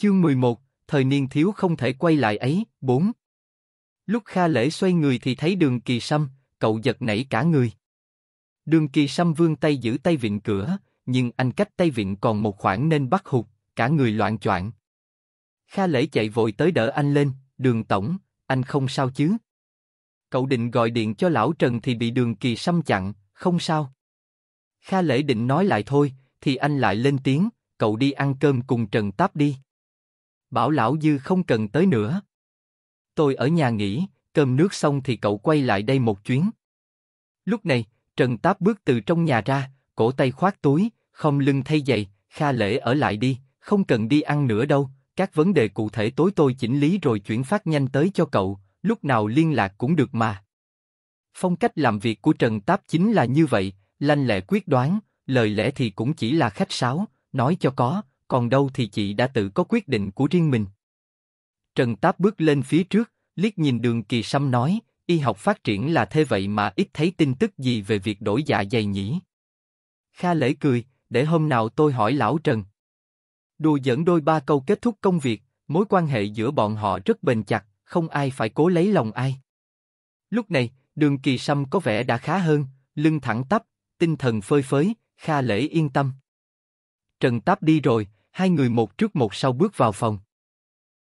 Chương 11, thời niên thiếu không thể quay lại ấy, 4. Lúc Kha Lễ xoay người thì thấy đường kỳ sâm, cậu giật nảy cả người. Đường kỳ sâm vươn tay giữ tay vịn cửa, nhưng anh cách tay vịn còn một khoảng nên bắt hụt, cả người loạn choạng. Kha Lễ chạy vội tới đỡ anh lên, đường tổng, anh không sao chứ? Cậu định gọi điện cho lão Trần thì bị đường kỳ sâm chặn, không sao. Kha Lễ định nói lại thôi, thì anh lại lên tiếng, cậu đi ăn cơm cùng Trần Táp đi bảo lão dư không cần tới nữa. Tôi ở nhà nghỉ, cơm nước xong thì cậu quay lại đây một chuyến. Lúc này, Trần Táp bước từ trong nhà ra, cổ tay khoác túi, không lưng thay giày, Kha Lễ ở lại đi, không cần đi ăn nữa đâu, các vấn đề cụ thể tối tôi chỉnh lý rồi chuyển phát nhanh tới cho cậu, lúc nào liên lạc cũng được mà. Phong cách làm việc của Trần Táp chính là như vậy, lanh lẹ quyết đoán, lời lẽ thì cũng chỉ là khách sáo, nói cho có, còn đâu thì chị đã tự có quyết định của riêng mình. Trần Táp bước lên phía trước, liếc nhìn đường kỳ sâm nói, y học phát triển là thế vậy mà ít thấy tin tức gì về việc đổi dạ dày nhỉ. Kha lễ cười, để hôm nào tôi hỏi lão Trần. Đùa dẫn đôi ba câu kết thúc công việc, mối quan hệ giữa bọn họ rất bền chặt, không ai phải cố lấy lòng ai. Lúc này, đường kỳ sâm có vẻ đã khá hơn, lưng thẳng tắp, tinh thần phơi phới, Kha lễ yên tâm. Trần Táp đi rồi, hai người một trước một sau bước vào phòng.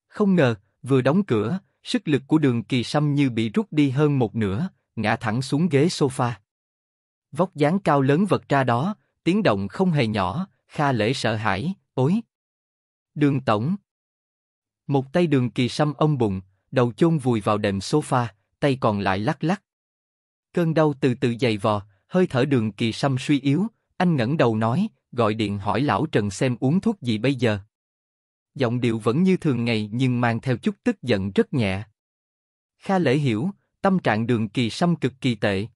Không ngờ, vừa đóng cửa, sức lực của đường kỳ sâm như bị rút đi hơn một nửa, ngã thẳng xuống ghế sofa. Vóc dáng cao lớn vật ra đó, tiếng động không hề nhỏ, Kha lễ sợ hãi, ối. Đường tổng. Một tay đường kỳ sâm ông bụng, đầu chôn vùi vào đệm sofa, tay còn lại lắc lắc. Cơn đau từ từ dày vò, hơi thở đường kỳ sâm suy yếu, anh ngẩng đầu nói, gọi điện hỏi lão Trần xem uống thuốc gì bây giờ. Giọng điệu vẫn như thường ngày nhưng mang theo chút tức giận rất nhẹ. Kha lễ hiểu, tâm trạng đường kỳ xăm cực kỳ tệ.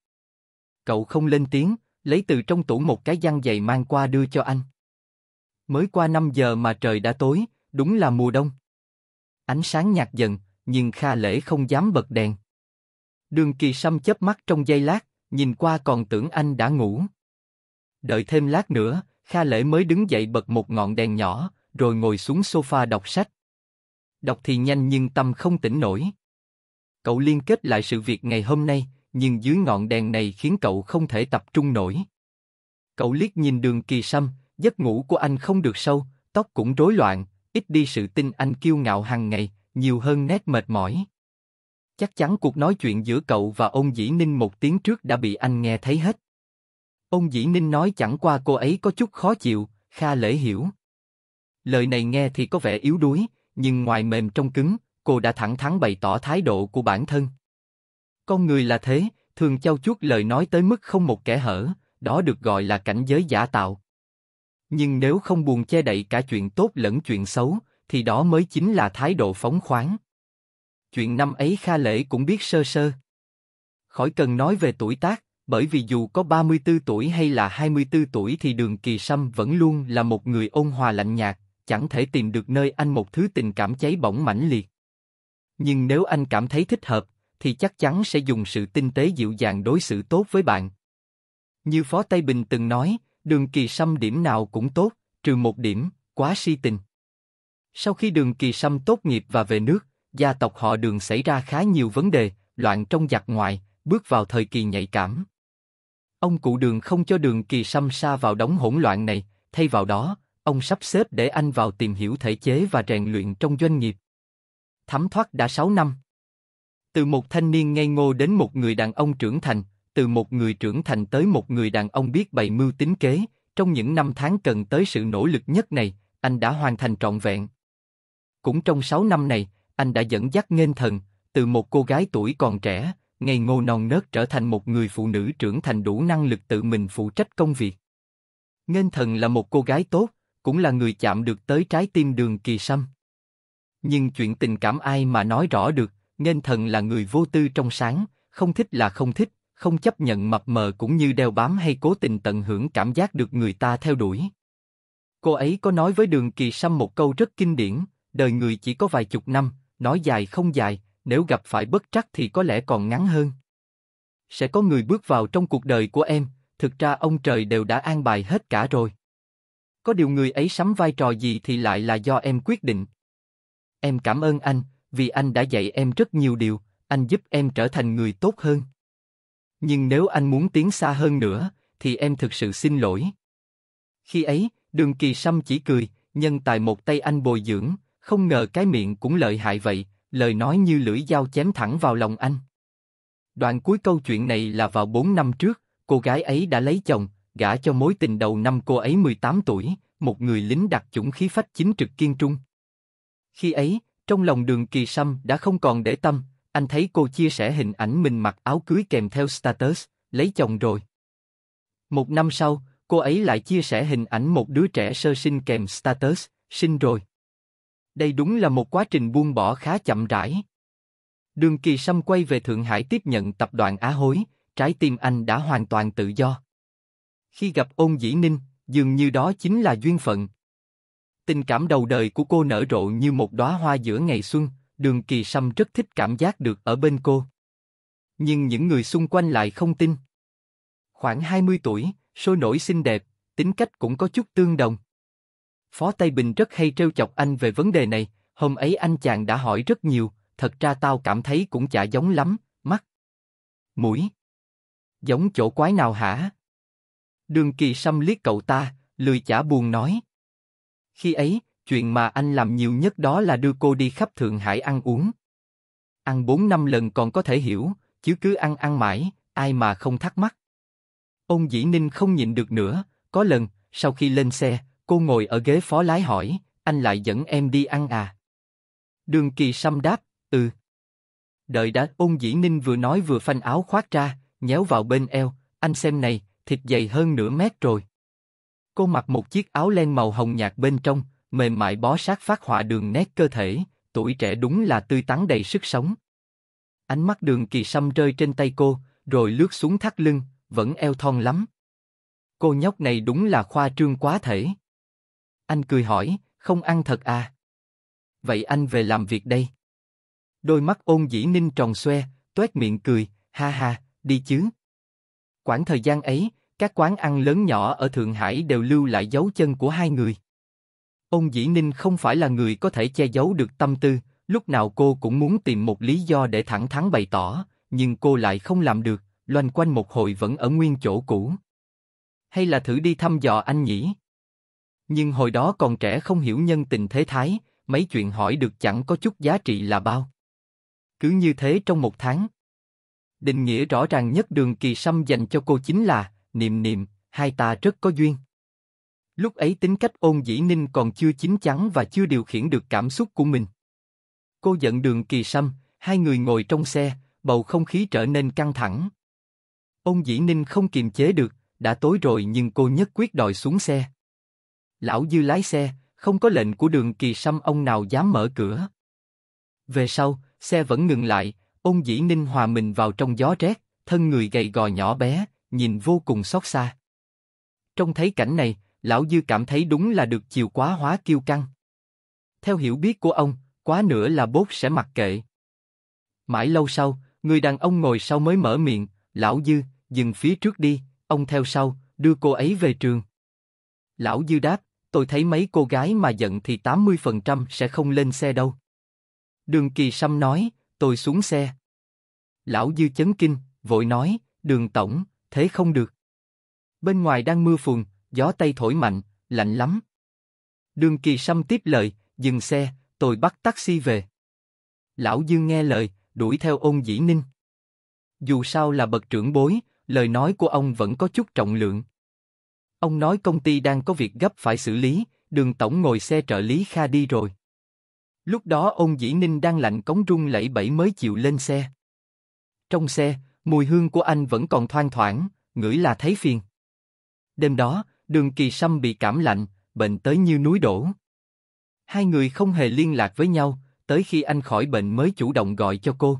Cậu không lên tiếng, lấy từ trong tủ một cái giăng giày mang qua đưa cho anh. Mới qua 5 giờ mà trời đã tối, đúng là mùa đông. Ánh sáng nhạt dần, nhưng Kha lễ không dám bật đèn. Đường kỳ xăm chớp mắt trong giây lát, nhìn qua còn tưởng anh đã ngủ. Đợi thêm lát nữa, Kha Lễ mới đứng dậy bật một ngọn đèn nhỏ, rồi ngồi xuống sofa đọc sách. Đọc thì nhanh nhưng tâm không tỉnh nổi. Cậu liên kết lại sự việc ngày hôm nay, nhưng dưới ngọn đèn này khiến cậu không thể tập trung nổi. Cậu liếc nhìn đường kỳ sâm, giấc ngủ của anh không được sâu, tóc cũng rối loạn, ít đi sự tin anh kiêu ngạo hàng ngày, nhiều hơn nét mệt mỏi. Chắc chắn cuộc nói chuyện giữa cậu và ông Dĩ Ninh một tiếng trước đã bị anh nghe thấy hết. Ông Dĩ Ninh nói chẳng qua cô ấy có chút khó chịu, Kha Lễ hiểu. Lời này nghe thì có vẻ yếu đuối, nhưng ngoài mềm trong cứng, cô đã thẳng thắn bày tỏ thái độ của bản thân. Con người là thế, thường trao chuốt lời nói tới mức không một kẻ hở, đó được gọi là cảnh giới giả tạo. Nhưng nếu không buồn che đậy cả chuyện tốt lẫn chuyện xấu, thì đó mới chính là thái độ phóng khoáng. Chuyện năm ấy Kha Lễ cũng biết sơ sơ. Khỏi cần nói về tuổi tác, bởi vì dù có 34 tuổi hay là 24 tuổi thì Đường Kỳ Sâm vẫn luôn là một người ôn hòa lạnh nhạt, chẳng thể tìm được nơi anh một thứ tình cảm cháy bỏng mãnh liệt. Nhưng nếu anh cảm thấy thích hợp, thì chắc chắn sẽ dùng sự tinh tế dịu dàng đối xử tốt với bạn. Như Phó Tây Bình từng nói, Đường Kỳ Sâm điểm nào cũng tốt, trừ một điểm, quá si tình. Sau khi Đường Kỳ Sâm tốt nghiệp và về nước, gia tộc họ Đường xảy ra khá nhiều vấn đề, loạn trong giặc ngoại, bước vào thời kỳ nhạy cảm. Ông cụ đường không cho đường kỳ xăm xa vào đống hỗn loạn này, thay vào đó, ông sắp xếp để anh vào tìm hiểu thể chế và rèn luyện trong doanh nghiệp. Thấm thoát đã 6 năm. Từ một thanh niên ngây ngô đến một người đàn ông trưởng thành, từ một người trưởng thành tới một người đàn ông biết bày mưu tính kế, trong những năm tháng cần tới sự nỗ lực nhất này, anh đã hoàn thành trọn vẹn. Cũng trong 6 năm này, anh đã dẫn dắt nghênh thần, từ một cô gái tuổi còn trẻ, ngày ngô non nớt trở thành một người phụ nữ trưởng thành đủ năng lực tự mình phụ trách công việc. Nghênh thần là một cô gái tốt, cũng là người chạm được tới trái tim đường kỳ sâm. Nhưng chuyện tình cảm ai mà nói rõ được, nghênh thần là người vô tư trong sáng, không thích là không thích, không chấp nhận mập mờ cũng như đeo bám hay cố tình tận hưởng cảm giác được người ta theo đuổi. Cô ấy có nói với đường kỳ sâm một câu rất kinh điển, đời người chỉ có vài chục năm, nói dài không dài, nếu gặp phải bất trắc thì có lẽ còn ngắn hơn. Sẽ có người bước vào trong cuộc đời của em, thực ra ông trời đều đã an bài hết cả rồi. Có điều người ấy sắm vai trò gì thì lại là do em quyết định. Em cảm ơn anh, vì anh đã dạy em rất nhiều điều, anh giúp em trở thành người tốt hơn. Nhưng nếu anh muốn tiến xa hơn nữa, thì em thực sự xin lỗi. Khi ấy, Đường Kỳ Sâm chỉ cười, nhân tài một tay anh bồi dưỡng, không ngờ cái miệng cũng lợi hại vậy, lời nói như lưỡi dao chém thẳng vào lòng anh. Đoạn cuối câu chuyện này là vào 4 năm trước, cô gái ấy đã lấy chồng, gả cho mối tình đầu năm cô ấy 18 tuổi, một người lính đặc chủng khí phách chính trực kiên trung. Khi ấy, trong lòng đường kỳ sâm đã không còn để tâm, anh thấy cô chia sẻ hình ảnh mình mặc áo cưới kèm theo status, lấy chồng rồi. Một năm sau, cô ấy lại chia sẻ hình ảnh một đứa trẻ sơ sinh kèm status, sinh rồi. Đây đúng là một quá trình buông bỏ khá chậm rãi. Đường Kỳ Sâm quay về Thượng Hải tiếp nhận tập đoàn Á Hối, trái tim anh đã hoàn toàn tự do. Khi gặp ôn dĩ ninh, dường như đó chính là duyên phận. Tình cảm đầu đời của cô nở rộ như một đóa hoa giữa ngày xuân, đường kỳ sâm rất thích cảm giác được ở bên cô. Nhưng những người xung quanh lại không tin. Khoảng 20 tuổi, sôi nổi xinh đẹp, tính cách cũng có chút tương đồng. Phó Tây Bình rất hay trêu chọc anh về vấn đề này, hôm ấy anh chàng đã hỏi rất nhiều, thật ra tao cảm thấy cũng chả giống lắm, mắt, mũi. Giống chỗ quái nào hả? Đường kỳ xăm liếc cậu ta, lười chả buồn nói. Khi ấy, chuyện mà anh làm nhiều nhất đó là đưa cô đi khắp Thượng Hải ăn uống. Ăn 4 năm lần còn có thể hiểu, chứ cứ ăn ăn mãi, ai mà không thắc mắc. Ông Dĩ Ninh không nhịn được nữa, có lần, sau khi lên xe, Cô ngồi ở ghế phó lái hỏi, anh lại dẫn em đi ăn à? Đường Kỳ Sâm đáp, ừ. Đợi đã, ôn dĩ ninh vừa nói vừa phanh áo khoác ra, nhéo vào bên eo, anh xem này, thịt dày hơn nửa mét rồi. Cô mặc một chiếc áo len màu hồng nhạt bên trong, mềm mại bó sát phát họa đường nét cơ thể, tuổi trẻ đúng là tươi tắn đầy sức sống. Ánh mắt đường kỳ sâm rơi trên tay cô, rồi lướt xuống thắt lưng, vẫn eo thon lắm. Cô nhóc này đúng là khoa trương quá thể. Anh cười hỏi, không ăn thật à? Vậy anh về làm việc đây. Đôi mắt ôn dĩ ninh tròn xoe, tuét miệng cười, ha ha, đi chứ. Quãng thời gian ấy, các quán ăn lớn nhỏ ở Thượng Hải đều lưu lại dấu chân của hai người. Ôn dĩ ninh không phải là người có thể che giấu được tâm tư, lúc nào cô cũng muốn tìm một lý do để thẳng thắn bày tỏ, nhưng cô lại không làm được, loanh quanh một hồi vẫn ở nguyên chỗ cũ. Hay là thử đi thăm dò anh nhỉ? Nhưng hồi đó còn trẻ không hiểu nhân tình thế thái, mấy chuyện hỏi được chẳng có chút giá trị là bao. Cứ như thế trong một tháng. Định nghĩa rõ ràng nhất đường kỳ sâm dành cho cô chính là, niệm niệm, hai ta rất có duyên. Lúc ấy tính cách ôn dĩ ninh còn chưa chín chắn và chưa điều khiển được cảm xúc của mình. Cô giận đường kỳ sâm, hai người ngồi trong xe, bầu không khí trở nên căng thẳng. ông dĩ ninh không kiềm chế được, đã tối rồi nhưng cô nhất quyết đòi xuống xe lão dư lái xe, không có lệnh của đường kỳ sâm ông nào dám mở cửa. Về sau, xe vẫn ngừng lại, ông dĩ ninh hòa mình vào trong gió rét, thân người gầy gò nhỏ bé, nhìn vô cùng xót xa. Trong thấy cảnh này, lão dư cảm thấy đúng là được chiều quá hóa kiêu căng. Theo hiểu biết của ông, quá nữa là bốt sẽ mặc kệ. Mãi lâu sau, người đàn ông ngồi sau mới mở miệng, lão dư, dừng phía trước đi, ông theo sau, đưa cô ấy về trường. Lão dư đáp, tôi thấy mấy cô gái mà giận thì 80% sẽ không lên xe đâu. Đường Kỳ Sâm nói, tôi xuống xe. Lão Dư chấn kinh, vội nói, đường tổng, thế không được. Bên ngoài đang mưa phùn, gió tây thổi mạnh, lạnh lắm. Đường Kỳ Sâm tiếp lời, dừng xe, tôi bắt taxi về. Lão Dư nghe lời, đuổi theo ôn dĩ ninh. Dù sao là bậc trưởng bối, lời nói của ông vẫn có chút trọng lượng. Ông nói công ty đang có việc gấp phải xử lý, đường tổng ngồi xe trợ lý Kha đi rồi. Lúc đó ông Dĩ Ninh đang lạnh cống rung lẫy bẫy mới chịu lên xe. Trong xe, mùi hương của anh vẫn còn thoang thoảng, ngửi là thấy phiền. Đêm đó, đường kỳ sâm bị cảm lạnh, bệnh tới như núi đổ. Hai người không hề liên lạc với nhau, tới khi anh khỏi bệnh mới chủ động gọi cho cô.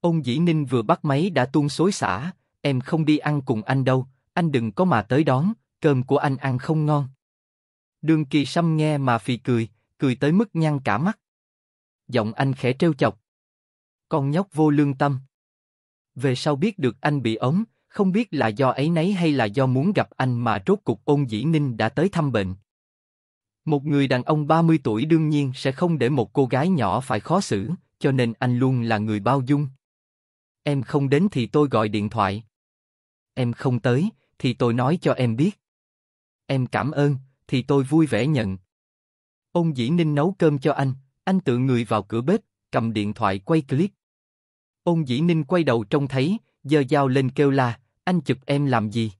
Ông Dĩ Ninh vừa bắt máy đã tuôn xối xả, em không đi ăn cùng anh đâu, anh đừng có mà tới đón, cơm của anh ăn không ngon. Đường Kỳ Sâm nghe mà phì cười, cười tới mức nhăn cả mắt. Giọng anh khẽ trêu chọc. Con nhóc vô lương tâm. Về sau biết được anh bị ốm, không biết là do ấy nấy hay là do muốn gặp anh mà rốt cục ôn dĩ ninh đã tới thăm bệnh. Một người đàn ông 30 tuổi đương nhiên sẽ không để một cô gái nhỏ phải khó xử, cho nên anh luôn là người bao dung. Em không đến thì tôi gọi điện thoại em không tới, thì tôi nói cho em biết. Em cảm ơn, thì tôi vui vẻ nhận. Ông Dĩ Ninh nấu cơm cho anh, anh tự người vào cửa bếp, cầm điện thoại quay clip. Ông Dĩ Ninh quay đầu trông thấy, giơ dao lên kêu la, anh chụp em làm gì?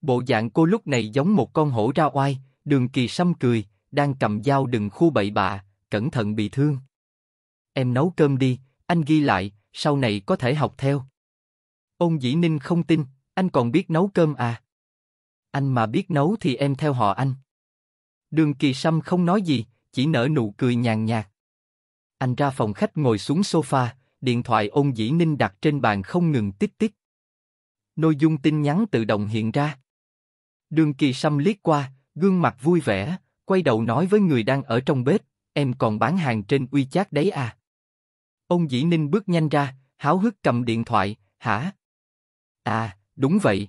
Bộ dạng cô lúc này giống một con hổ ra oai, đường kỳ sâm cười, đang cầm dao đừng khu bậy bạ, cẩn thận bị thương. Em nấu cơm đi, anh ghi lại, sau này có thể học theo. Ông Dĩ Ninh không tin, anh còn biết nấu cơm à? Anh mà biết nấu thì em theo họ anh. Đường Kỳ Sâm không nói gì, chỉ nở nụ cười nhàn nhạt. Anh ra phòng khách ngồi xuống sofa, điện thoại ôn dĩ ninh đặt trên bàn không ngừng tích tích. Nội dung tin nhắn tự động hiện ra. Đường Kỳ Sâm liếc qua, gương mặt vui vẻ, quay đầu nói với người đang ở trong bếp, em còn bán hàng trên uy chát đấy à? Ông Dĩ Ninh bước nhanh ra, háo hức cầm điện thoại, hả? À, đúng vậy.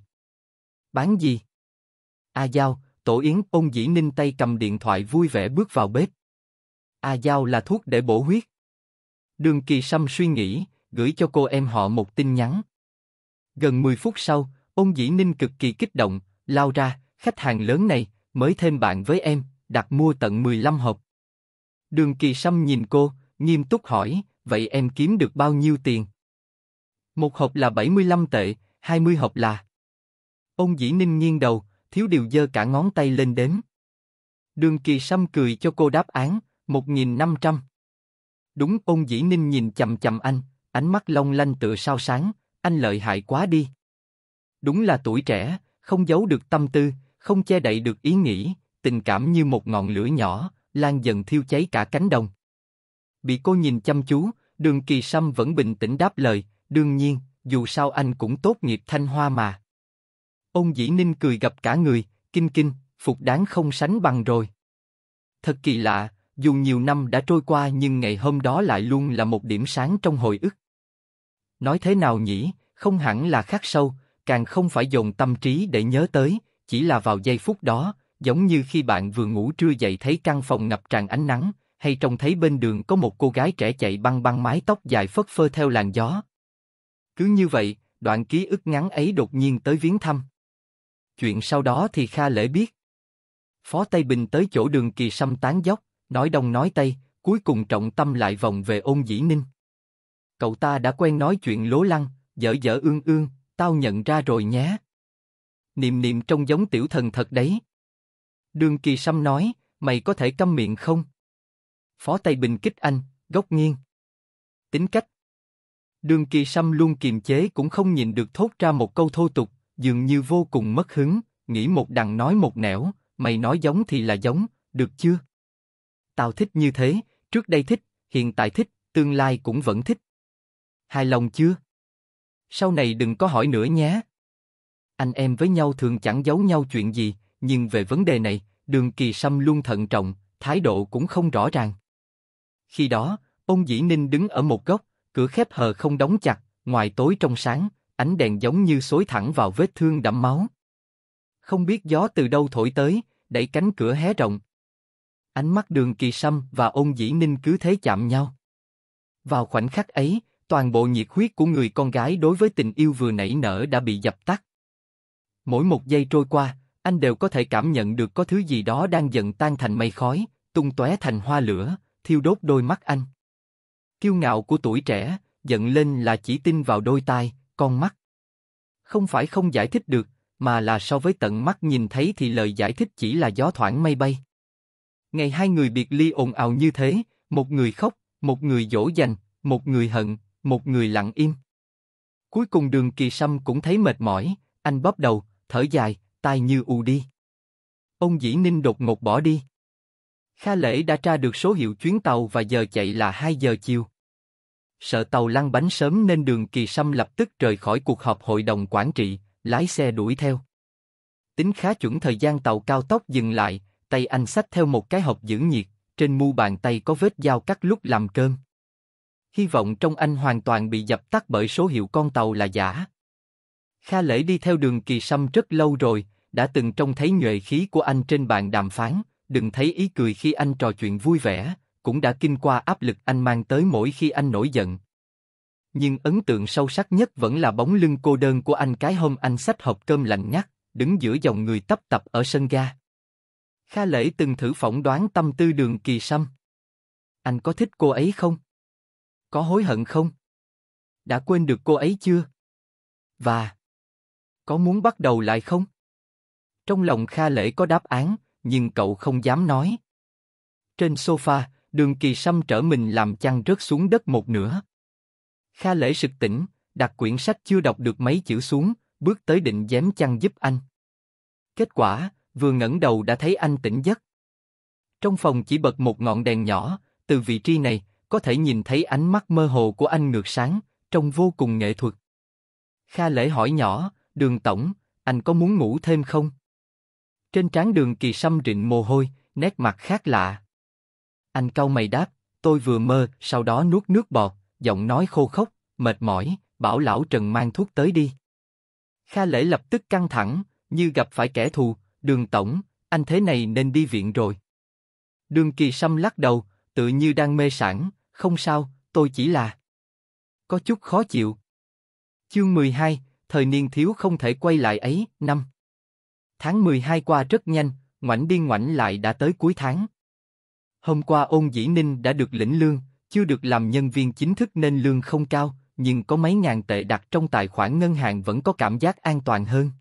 Bán gì? A Giao, Tổ Yến ôn dĩ ninh tay cầm điện thoại vui vẻ bước vào bếp. A Giao là thuốc để bổ huyết. Đường Kỳ Sâm suy nghĩ, gửi cho cô em họ một tin nhắn. Gần 10 phút sau, ôn dĩ ninh cực kỳ kích động, lao ra, khách hàng lớn này, mới thêm bạn với em, đặt mua tận 15 hộp. Đường Kỳ Sâm nhìn cô, nghiêm túc hỏi, vậy em kiếm được bao nhiêu tiền? Một hộp là 75 tệ, 20 hộp là. Ông dĩ ninh nghiêng đầu, thiếu điều dơ cả ngón tay lên đếm. Đường kỳ sâm cười cho cô đáp án, 1.500. Đúng ông dĩ ninh nhìn chầm chầm anh, ánh mắt long lanh tựa sao sáng, anh lợi hại quá đi. Đúng là tuổi trẻ, không giấu được tâm tư, không che đậy được ý nghĩ, tình cảm như một ngọn lửa nhỏ, lan dần thiêu cháy cả cánh đồng. Bị cô nhìn chăm chú, đường kỳ sâm vẫn bình tĩnh đáp lời, đương nhiên, dù sao anh cũng tốt nghiệp thanh hoa mà. ông dĩ ninh cười gặp cả người, kinh kinh, phục đáng không sánh bằng rồi. Thật kỳ lạ, dù nhiều năm đã trôi qua nhưng ngày hôm đó lại luôn là một điểm sáng trong hồi ức. Nói thế nào nhỉ, không hẳn là khắc sâu, càng không phải dồn tâm trí để nhớ tới, chỉ là vào giây phút đó, giống như khi bạn vừa ngủ trưa dậy thấy căn phòng ngập tràn ánh nắng, hay trông thấy bên đường có một cô gái trẻ chạy băng băng mái tóc dài phất phơ theo làn gió, cứ như vậy, đoạn ký ức ngắn ấy đột nhiên tới viếng thăm. Chuyện sau đó thì Kha Lễ biết. Phó Tây Bình tới chỗ đường kỳ xăm tán dốc, nói đông nói tây, cuối cùng trọng tâm lại vòng về ôn dĩ ninh. Cậu ta đã quen nói chuyện lố lăng, dở dở ương ương, tao nhận ra rồi nhé. Niệm niệm trông giống tiểu thần thật đấy. Đường kỳ xăm nói, mày có thể câm miệng không? Phó Tây Bình kích anh, góc nghiêng. Tính cách, Đường kỳ sâm luôn kiềm chế cũng không nhìn được thốt ra một câu thô tục, dường như vô cùng mất hứng, nghĩ một đằng nói một nẻo, mày nói giống thì là giống, được chưa? Tao thích như thế, trước đây thích, hiện tại thích, tương lai cũng vẫn thích. Hài lòng chưa? Sau này đừng có hỏi nữa nhé. Anh em với nhau thường chẳng giấu nhau chuyện gì, nhưng về vấn đề này, đường kỳ sâm luôn thận trọng, thái độ cũng không rõ ràng. Khi đó, ông Dĩ Ninh đứng ở một góc, Cửa khép hờ không đóng chặt, ngoài tối trong sáng, ánh đèn giống như xối thẳng vào vết thương đẫm máu. Không biết gió từ đâu thổi tới, đẩy cánh cửa hé rộng. Ánh mắt đường kỳ sâm và ôn dĩ ninh cứ thế chạm nhau. Vào khoảnh khắc ấy, toàn bộ nhiệt huyết của người con gái đối với tình yêu vừa nảy nở đã bị dập tắt. Mỗi một giây trôi qua, anh đều có thể cảm nhận được có thứ gì đó đang dần tan thành mây khói, tung tóe thành hoa lửa, thiêu đốt đôi mắt anh. Kiêu ngạo của tuổi trẻ, giận lên là chỉ tin vào đôi tai, con mắt. Không phải không giải thích được, mà là so với tận mắt nhìn thấy thì lời giải thích chỉ là gió thoảng mây bay. Ngày hai người biệt ly ồn ào như thế, một người khóc, một người dỗ dành, một người hận, một người lặng im. Cuối cùng đường kỳ sâm cũng thấy mệt mỏi, anh bóp đầu, thở dài, tai như ù đi. Ông Dĩ Ninh đột ngột bỏ đi. Kha Lễ đã tra được số hiệu chuyến tàu và giờ chạy là 2 giờ chiều sợ tàu lăn bánh sớm nên đường kỳ sâm lập tức rời khỏi cuộc họp hội đồng quản trị, lái xe đuổi theo. Tính khá chuẩn thời gian tàu cao tốc dừng lại, tay anh xách theo một cái hộp giữ nhiệt, trên mu bàn tay có vết dao cắt lúc làm cơm. Hy vọng trong anh hoàn toàn bị dập tắt bởi số hiệu con tàu là giả. Kha lễ đi theo đường kỳ sâm rất lâu rồi, đã từng trông thấy nhuệ khí của anh trên bàn đàm phán, đừng thấy ý cười khi anh trò chuyện vui vẻ, cũng đã kinh qua áp lực anh mang tới mỗi khi anh nổi giận. Nhưng ấn tượng sâu sắc nhất vẫn là bóng lưng cô đơn của anh cái hôm anh xách hộp cơm lạnh ngắt, đứng giữa dòng người tấp tập ở sân ga. Kha Lễ từng thử phỏng đoán tâm tư đường kỳ sâm. Anh có thích cô ấy không? Có hối hận không? Đã quên được cô ấy chưa? Và có muốn bắt đầu lại không? Trong lòng Kha Lễ có đáp án, nhưng cậu không dám nói. Trên sofa, Đường Kỳ Sâm trở mình làm chăn rớt xuống đất một nửa. Kha lễ sực tỉnh, đặt quyển sách chưa đọc được mấy chữ xuống, bước tới định dám chăn giúp anh. Kết quả, vừa ngẩng đầu đã thấy anh tỉnh giấc. Trong phòng chỉ bật một ngọn đèn nhỏ, từ vị trí này, có thể nhìn thấy ánh mắt mơ hồ của anh ngược sáng, trông vô cùng nghệ thuật. Kha lễ hỏi nhỏ, đường tổng, anh có muốn ngủ thêm không? Trên trán đường kỳ sâm rịn mồ hôi, nét mặt khác lạ. Anh cau mày đáp, tôi vừa mơ, sau đó nuốt nước bọt, giọng nói khô khốc, mệt mỏi, bảo lão Trần mang thuốc tới đi. Kha lễ lập tức căng thẳng, như gặp phải kẻ thù, đường tổng, anh thế này nên đi viện rồi. Đường kỳ sâm lắc đầu, tự như đang mê sản, không sao, tôi chỉ là... Có chút khó chịu. Chương 12, thời niên thiếu không thể quay lại ấy, năm. Tháng 12 qua rất nhanh, ngoảnh đi ngoảnh lại đã tới cuối tháng. Hôm qua ôn dĩ ninh đã được lĩnh lương, chưa được làm nhân viên chính thức nên lương không cao, nhưng có mấy ngàn tệ đặt trong tài khoản ngân hàng vẫn có cảm giác an toàn hơn.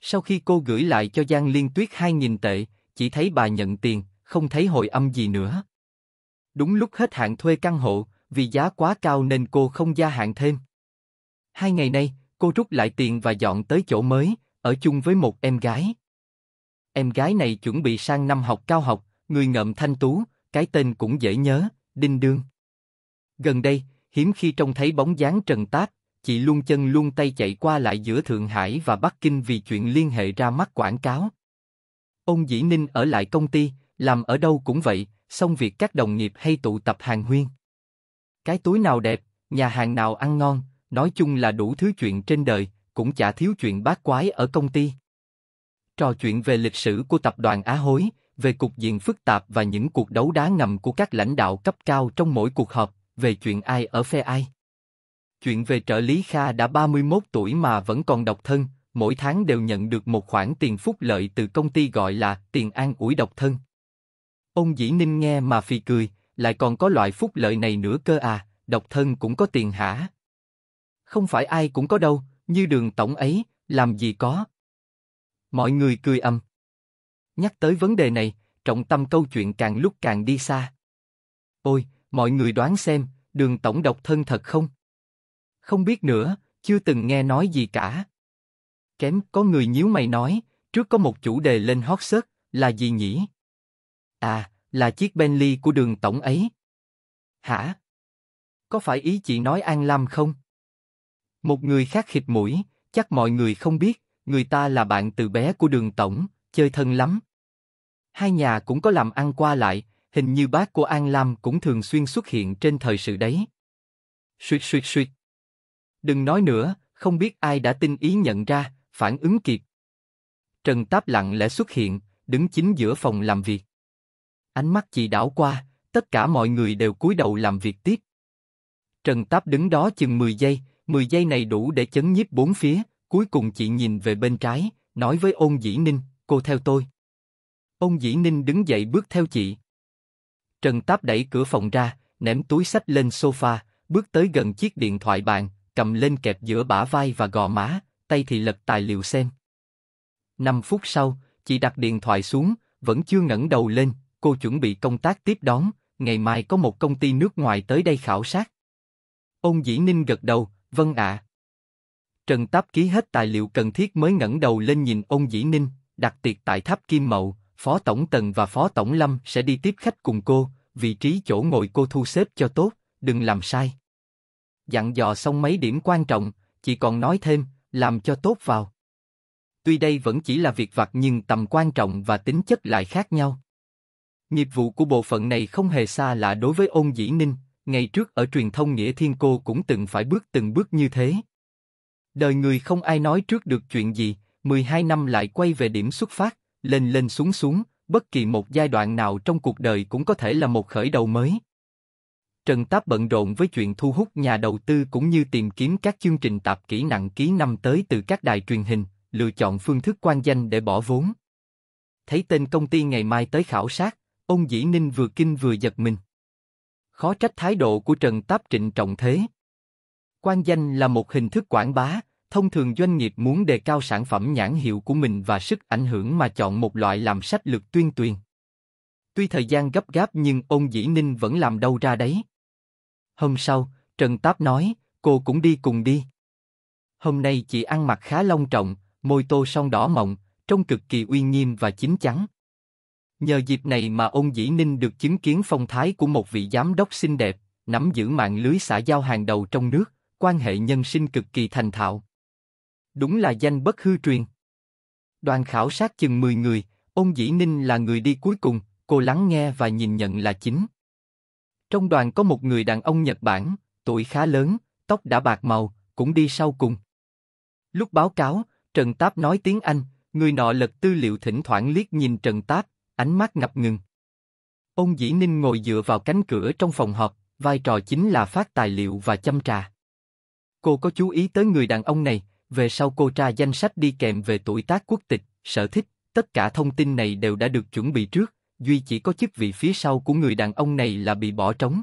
Sau khi cô gửi lại cho Giang Liên Tuyết hai nghìn tệ, chỉ thấy bà nhận tiền, không thấy hồi âm gì nữa. Đúng lúc hết hạn thuê căn hộ, vì giá quá cao nên cô không gia hạn thêm. Hai ngày nay, cô rút lại tiền và dọn tới chỗ mới, ở chung với một em gái. Em gái này chuẩn bị sang năm học cao học, người ngậm thanh tú, cái tên cũng dễ nhớ, Đinh Dương. Gần đây, hiếm khi trông thấy bóng dáng Trần Tác, chị luôn chân luôn tay chạy qua lại giữa Thượng Hải và Bắc Kinh vì chuyện liên hệ ra mắt quảng cáo. Ông Dĩ Ninh ở lại công ty, làm ở đâu cũng vậy, xong việc các đồng nghiệp hay tụ tập hàng huyên. Cái túi nào đẹp, nhà hàng nào ăn ngon, nói chung là đủ thứ chuyện trên đời, cũng chả thiếu chuyện bát quái ở công ty. Trò chuyện về lịch sử của tập đoàn Á Hối, về cục diện phức tạp và những cuộc đấu đá ngầm của các lãnh đạo cấp cao trong mỗi cuộc họp, về chuyện ai ở phe ai. Chuyện về trợ lý Kha đã 31 tuổi mà vẫn còn độc thân, mỗi tháng đều nhận được một khoản tiền phúc lợi từ công ty gọi là tiền an ủi độc thân. Ông Dĩ Ninh nghe mà phì cười, lại còn có loại phúc lợi này nữa cơ à, độc thân cũng có tiền hả? Không phải ai cũng có đâu, như đường tổng ấy, làm gì có. Mọi người cười âm. Nhắc tới vấn đề này, trọng tâm câu chuyện càng lúc càng đi xa. Ôi, mọi người đoán xem, đường tổng độc thân thật không? Không biết nữa, chưa từng nghe nói gì cả. Kém có người nhíu mày nói, trước có một chủ đề lên hot search, là gì nhỉ? À, là chiếc Bentley của đường tổng ấy. Hả? Có phải ý chị nói An Lam không? Một người khác khịt mũi, chắc mọi người không biết, người ta là bạn từ bé của đường tổng, chơi thân lắm. Hai nhà cũng có làm ăn qua lại, hình như bác của An Lam cũng thường xuyên xuất hiện trên thời sự đấy. Xuyệt xuyệt xuyệt. Đừng nói nữa, không biết ai đã tin ý nhận ra, phản ứng kịp. Trần Táp lặng lẽ xuất hiện, đứng chính giữa phòng làm việc. Ánh mắt chị đảo qua, tất cả mọi người đều cúi đầu làm việc tiếp. Trần Táp đứng đó chừng 10 giây, 10 giây này đủ để chấn nhiếp bốn phía, cuối cùng chị nhìn về bên trái, nói với ôn dĩ ninh, cô theo tôi. Ông Dĩ Ninh đứng dậy bước theo chị. Trần Táp đẩy cửa phòng ra, ném túi sách lên sofa, bước tới gần chiếc điện thoại bàn, cầm lên kẹp giữa bả vai và gò má, tay thì lật tài liệu xem. Năm phút sau, chị đặt điện thoại xuống, vẫn chưa ngẩng đầu lên, cô chuẩn bị công tác tiếp đón, ngày mai có một công ty nước ngoài tới đây khảo sát. Ông Dĩ Ninh gật đầu, vâng ạ. Trần Táp ký hết tài liệu cần thiết mới ngẩng đầu lên nhìn ông Dĩ Ninh, đặt tiệc tại tháp Kim Mậu, Phó Tổng Tần và Phó Tổng Lâm sẽ đi tiếp khách cùng cô, vị trí chỗ ngồi cô thu xếp cho tốt, đừng làm sai. Dặn dò xong mấy điểm quan trọng, chị còn nói thêm, làm cho tốt vào. Tuy đây vẫn chỉ là việc vặt nhưng tầm quan trọng và tính chất lại khác nhau. Nghiệp vụ của bộ phận này không hề xa lạ đối với ôn dĩ ninh, ngày trước ở truyền thông Nghĩa Thiên cô cũng từng phải bước từng bước như thế. Đời người không ai nói trước được chuyện gì, 12 năm lại quay về điểm xuất phát, lên lên xuống xuống, bất kỳ một giai đoạn nào trong cuộc đời cũng có thể là một khởi đầu mới. Trần Táp bận rộn với chuyện thu hút nhà đầu tư cũng như tìm kiếm các chương trình tạp kỹ nặng ký năm tới từ các đài truyền hình, lựa chọn phương thức quan danh để bỏ vốn. Thấy tên công ty ngày mai tới khảo sát, ông Dĩ Ninh vừa kinh vừa giật mình. Khó trách thái độ của Trần Táp trịnh trọng thế. Quan danh là một hình thức quảng bá, Thông thường doanh nghiệp muốn đề cao sản phẩm nhãn hiệu của mình và sức ảnh hưởng mà chọn một loại làm sách lược tuyên tuyền. Tuy thời gian gấp gáp nhưng ông dĩ ninh vẫn làm đâu ra đấy. Hôm sau, Trần Táp nói, cô cũng đi cùng đi. Hôm nay chị ăn mặc khá long trọng, môi tô son đỏ mộng, trông cực kỳ uy nghiêm và chín chắn. Nhờ dịp này mà ông dĩ ninh được chứng kiến phong thái của một vị giám đốc xinh đẹp, nắm giữ mạng lưới xã giao hàng đầu trong nước, quan hệ nhân sinh cực kỳ thành thạo đúng là danh bất hư truyền. Đoàn khảo sát chừng 10 người, ông dĩ ninh là người đi cuối cùng, cô lắng nghe và nhìn nhận là chính. Trong đoàn có một người đàn ông Nhật Bản, tuổi khá lớn, tóc đã bạc màu, cũng đi sau cùng. Lúc báo cáo, Trần Táp nói tiếng Anh, người nọ lật tư liệu thỉnh thoảng liếc nhìn Trần Táp, ánh mắt ngập ngừng. Ông Dĩ Ninh ngồi dựa vào cánh cửa trong phòng họp, vai trò chính là phát tài liệu và chăm trà. Cô có chú ý tới người đàn ông này, về sau cô tra danh sách đi kèm về tuổi tác quốc tịch, sở thích, tất cả thông tin này đều đã được chuẩn bị trước, duy chỉ có chức vị phía sau của người đàn ông này là bị bỏ trống.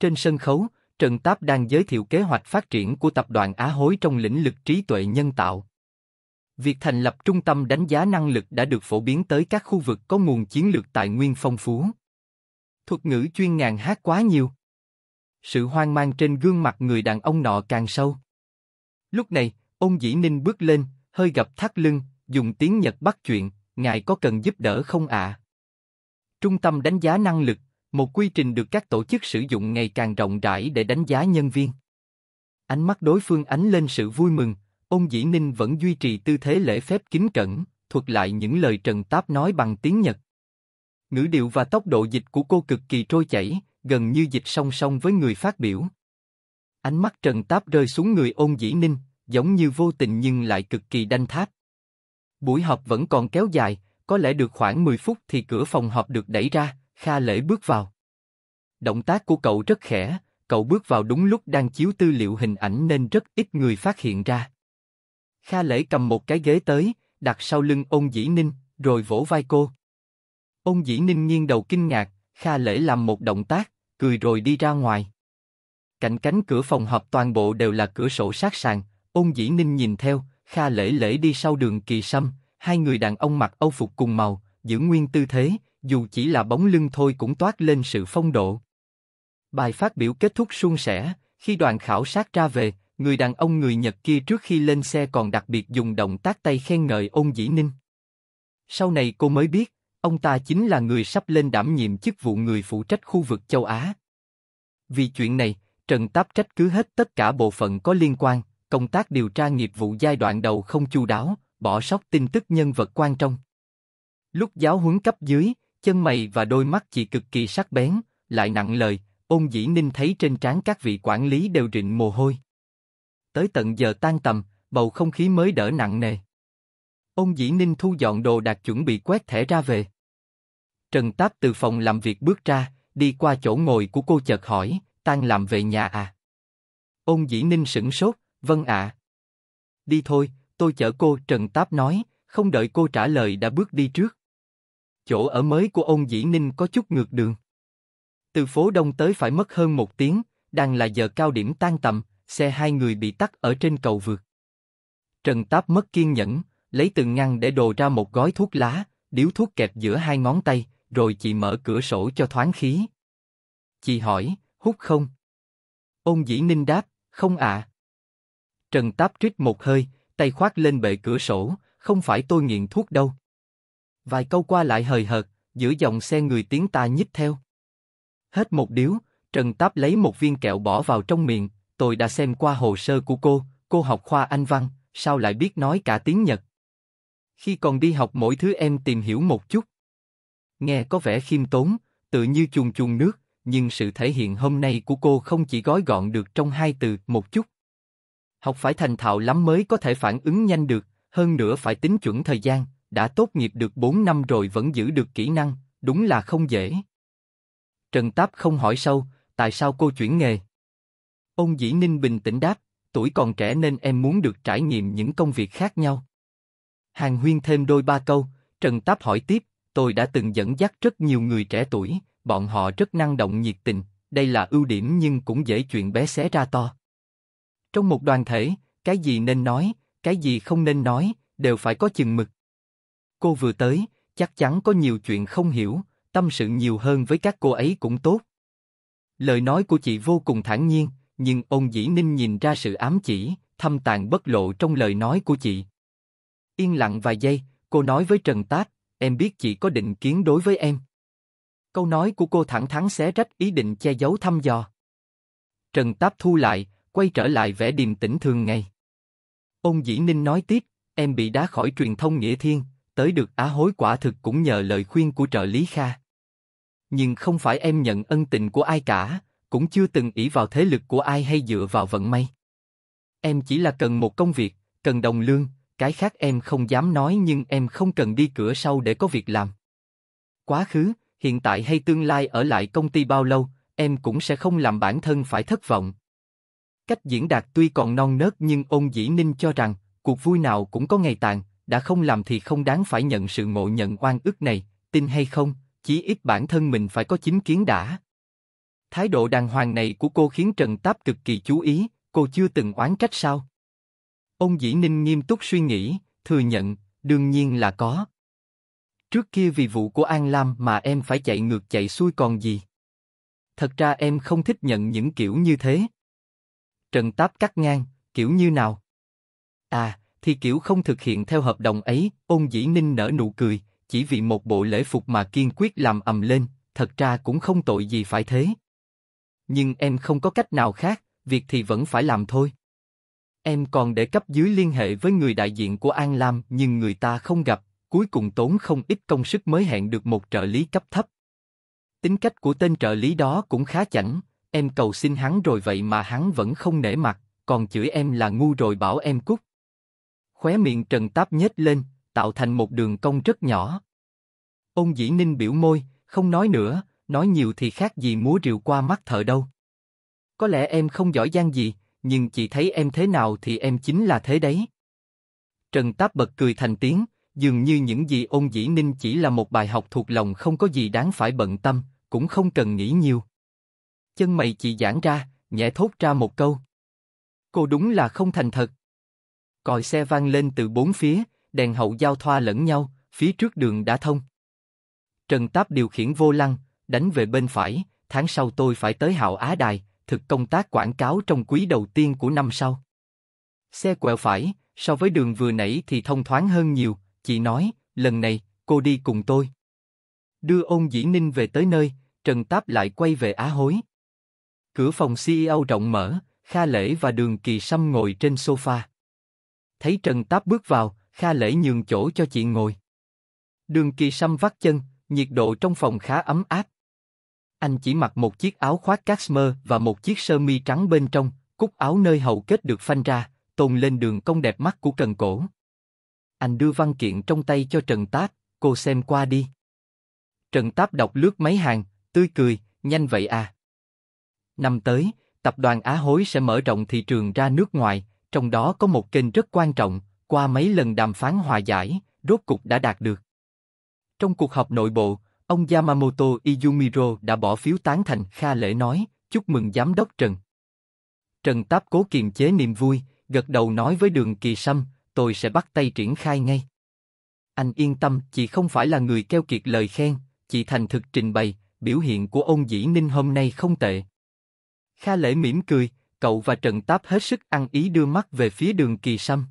Trên sân khấu, Trần Táp đang giới thiệu kế hoạch phát triển của tập đoàn Á Hối trong lĩnh vực trí tuệ nhân tạo. Việc thành lập trung tâm đánh giá năng lực đã được phổ biến tới các khu vực có nguồn chiến lược tài nguyên phong phú. Thuật ngữ chuyên ngàn hát quá nhiều. Sự hoang mang trên gương mặt người đàn ông nọ càng sâu. Lúc này, ông Dĩ Ninh bước lên, hơi gặp thắt lưng, dùng tiếng Nhật bắt chuyện, ngài có cần giúp đỡ không ạ? Trung tâm đánh giá năng lực, một quy trình được các tổ chức sử dụng ngày càng rộng rãi để đánh giá nhân viên. Ánh mắt đối phương ánh lên sự vui mừng, ông Dĩ Ninh vẫn duy trì tư thế lễ phép kính cẩn, thuật lại những lời Trần Táp nói bằng tiếng Nhật. Ngữ điệu và tốc độ dịch của cô cực kỳ trôi chảy, gần như dịch song song với người phát biểu. Ánh mắt Trần Táp rơi xuống người ôn dĩ ninh, giống như vô tình nhưng lại cực kỳ đanh thát. Buổi họp vẫn còn kéo dài, có lẽ được khoảng 10 phút thì cửa phòng họp được đẩy ra, Kha Lễ bước vào. Động tác của cậu rất khẽ, cậu bước vào đúng lúc đang chiếu tư liệu hình ảnh nên rất ít người phát hiện ra. Kha Lễ cầm một cái ghế tới, đặt sau lưng ôn dĩ ninh, rồi vỗ vai cô. Ôn dĩ ninh nghiêng đầu kinh ngạc, Kha Lễ làm một động tác, cười rồi đi ra ngoài cạnh cánh cửa phòng họp toàn bộ đều là cửa sổ sát sàn, ôn dĩ ninh nhìn theo, kha lễ lễ đi sau đường kỳ sâm, hai người đàn ông mặc âu phục cùng màu, giữ nguyên tư thế, dù chỉ là bóng lưng thôi cũng toát lên sự phong độ. Bài phát biểu kết thúc suôn sẻ, khi đoàn khảo sát ra về, người đàn ông người Nhật kia trước khi lên xe còn đặc biệt dùng động tác tay khen ngợi ôn dĩ ninh. Sau này cô mới biết, ông ta chính là người sắp lên đảm nhiệm chức vụ người phụ trách khu vực châu Á. Vì chuyện này, Trần Táp trách cứ hết tất cả bộ phận có liên quan, công tác điều tra nghiệp vụ giai đoạn đầu không chu đáo, bỏ sót tin tức nhân vật quan trọng. Lúc giáo huấn cấp dưới, chân mày và đôi mắt chỉ cực kỳ sắc bén, lại nặng lời, ôn dĩ ninh thấy trên trán các vị quản lý đều rịn mồ hôi. Tới tận giờ tan tầm, bầu không khí mới đỡ nặng nề. Ông dĩ ninh thu dọn đồ đạc chuẩn bị quét thẻ ra về. Trần Táp từ phòng làm việc bước ra, đi qua chỗ ngồi của cô chợt hỏi, tan làm về nhà à? Ôn dĩ ninh sửng sốt, vâng ạ. À. Đi thôi, tôi chở cô, Trần Táp nói, không đợi cô trả lời đã bước đi trước. Chỗ ở mới của ông dĩ ninh có chút ngược đường. Từ phố đông tới phải mất hơn một tiếng, đang là giờ cao điểm tan tầm, xe hai người bị tắt ở trên cầu vượt. Trần Táp mất kiên nhẫn, lấy từ ngăn để đồ ra một gói thuốc lá, điếu thuốc kẹp giữa hai ngón tay, rồi chị mở cửa sổ cho thoáng khí. Chị hỏi, hút không? Ôn dĩ ninh đáp, không ạ. À. Trần Táp trích một hơi, tay khoác lên bệ cửa sổ, không phải tôi nghiện thuốc đâu. Vài câu qua lại hời hợt, giữa dòng xe người tiếng ta nhích theo. Hết một điếu, Trần Táp lấy một viên kẹo bỏ vào trong miệng, tôi đã xem qua hồ sơ của cô, cô học khoa Anh Văn, sao lại biết nói cả tiếng Nhật. Khi còn đi học mỗi thứ em tìm hiểu một chút. Nghe có vẻ khiêm tốn, tự như chuồn chuồn nước, nhưng sự thể hiện hôm nay của cô không chỉ gói gọn được trong hai từ một chút. Học phải thành thạo lắm mới có thể phản ứng nhanh được, hơn nữa phải tính chuẩn thời gian, đã tốt nghiệp được 4 năm rồi vẫn giữ được kỹ năng, đúng là không dễ. Trần Táp không hỏi sâu, tại sao cô chuyển nghề? Ông Dĩ Ninh bình tĩnh đáp, tuổi còn trẻ nên em muốn được trải nghiệm những công việc khác nhau. Hàng Huyên thêm đôi ba câu, Trần Táp hỏi tiếp, tôi đã từng dẫn dắt rất nhiều người trẻ tuổi, bọn họ rất năng động nhiệt tình, đây là ưu điểm nhưng cũng dễ chuyện bé xé ra to. Trong một đoàn thể, cái gì nên nói, cái gì không nên nói, đều phải có chừng mực. Cô vừa tới, chắc chắn có nhiều chuyện không hiểu, tâm sự nhiều hơn với các cô ấy cũng tốt. Lời nói của chị vô cùng thản nhiên, nhưng ông dĩ ninh nhìn ra sự ám chỉ, thâm tàn bất lộ trong lời nói của chị. Yên lặng vài giây, cô nói với Trần tát em biết chị có định kiến đối với em. Câu nói của cô thẳng thắn xé rách ý định che giấu thăm dò. Trần Táp thu lại, quay trở lại vẻ điềm tĩnh thường ngày. Ông Dĩ Ninh nói tiếp, em bị đá khỏi truyền thông Nghĩa Thiên, tới được Á Hối quả thực cũng nhờ lời khuyên của trợ lý Kha. Nhưng không phải em nhận ân tình của ai cả, cũng chưa từng ỷ vào thế lực của ai hay dựa vào vận may. Em chỉ là cần một công việc, cần đồng lương, cái khác em không dám nói nhưng em không cần đi cửa sau để có việc làm. Quá khứ, hiện tại hay tương lai ở lại công ty bao lâu, em cũng sẽ không làm bản thân phải thất vọng. Cách diễn đạt tuy còn non nớt nhưng ôn dĩ ninh cho rằng, cuộc vui nào cũng có ngày tàn, đã không làm thì không đáng phải nhận sự ngộ nhận oan ức này, tin hay không, chỉ ít bản thân mình phải có chính kiến đã. Thái độ đàng hoàng này của cô khiến Trần Táp cực kỳ chú ý, cô chưa từng oán trách sao? Ông Dĩ Ninh nghiêm túc suy nghĩ, thừa nhận, đương nhiên là có. Trước kia vì vụ của An Lam mà em phải chạy ngược chạy xuôi còn gì. Thật ra em không thích nhận những kiểu như thế. Trần Táp cắt ngang, kiểu như nào? À, thì kiểu không thực hiện theo hợp đồng ấy, ôn dĩ ninh nở nụ cười, chỉ vì một bộ lễ phục mà kiên quyết làm ầm lên, thật ra cũng không tội gì phải thế. Nhưng em không có cách nào khác, việc thì vẫn phải làm thôi. Em còn để cấp dưới liên hệ với người đại diện của An Lam nhưng người ta không gặp, cuối cùng tốn không ít công sức mới hẹn được một trợ lý cấp thấp. Tính cách của tên trợ lý đó cũng khá chảnh, em cầu xin hắn rồi vậy mà hắn vẫn không nể mặt, còn chửi em là ngu rồi bảo em cút. Khóe miệng Trần Táp nhếch lên, tạo thành một đường cong rất nhỏ. Ôn dĩ ninh biểu môi, không nói nữa, nói nhiều thì khác gì múa rượu qua mắt thợ đâu. Có lẽ em không giỏi giang gì, nhưng chị thấy em thế nào thì em chính là thế đấy. Trần Táp bật cười thành tiếng, dường như những gì ôn dĩ ninh chỉ là một bài học thuộc lòng không có gì đáng phải bận tâm, cũng không cần nghĩ nhiều. Chân mày chị giãn ra, nhẹ thốt ra một câu. Cô đúng là không thành thật. Còi xe vang lên từ bốn phía, đèn hậu giao thoa lẫn nhau, phía trước đường đã thông. Trần Táp điều khiển vô lăng, đánh về bên phải, tháng sau tôi phải tới Hạo Á Đài, thực công tác quảng cáo trong quý đầu tiên của năm sau. Xe quẹo phải, so với đường vừa nãy thì thông thoáng hơn nhiều, Chị nói, lần này, cô đi cùng tôi. Đưa ôn dĩ ninh về tới nơi, Trần Táp lại quay về Á Hối. Cửa phòng CEO rộng mở, Kha Lễ và Đường Kỳ Sâm ngồi trên sofa. Thấy Trần Táp bước vào, Kha Lễ nhường chỗ cho chị ngồi. Đường Kỳ Sâm vắt chân, nhiệt độ trong phòng khá ấm áp. Anh chỉ mặc một chiếc áo khoác cashmere và một chiếc sơ mi trắng bên trong, cúc áo nơi hầu kết được phanh ra, tôn lên đường cong đẹp mắt của cần cổ anh đưa văn kiện trong tay cho Trần Táp, cô xem qua đi. Trần Táp đọc lướt mấy hàng, tươi cười, nhanh vậy à. Năm tới, tập đoàn Á Hối sẽ mở rộng thị trường ra nước ngoài, trong đó có một kênh rất quan trọng, qua mấy lần đàm phán hòa giải, rốt cục đã đạt được. Trong cuộc họp nội bộ, ông Yamamoto Izumiro đã bỏ phiếu tán thành Kha Lễ nói, chúc mừng giám đốc Trần. Trần Táp cố kiềm chế niềm vui, gật đầu nói với Đường Kỳ Sâm, tôi sẽ bắt tay triển khai ngay. Anh yên tâm, chị không phải là người keo kiệt lời khen, chị thành thực trình bày, biểu hiện của ông Dĩ Ninh hôm nay không tệ. Kha lễ mỉm cười, cậu và Trần Táp hết sức ăn ý đưa mắt về phía đường Kỳ Sâm.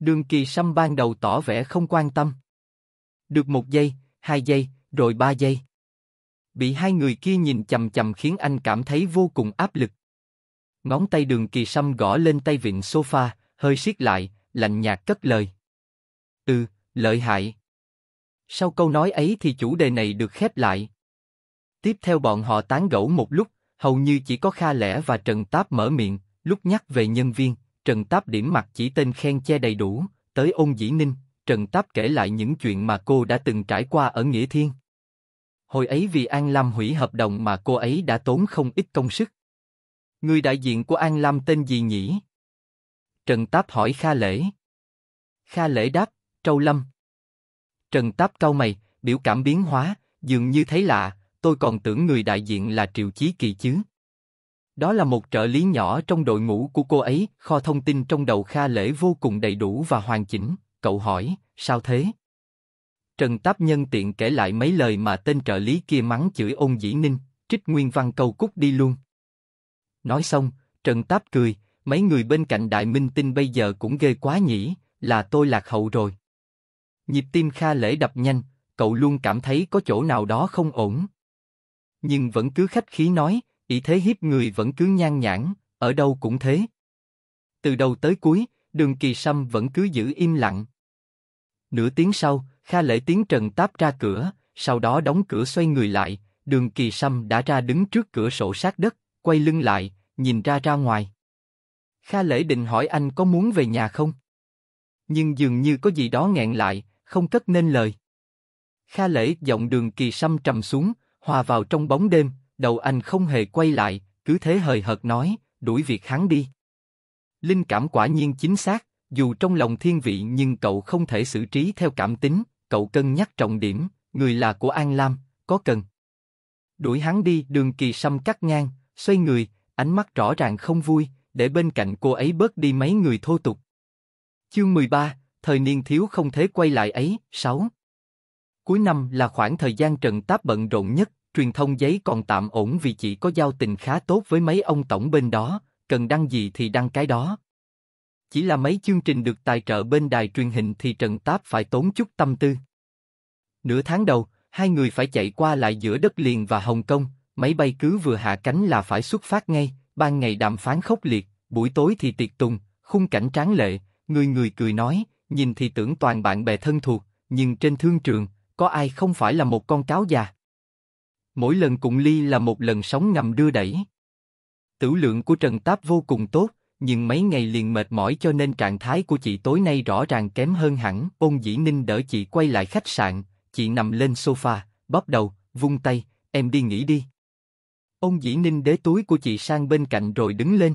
Đường Kỳ Sâm ban đầu tỏ vẻ không quan tâm. Được một giây, hai giây, rồi ba giây. Bị hai người kia nhìn chầm chầm khiến anh cảm thấy vô cùng áp lực. Ngón tay đường Kỳ Sâm gõ lên tay vịn sofa, hơi siết lại, lạnh nhạt cất lời. Ừ, lợi hại. Sau câu nói ấy thì chủ đề này được khép lại. Tiếp theo bọn họ tán gẫu một lúc, hầu như chỉ có Kha Lẻ và Trần Táp mở miệng, lúc nhắc về nhân viên, Trần Táp điểm mặt chỉ tên khen che đầy đủ, tới ôn dĩ ninh, Trần Táp kể lại những chuyện mà cô đã từng trải qua ở Nghĩa Thiên. Hồi ấy vì An Lam hủy hợp đồng mà cô ấy đã tốn không ít công sức. Người đại diện của An Lam tên gì nhỉ? Trần Táp hỏi Kha Lễ. Kha Lễ đáp, Trâu Lâm. Trần Táp cau mày, biểu cảm biến hóa, dường như thấy lạ, tôi còn tưởng người đại diện là Triệu Chí Kỳ chứ. Đó là một trợ lý nhỏ trong đội ngũ của cô ấy, kho thông tin trong đầu Kha Lễ vô cùng đầy đủ và hoàn chỉnh, cậu hỏi, sao thế? Trần Táp nhân tiện kể lại mấy lời mà tên trợ lý kia mắng chửi ôn dĩ ninh, trích nguyên văn câu cút đi luôn. Nói xong, Trần Táp cười, mấy người bên cạnh đại minh tinh bây giờ cũng ghê quá nhỉ, là tôi lạc hậu rồi. Nhịp tim Kha Lễ đập nhanh, cậu luôn cảm thấy có chỗ nào đó không ổn. Nhưng vẫn cứ khách khí nói, ý thế hiếp người vẫn cứ nhan nhản, ở đâu cũng thế. Từ đầu tới cuối, đường kỳ sâm vẫn cứ giữ im lặng. Nửa tiếng sau, Kha Lễ tiến trần táp ra cửa, sau đó đóng cửa xoay người lại, đường kỳ sâm đã ra đứng trước cửa sổ sát đất, quay lưng lại, nhìn ra ra ngoài. Kha Lễ định hỏi anh có muốn về nhà không? Nhưng dường như có gì đó nghẹn lại, không cất nên lời. Kha Lễ giọng đường kỳ sâm trầm xuống, hòa vào trong bóng đêm, đầu anh không hề quay lại, cứ thế hời hợt nói, đuổi việc hắn đi. Linh cảm quả nhiên chính xác, dù trong lòng thiên vị nhưng cậu không thể xử trí theo cảm tính, cậu cân nhắc trọng điểm, người là của An Lam, có cần. Đuổi hắn đi, đường kỳ sâm cắt ngang, xoay người, ánh mắt rõ ràng không vui, để bên cạnh cô ấy bớt đi mấy người thô tục. Chương 13, thời niên thiếu không thể quay lại ấy, 6. Cuối năm là khoảng thời gian Trần Táp bận rộn nhất, truyền thông giấy còn tạm ổn vì chỉ có giao tình khá tốt với mấy ông tổng bên đó, cần đăng gì thì đăng cái đó. Chỉ là mấy chương trình được tài trợ bên đài truyền hình thì Trần Táp phải tốn chút tâm tư. Nửa tháng đầu, hai người phải chạy qua lại giữa đất liền và Hồng Kông, máy bay cứ vừa hạ cánh là phải xuất phát ngay, ban ngày đàm phán khốc liệt, buổi tối thì tiệc tùng, khung cảnh tráng lệ, người người cười nói, nhìn thì tưởng toàn bạn bè thân thuộc, nhưng trên thương trường, có ai không phải là một con cáo già. Mỗi lần cụng ly là một lần sóng ngầm đưa đẩy. Tử lượng của Trần Táp vô cùng tốt, nhưng mấy ngày liền mệt mỏi cho nên trạng thái của chị tối nay rõ ràng kém hơn hẳn. Ôn Dĩ Ninh đỡ chị quay lại khách sạn, chị nằm lên sofa, bóp đầu, vung tay, em đi nghỉ đi. Ông dĩ ninh đế túi của chị sang bên cạnh rồi đứng lên.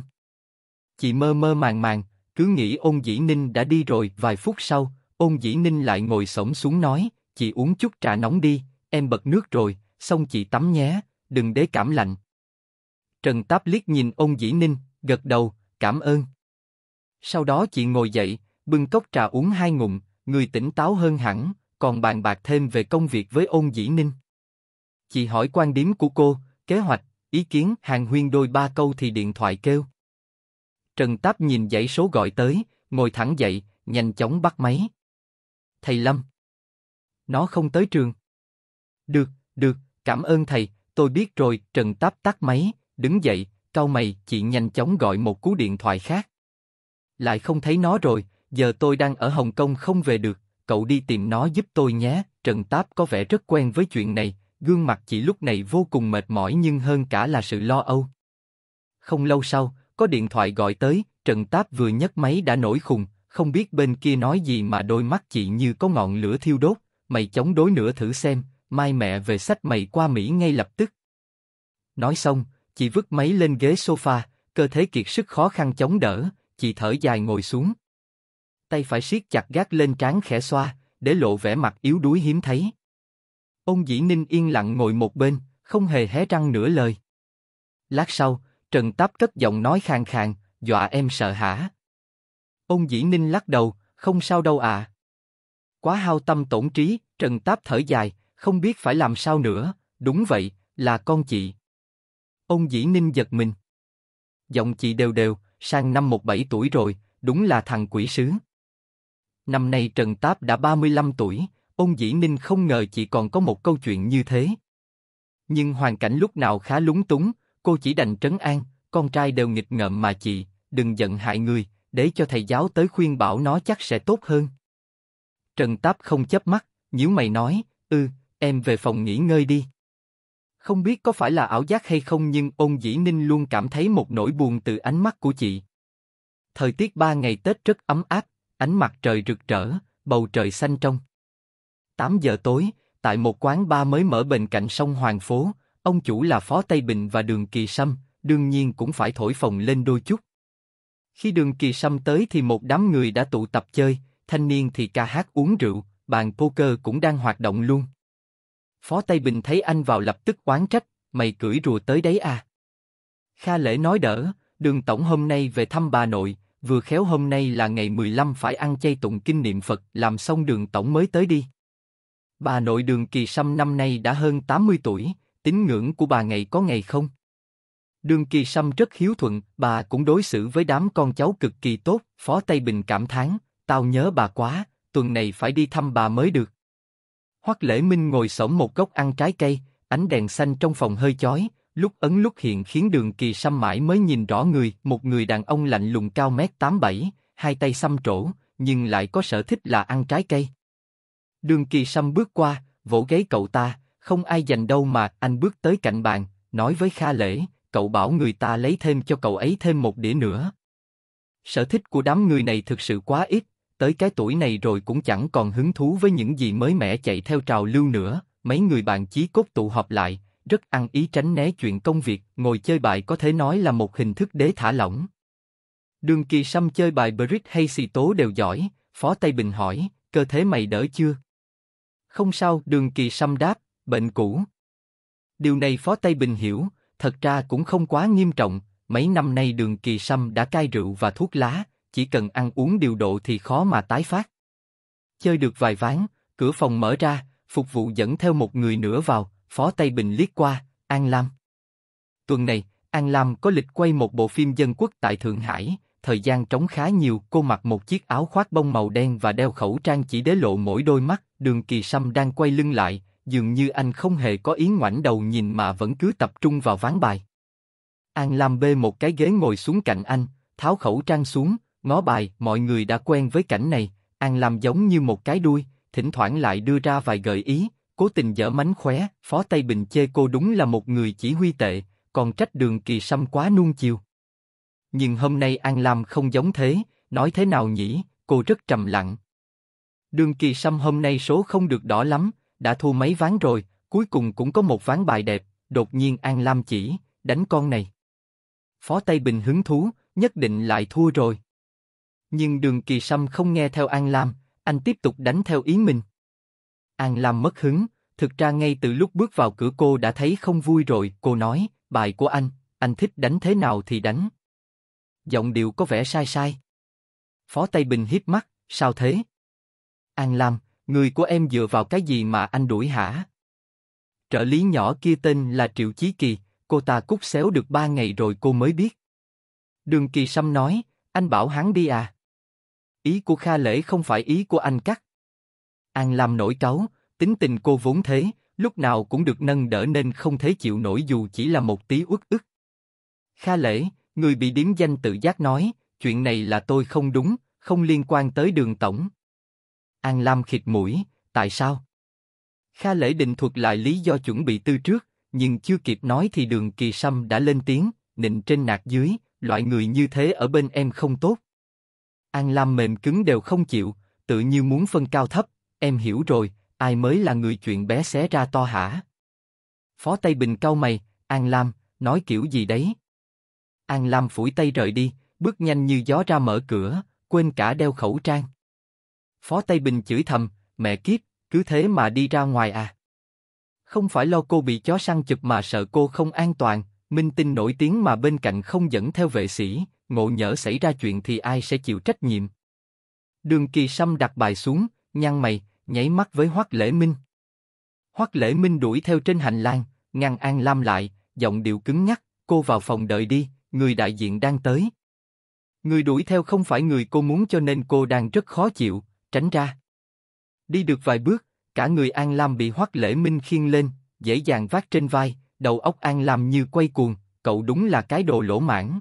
Chị mơ mơ màng màng, cứ nghĩ ông dĩ ninh đã đi rồi. Vài phút sau, ông dĩ ninh lại ngồi sổng xuống nói, chị uống chút trà nóng đi, em bật nước rồi, xong chị tắm nhé, đừng để cảm lạnh. Trần Táp liếc nhìn ông dĩ ninh, gật đầu, cảm ơn. Sau đó chị ngồi dậy, bưng cốc trà uống hai ngụm, người tỉnh táo hơn hẳn, còn bàn bạc thêm về công việc với ông dĩ ninh. Chị hỏi quan điểm của cô, kế hoạch, Ý kiến hàng huyên đôi ba câu thì điện thoại kêu. Trần Táp nhìn dãy số gọi tới, ngồi thẳng dậy, nhanh chóng bắt máy. Thầy Lâm. Nó không tới trường. Được, được, cảm ơn thầy, tôi biết rồi. Trần Táp tắt máy, đứng dậy, cau mày, chị nhanh chóng gọi một cú điện thoại khác. Lại không thấy nó rồi, giờ tôi đang ở Hồng Kông không về được, cậu đi tìm nó giúp tôi nhé. Trần Táp có vẻ rất quen với chuyện này, gương mặt chị lúc này vô cùng mệt mỏi nhưng hơn cả là sự lo âu. Không lâu sau, có điện thoại gọi tới, Trần Táp vừa nhấc máy đã nổi khùng, không biết bên kia nói gì mà đôi mắt chị như có ngọn lửa thiêu đốt, mày chống đối nữa thử xem, mai mẹ về sách mày qua Mỹ ngay lập tức. Nói xong, chị vứt máy lên ghế sofa, cơ thể kiệt sức khó khăn chống đỡ, chị thở dài ngồi xuống. Tay phải siết chặt gác lên trán khẽ xoa, để lộ vẻ mặt yếu đuối hiếm thấy. Ông Dĩ Ninh yên lặng ngồi một bên, không hề hé răng nửa lời. Lát sau, Trần Táp cất giọng nói khàn khàn, dọa em sợ hả? Ông Dĩ Ninh lắc đầu, không sao đâu à. Quá hao tâm tổn trí, Trần Táp thở dài, không biết phải làm sao nữa, đúng vậy, là con chị. Ông Dĩ Ninh giật mình. Giọng chị đều đều, sang năm một bảy tuổi rồi, đúng là thằng quỷ sứ. Năm nay Trần Táp đã ba mươi lăm tuổi, Ông Dĩ Ninh không ngờ chỉ còn có một câu chuyện như thế. Nhưng hoàn cảnh lúc nào khá lúng túng, cô chỉ đành trấn an, con trai đều nghịch ngợm mà chị, đừng giận hại người, để cho thầy giáo tới khuyên bảo nó chắc sẽ tốt hơn. Trần Táp không chấp mắt, nhíu mày nói, ừ, em về phòng nghỉ ngơi đi. Không biết có phải là ảo giác hay không nhưng ôn dĩ ninh luôn cảm thấy một nỗi buồn từ ánh mắt của chị. Thời tiết ba ngày Tết rất ấm áp, ánh mặt trời rực rỡ, bầu trời xanh trong. 8 giờ tối, tại một quán bar mới mở bên cạnh sông Hoàng Phố, ông chủ là Phó Tây Bình và Đường Kỳ Sâm, đương nhiên cũng phải thổi phòng lên đôi chút. Khi Đường Kỳ Sâm tới thì một đám người đã tụ tập chơi, thanh niên thì ca hát uống rượu, bàn poker cũng đang hoạt động luôn. Phó Tây Bình thấy anh vào lập tức quán trách, mày cưỡi rùa tới đấy à. Kha Lễ nói đỡ, đường tổng hôm nay về thăm bà nội, vừa khéo hôm nay là ngày 15 phải ăn chay tụng kinh niệm Phật, làm xong đường tổng mới tới đi. Bà nội đường Kỳ Sâm năm nay đã hơn 80 tuổi, tín ngưỡng của bà ngày có ngày không. Đường Kỳ Sâm rất hiếu thuận, bà cũng đối xử với đám con cháu cực kỳ tốt, Phó Tây Bình cảm thán, tao nhớ bà quá, tuần này phải đi thăm bà mới được. Hoắc Lễ Minh ngồi sổng một góc ăn trái cây, ánh đèn xanh trong phòng hơi chói, lúc ấn lúc hiện khiến đường kỳ sâm mãi mới nhìn rõ người, một người đàn ông lạnh lùng cao mét 87, hai tay xăm trổ, nhưng lại có sở thích là ăn trái cây. Đường Kỳ Sâm bước qua, vỗ gáy cậu ta, không ai giành đâu mà, anh bước tới cạnh bàn, nói với Kha Lễ, cậu bảo người ta lấy thêm cho cậu ấy thêm một đĩa nữa. Sở thích của đám người này thực sự quá ít, tới cái tuổi này rồi cũng chẳng còn hứng thú với những gì mới mẻ chạy theo trào lưu nữa, mấy người bạn chí cốt tụ họp lại, rất ăn ý tránh né chuyện công việc, ngồi chơi bài có thể nói là một hình thức đế thả lỏng. Đường Kỳ Sâm chơi bài Bridge hay xì tố đều giỏi, Phó Tây Bình hỏi, cơ thế mày đỡ chưa? Không sao, đường kỳ sâm đáp, bệnh cũ. Điều này Phó Tây Bình hiểu, thật ra cũng không quá nghiêm trọng, mấy năm nay đường kỳ sâm đã cai rượu và thuốc lá, chỉ cần ăn uống điều độ thì khó mà tái phát. Chơi được vài ván, cửa phòng mở ra, phục vụ dẫn theo một người nữa vào, Phó Tây Bình liếc qua, An Lam. Tuần này, An Lam có lịch quay một bộ phim dân quốc tại Thượng Hải, thời gian trống khá nhiều, cô mặc một chiếc áo khoác bông màu đen và đeo khẩu trang chỉ để lộ mỗi đôi mắt, đường kỳ sâm đang quay lưng lại, dường như anh không hề có ý ngoảnh đầu nhìn mà vẫn cứ tập trung vào ván bài. An Lam bê một cái ghế ngồi xuống cạnh anh, tháo khẩu trang xuống, ngó bài, mọi người đã quen với cảnh này, An Lam giống như một cái đuôi, thỉnh thoảng lại đưa ra vài gợi ý, cố tình dở mánh khóe, Phó Tây Bình chê cô đúng là một người chỉ huy tệ, còn trách đường kỳ sâm quá nuông chiều nhưng hôm nay An Lam không giống thế, nói thế nào nhỉ, cô rất trầm lặng. Đường Kỳ Sâm hôm nay số không được đỏ lắm, đã thua mấy ván rồi, cuối cùng cũng có một ván bài đẹp, đột nhiên An Lam chỉ, đánh con này. Phó Tây Bình hứng thú, nhất định lại thua rồi. Nhưng đường Kỳ Sâm không nghe theo An Lam, anh tiếp tục đánh theo ý mình. An Lam mất hứng, thực ra ngay từ lúc bước vào cửa cô đã thấy không vui rồi, cô nói, bài của anh, anh thích đánh thế nào thì đánh giọng điệu có vẻ sai sai. Phó Tây Bình hiếp mắt, sao thế? An Lam, người của em dựa vào cái gì mà anh đuổi hả? Trợ lý nhỏ kia tên là Triệu Chí Kỳ, cô ta cút xéo được ba ngày rồi cô mới biết. Đường Kỳ Sâm nói, anh bảo hắn đi à? Ý của Kha Lễ không phải ý của anh cắt. An Lam nổi cáu, tính tình cô vốn thế, lúc nào cũng được nâng đỡ nên không thấy chịu nổi dù chỉ là một tí uất ức. Kha Lễ, Người bị điếm danh tự giác nói, chuyện này là tôi không đúng, không liên quan tới đường tổng. An Lam khịt mũi, tại sao? Kha Lễ Định thuật lại lý do chuẩn bị tư trước, nhưng chưa kịp nói thì đường kỳ sâm đã lên tiếng, nịnh trên nạt dưới, loại người như thế ở bên em không tốt. An Lam mềm cứng đều không chịu, tự như muốn phân cao thấp, em hiểu rồi, ai mới là người chuyện bé xé ra to hả? Phó Tây Bình cau mày, An Lam, nói kiểu gì đấy? An Lam phủi tay rời đi, bước nhanh như gió ra mở cửa, quên cả đeo khẩu trang. Phó Tây Bình chửi thầm, mẹ kiếp, cứ thế mà đi ra ngoài à. Không phải lo cô bị chó săn chụp mà sợ cô không an toàn, minh tinh nổi tiếng mà bên cạnh không dẫn theo vệ sĩ, ngộ nhỡ xảy ra chuyện thì ai sẽ chịu trách nhiệm. Đường kỳ sâm đặt bài xuống, nhăn mày, nháy mắt với Hoắc Lễ Minh. Hoắc Lễ Minh đuổi theo trên hành lang, ngăn An Lam lại, giọng điệu cứng nhắc, cô vào phòng đợi đi, người đại diện đang tới. Người đuổi theo không phải người cô muốn cho nên cô đang rất khó chịu, tránh ra. Đi được vài bước, cả người An Lam bị Hoắc Lễ Minh khiêng lên, dễ dàng vác trên vai, đầu óc An Lam như quay cuồng, cậu đúng là cái đồ lỗ mãng.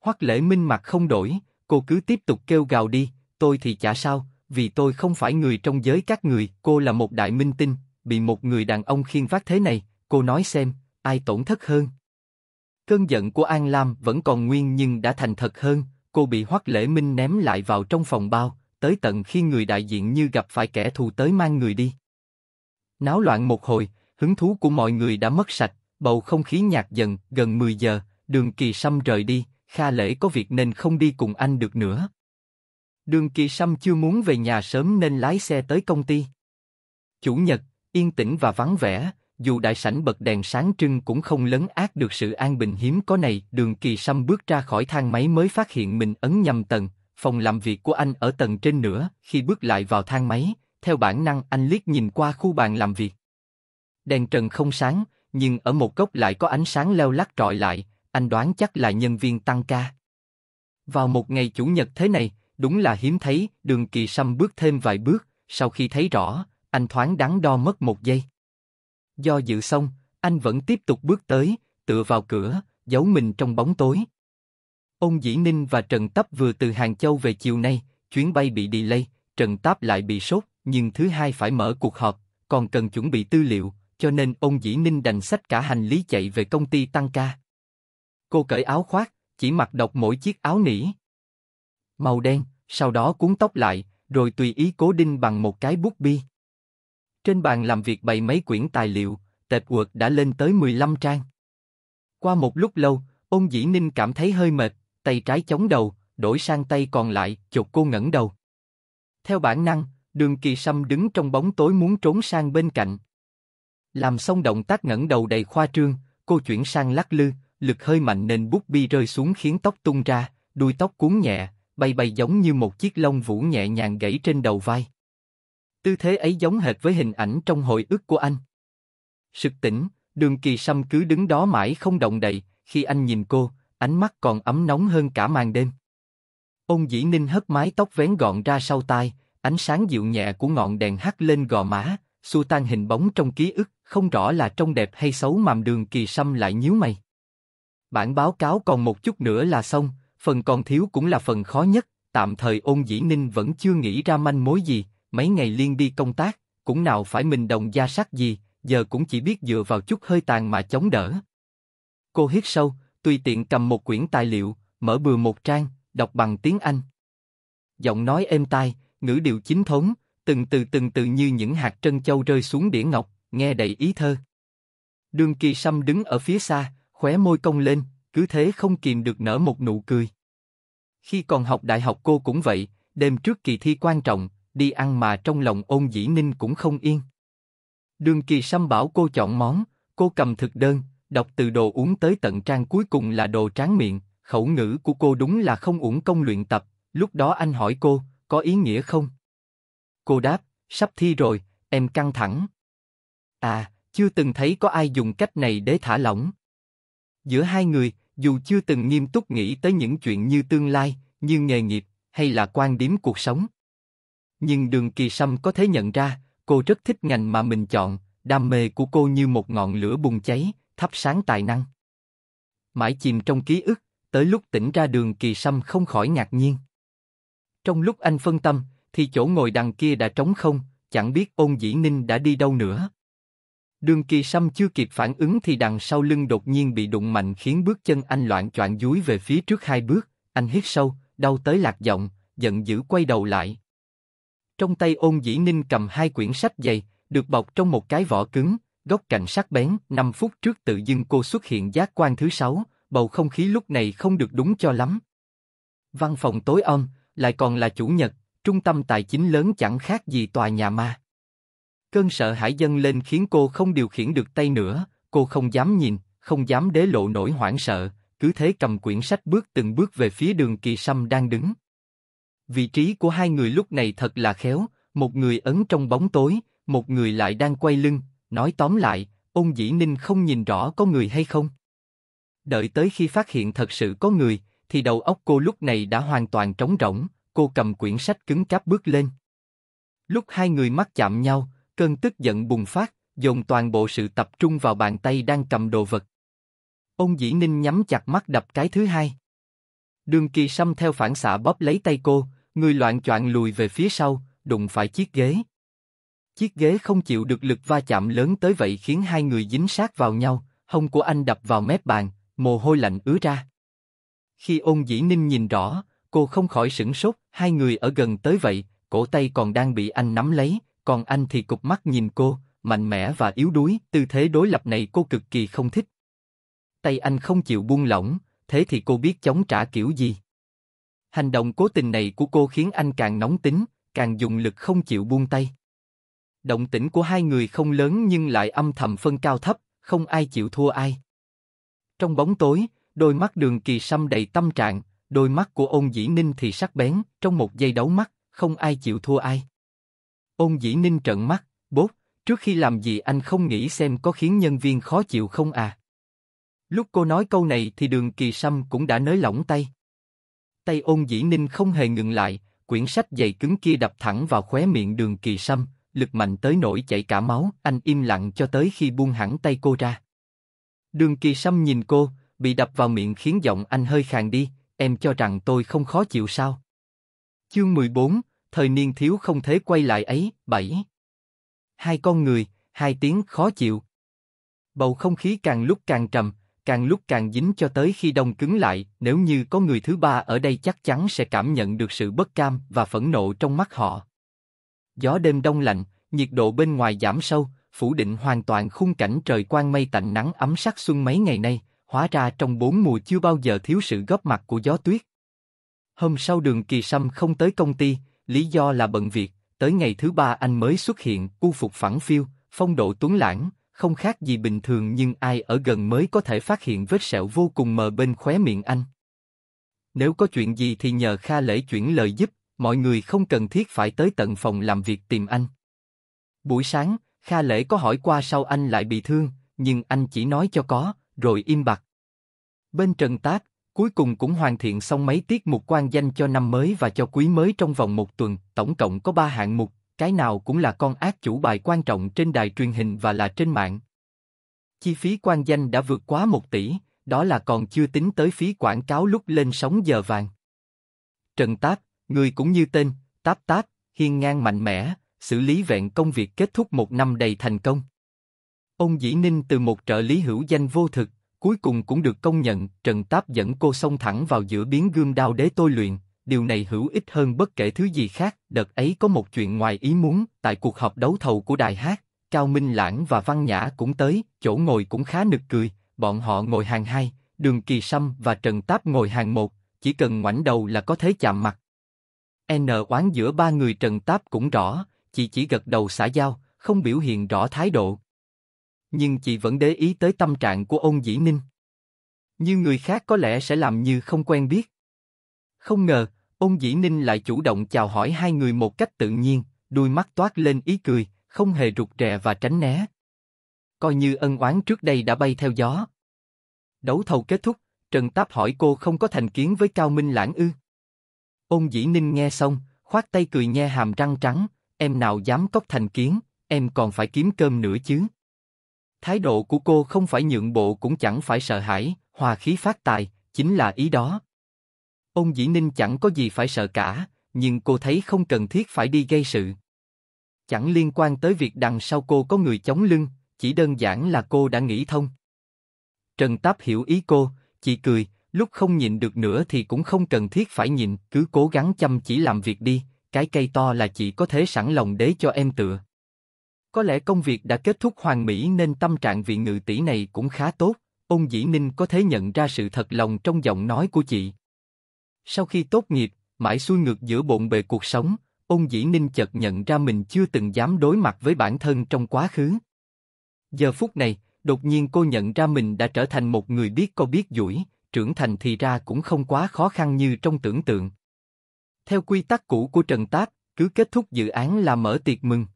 Hoắc Lễ Minh mặt không đổi, cô cứ tiếp tục kêu gào đi, tôi thì chả sao, vì tôi không phải người trong giới các người, cô là một đại minh tinh, bị một người đàn ông khiêng vác thế này, cô nói xem, ai tổn thất hơn? Cơn giận của An Lam vẫn còn nguyên nhưng đã thành thật hơn, cô bị Hoắc Lễ Minh ném lại vào trong phòng bao, tới tận khi người đại diện như gặp phải kẻ thù tới mang người đi. Náo loạn một hồi, hứng thú của mọi người đã mất sạch, bầu không khí nhạt dần, gần 10 giờ, đường kỳ sâm rời đi, Kha Lễ có việc nên không đi cùng anh được nữa. Đường kỳ sâm chưa muốn về nhà sớm nên lái xe tới công ty. Chủ nhật, yên tĩnh và vắng vẻ, dù đại sảnh bật đèn sáng trưng cũng không lấn át được sự an bình hiếm có này. Đường Kỳ Sâm bước ra khỏi thang máy mới phát hiện mình ấn nhầm tầng, phòng làm việc của anh ở tầng trên nữa. Khi bước lại vào thang máy, theo bản năng anh liếc nhìn qua khu bàn làm việc. Đèn trần không sáng, nhưng ở một góc lại có ánh sáng leo lắc trọi lại, anh đoán chắc là nhân viên tăng ca. Vào một ngày chủ nhật thế này, đúng là hiếm thấy, đường kỳ sâm bước thêm vài bước, sau khi thấy rõ, anh thoáng đắn đo mất một giây. Do dự xong, anh vẫn tiếp tục bước tới, tựa vào cửa, giấu mình trong bóng tối. Ông Dĩ Ninh và Trần Tắp vừa từ Hàng Châu về chiều nay, chuyến bay bị delay, Trần Táp lại bị sốt, nhưng thứ hai phải mở cuộc họp, còn cần chuẩn bị tư liệu, cho nên ông Dĩ Ninh đành sách cả hành lý chạy về công ty tăng ca. Cô cởi áo khoác, chỉ mặc độc mỗi chiếc áo nỉ. Màu đen, sau đó cuốn tóc lại, rồi tùy ý cố đinh bằng một cái bút bi. Trên bàn làm việc bày mấy quyển tài liệu, tệp quật đã lên tới 15 trang. Qua một lúc lâu, ông dĩ ninh cảm thấy hơi mệt, tay trái chống đầu, đổi sang tay còn lại, chột cô ngẩng đầu. Theo bản năng, đường kỳ sâm đứng trong bóng tối muốn trốn sang bên cạnh. Làm xong động tác ngẩng đầu đầy khoa trương, cô chuyển sang lắc lư, lực hơi mạnh nên bút bi rơi xuống khiến tóc tung ra, đuôi tóc cuốn nhẹ, bay bay giống như một chiếc lông vũ nhẹ nhàng gãy trên đầu vai. Tư thế ấy giống hệt với hình ảnh trong hồi ức của anh. Sực tỉnh, đường kỳ sâm cứ đứng đó mãi không động đậy, khi anh nhìn cô, ánh mắt còn ấm nóng hơn cả màn đêm. Ông dĩ ninh hất mái tóc vén gọn ra sau tai, ánh sáng dịu nhẹ của ngọn đèn hắt lên gò má, xua tan hình bóng trong ký ức, không rõ là trông đẹp hay xấu màm đường kỳ sâm lại nhíu mày. Bản báo cáo còn một chút nữa là xong, phần còn thiếu cũng là phần khó nhất, tạm thời ôn dĩ ninh vẫn chưa nghĩ ra manh mối gì, mấy ngày liên đi công tác, cũng nào phải mình đồng gia sắc gì, giờ cũng chỉ biết dựa vào chút hơi tàn mà chống đỡ. Cô hít sâu, tùy tiện cầm một quyển tài liệu, mở bừa một trang, đọc bằng tiếng Anh. Giọng nói êm tai, ngữ điệu chính thống, từng từ từng từ như những hạt trân châu rơi xuống đĩa ngọc, nghe đầy ý thơ. Đường Kỳ Sâm đứng ở phía xa, khóe môi cong lên, cứ thế không kìm được nở một nụ cười. Khi còn học đại học cô cũng vậy, đêm trước kỳ thi quan trọng, đi ăn mà trong lòng ôn dĩ ninh cũng không yên. Đường Kỳ Sâm bảo cô chọn món, cô cầm thực đơn, đọc từ đồ uống tới tận trang cuối cùng là đồ tráng miệng, khẩu ngữ của cô đúng là không uổng công luyện tập, lúc đó anh hỏi cô, có ý nghĩa không? Cô đáp, sắp thi rồi, em căng thẳng. À, chưa từng thấy có ai dùng cách này để thả lỏng. Giữa hai người, dù chưa từng nghiêm túc nghĩ tới những chuyện như tương lai, như nghề nghiệp, hay là quan điểm cuộc sống, nhưng Đường Kỳ Sâm có thể nhận ra, cô rất thích ngành mà mình chọn, đam mê của cô như một ngọn lửa bùng cháy, thắp sáng tài năng. Mãi chìm trong ký ức, tới lúc tỉnh ra Đường Kỳ Sâm không khỏi ngạc nhiên. Trong lúc anh phân tâm, thì chỗ ngồi đằng kia đã trống không, chẳng biết Ôn Dĩ Ninh đã đi đâu nữa. Đường Kỳ Sâm chưa kịp phản ứng thì đằng sau lưng đột nhiên bị đụng mạnh khiến bước chân anh loạn choạng dúi về phía trước hai bước, anh hít sâu, đau tới lạc giọng, giận dữ quay đầu lại, trong tay ôn dĩ ninh cầm hai quyển sách dày, được bọc trong một cái vỏ cứng, góc cạnh sắc bén. 5 phút trước tự dưng cô xuất hiện giác quan thứ sáu, bầu không khí lúc này không được đúng cho lắm. Văn phòng tối om, lại còn là chủ nhật, trung tâm tài chính lớn chẳng khác gì tòa nhà ma. Cơn sợ hãi dâng lên khiến cô không điều khiển được tay nữa, cô không dám nhìn, không dám để lộ nỗi hoảng sợ, cứ thế cầm quyển sách bước từng bước về phía đường kỳ sâm đang đứng. Vị trí của hai người lúc này thật là khéo, một người ấn trong bóng tối, một người lại đang quay lưng, nói tóm lại, ông dĩ ninh không nhìn rõ có người hay không. Đợi tới khi phát hiện thật sự có người, thì đầu óc cô lúc này đã hoàn toàn trống rỗng, cô cầm quyển sách cứng cáp bước lên. Lúc hai người mắt chạm nhau, cơn tức giận bùng phát, dồn toàn bộ sự tập trung vào bàn tay đang cầm đồ vật. Ông Dĩ Ninh nhắm chặt mắt đập cái thứ hai. Đường Kỳ Sâm theo phản xạ bóp lấy tay cô, người loạn choạng lùi về phía sau, đụng phải chiếc ghế. Chiếc ghế không chịu được lực va chạm lớn tới vậy khiến hai người dính sát vào nhau, hông của anh đập vào mép bàn, mồ hôi lạnh ứa ra. Khi ôn dĩ ninh nhìn rõ, cô không khỏi sửng sốt, hai người ở gần tới vậy, cổ tay còn đang bị anh nắm lấy, còn anh thì cục mắt nhìn cô, mạnh mẽ và yếu đuối, tư thế đối lập này cô cực kỳ không thích. Tay anh không chịu buông lỏng, thế thì cô biết chống trả kiểu gì? Hành động cố tình này của cô khiến anh càng nóng tính, càng dùng lực không chịu buông tay. Động tĩnh của hai người không lớn nhưng lại âm thầm phân cao thấp, không ai chịu thua ai. Trong bóng tối, đôi mắt đường kỳ xăm đầy tâm trạng, đôi mắt của ôn dĩ ninh thì sắc bén, trong một giây đấu mắt, không ai chịu thua ai. Ôn dĩ ninh trợn mắt, bốt, trước khi làm gì anh không nghĩ xem có khiến nhân viên khó chịu không à? Lúc cô nói câu này thì đường kỳ sâm cũng đã nới lỏng tay. Tay ôn dĩ ninh không hề ngừng lại, quyển sách dày cứng kia đập thẳng vào khóe miệng đường kỳ sâm, lực mạnh tới nổi chảy cả máu, anh im lặng cho tới khi buông hẳn tay cô ra. Đường kỳ sâm nhìn cô, bị đập vào miệng khiến giọng anh hơi khàn đi, em cho rằng tôi không khó chịu sao. Chương 14, thời niên thiếu không thể quay lại ấy, bảy Hai con người, hai tiếng khó chịu. Bầu không khí càng lúc càng trầm, càng lúc càng dính cho tới khi đông cứng lại, nếu như có người thứ ba ở đây chắc chắn sẽ cảm nhận được sự bất cam và phẫn nộ trong mắt họ. Gió đêm đông lạnh, nhiệt độ bên ngoài giảm sâu, phủ định hoàn toàn khung cảnh trời quang mây tạnh nắng ấm sắc xuân mấy ngày nay, hóa ra trong bốn mùa chưa bao giờ thiếu sự góp mặt của gió tuyết. Hôm sau đường kỳ sâm không tới công ty, lý do là bận việc, tới ngày thứ ba anh mới xuất hiện, cu phục phẳng phiêu, phong độ tuấn lãng, không khác gì bình thường nhưng ai ở gần mới có thể phát hiện vết sẹo vô cùng mờ bên khóe miệng anh. Nếu có chuyện gì thì nhờ Kha Lễ chuyển lời giúp, mọi người không cần thiết phải tới tận phòng làm việc tìm anh. Buổi sáng, Kha Lễ có hỏi qua sau anh lại bị thương, nhưng anh chỉ nói cho có, rồi im bặt. Bên Trần Tác, cuối cùng cũng hoàn thiện xong mấy tiết mục quan danh cho năm mới và cho quý mới trong vòng một tuần, tổng cộng có ba hạng mục, cái nào cũng là con ác chủ bài quan trọng trên đài truyền hình và là trên mạng. Chi phí quan danh đã vượt quá 1 tỷ, đó là còn chưa tính tới phí quảng cáo lúc lên sóng giờ vàng. Trần Táp, người cũng như tên, Táp Táp, hiên ngang mạnh mẽ, xử lý vẹn công việc kết thúc một năm đầy thành công. Ông Dĩ Ninh từ một trợ lý hữu danh vô thực, cuối cùng cũng được công nhận, Trần Táp dẫn cô song thẳng vào giữa biến gương đao đế tôi luyện, điều này hữu ích hơn bất kể thứ gì khác. Đợt ấy có một chuyện ngoài ý muốn, tại cuộc họp đấu thầu của Đài Hát, Cao Minh Lãng và Văn Nhã cũng tới, chỗ ngồi cũng khá nực cười, bọn họ ngồi hàng hai, Đường Kỳ Sâm và Trần Táp ngồi hàng một, chỉ cần ngoảnh đầu là có thể chạm mặt. N oán giữa ba người Trần Táp cũng rõ, chị chỉ gật đầu xã giao, không biểu hiện rõ thái độ. Nhưng chị vẫn để ý tới tâm trạng của ông Dĩ Ninh. Như người khác có lẽ sẽ làm như không quen biết. Không ngờ, ôn dĩ ninh lại chủ động chào hỏi hai người một cách tự nhiên, đuôi mắt toát lên ý cười, không hề rụt rè và tránh né. Coi như ân oán trước đây đã bay theo gió. Đấu thầu kết thúc, Trần Táp hỏi cô không có thành kiến với Cao Minh Lãng ư. Ôn dĩ ninh nghe xong, khoát tay cười nhe hàm răng trắng, em nào dám cóc thành kiến, em còn phải kiếm cơm nữa chứ. Thái độ của cô không phải nhượng bộ cũng chẳng phải sợ hãi, hòa khí phát tài, chính là ý đó. Ông Dĩ Ninh chẳng có gì phải sợ cả, nhưng cô thấy không cần thiết phải đi gây sự. Chẳng liên quan tới việc đằng sau cô có người chống lưng, chỉ đơn giản là cô đã nghĩ thông. Trần Táp hiểu ý cô, chỉ cười, lúc không nhìn được nữa thì cũng không cần thiết phải nhìn, cứ cố gắng chăm chỉ làm việc đi, cái cây to là chị có thể sẵn lòng đế cho em tựa. Có lẽ công việc đã kết thúc hoàn mỹ nên tâm trạng vị ngự tỷ này cũng khá tốt, ông Dĩ Ninh có thể nhận ra sự thật lòng trong giọng nói của chị. Sau khi tốt nghiệp, mãi xuôi ngược giữa bộn bề cuộc sống, Ôn Dĩ Ninh chợt nhận ra mình chưa từng dám đối mặt với bản thân trong quá khứ. Giờ phút này, đột nhiên cô nhận ra mình đã trở thành một người biết có biết duỗi, trưởng thành thì ra cũng không quá khó khăn như trong tưởng tượng. Theo quy tắc cũ của Trần Táp, cứ kết thúc dự án là mở tiệc mừng.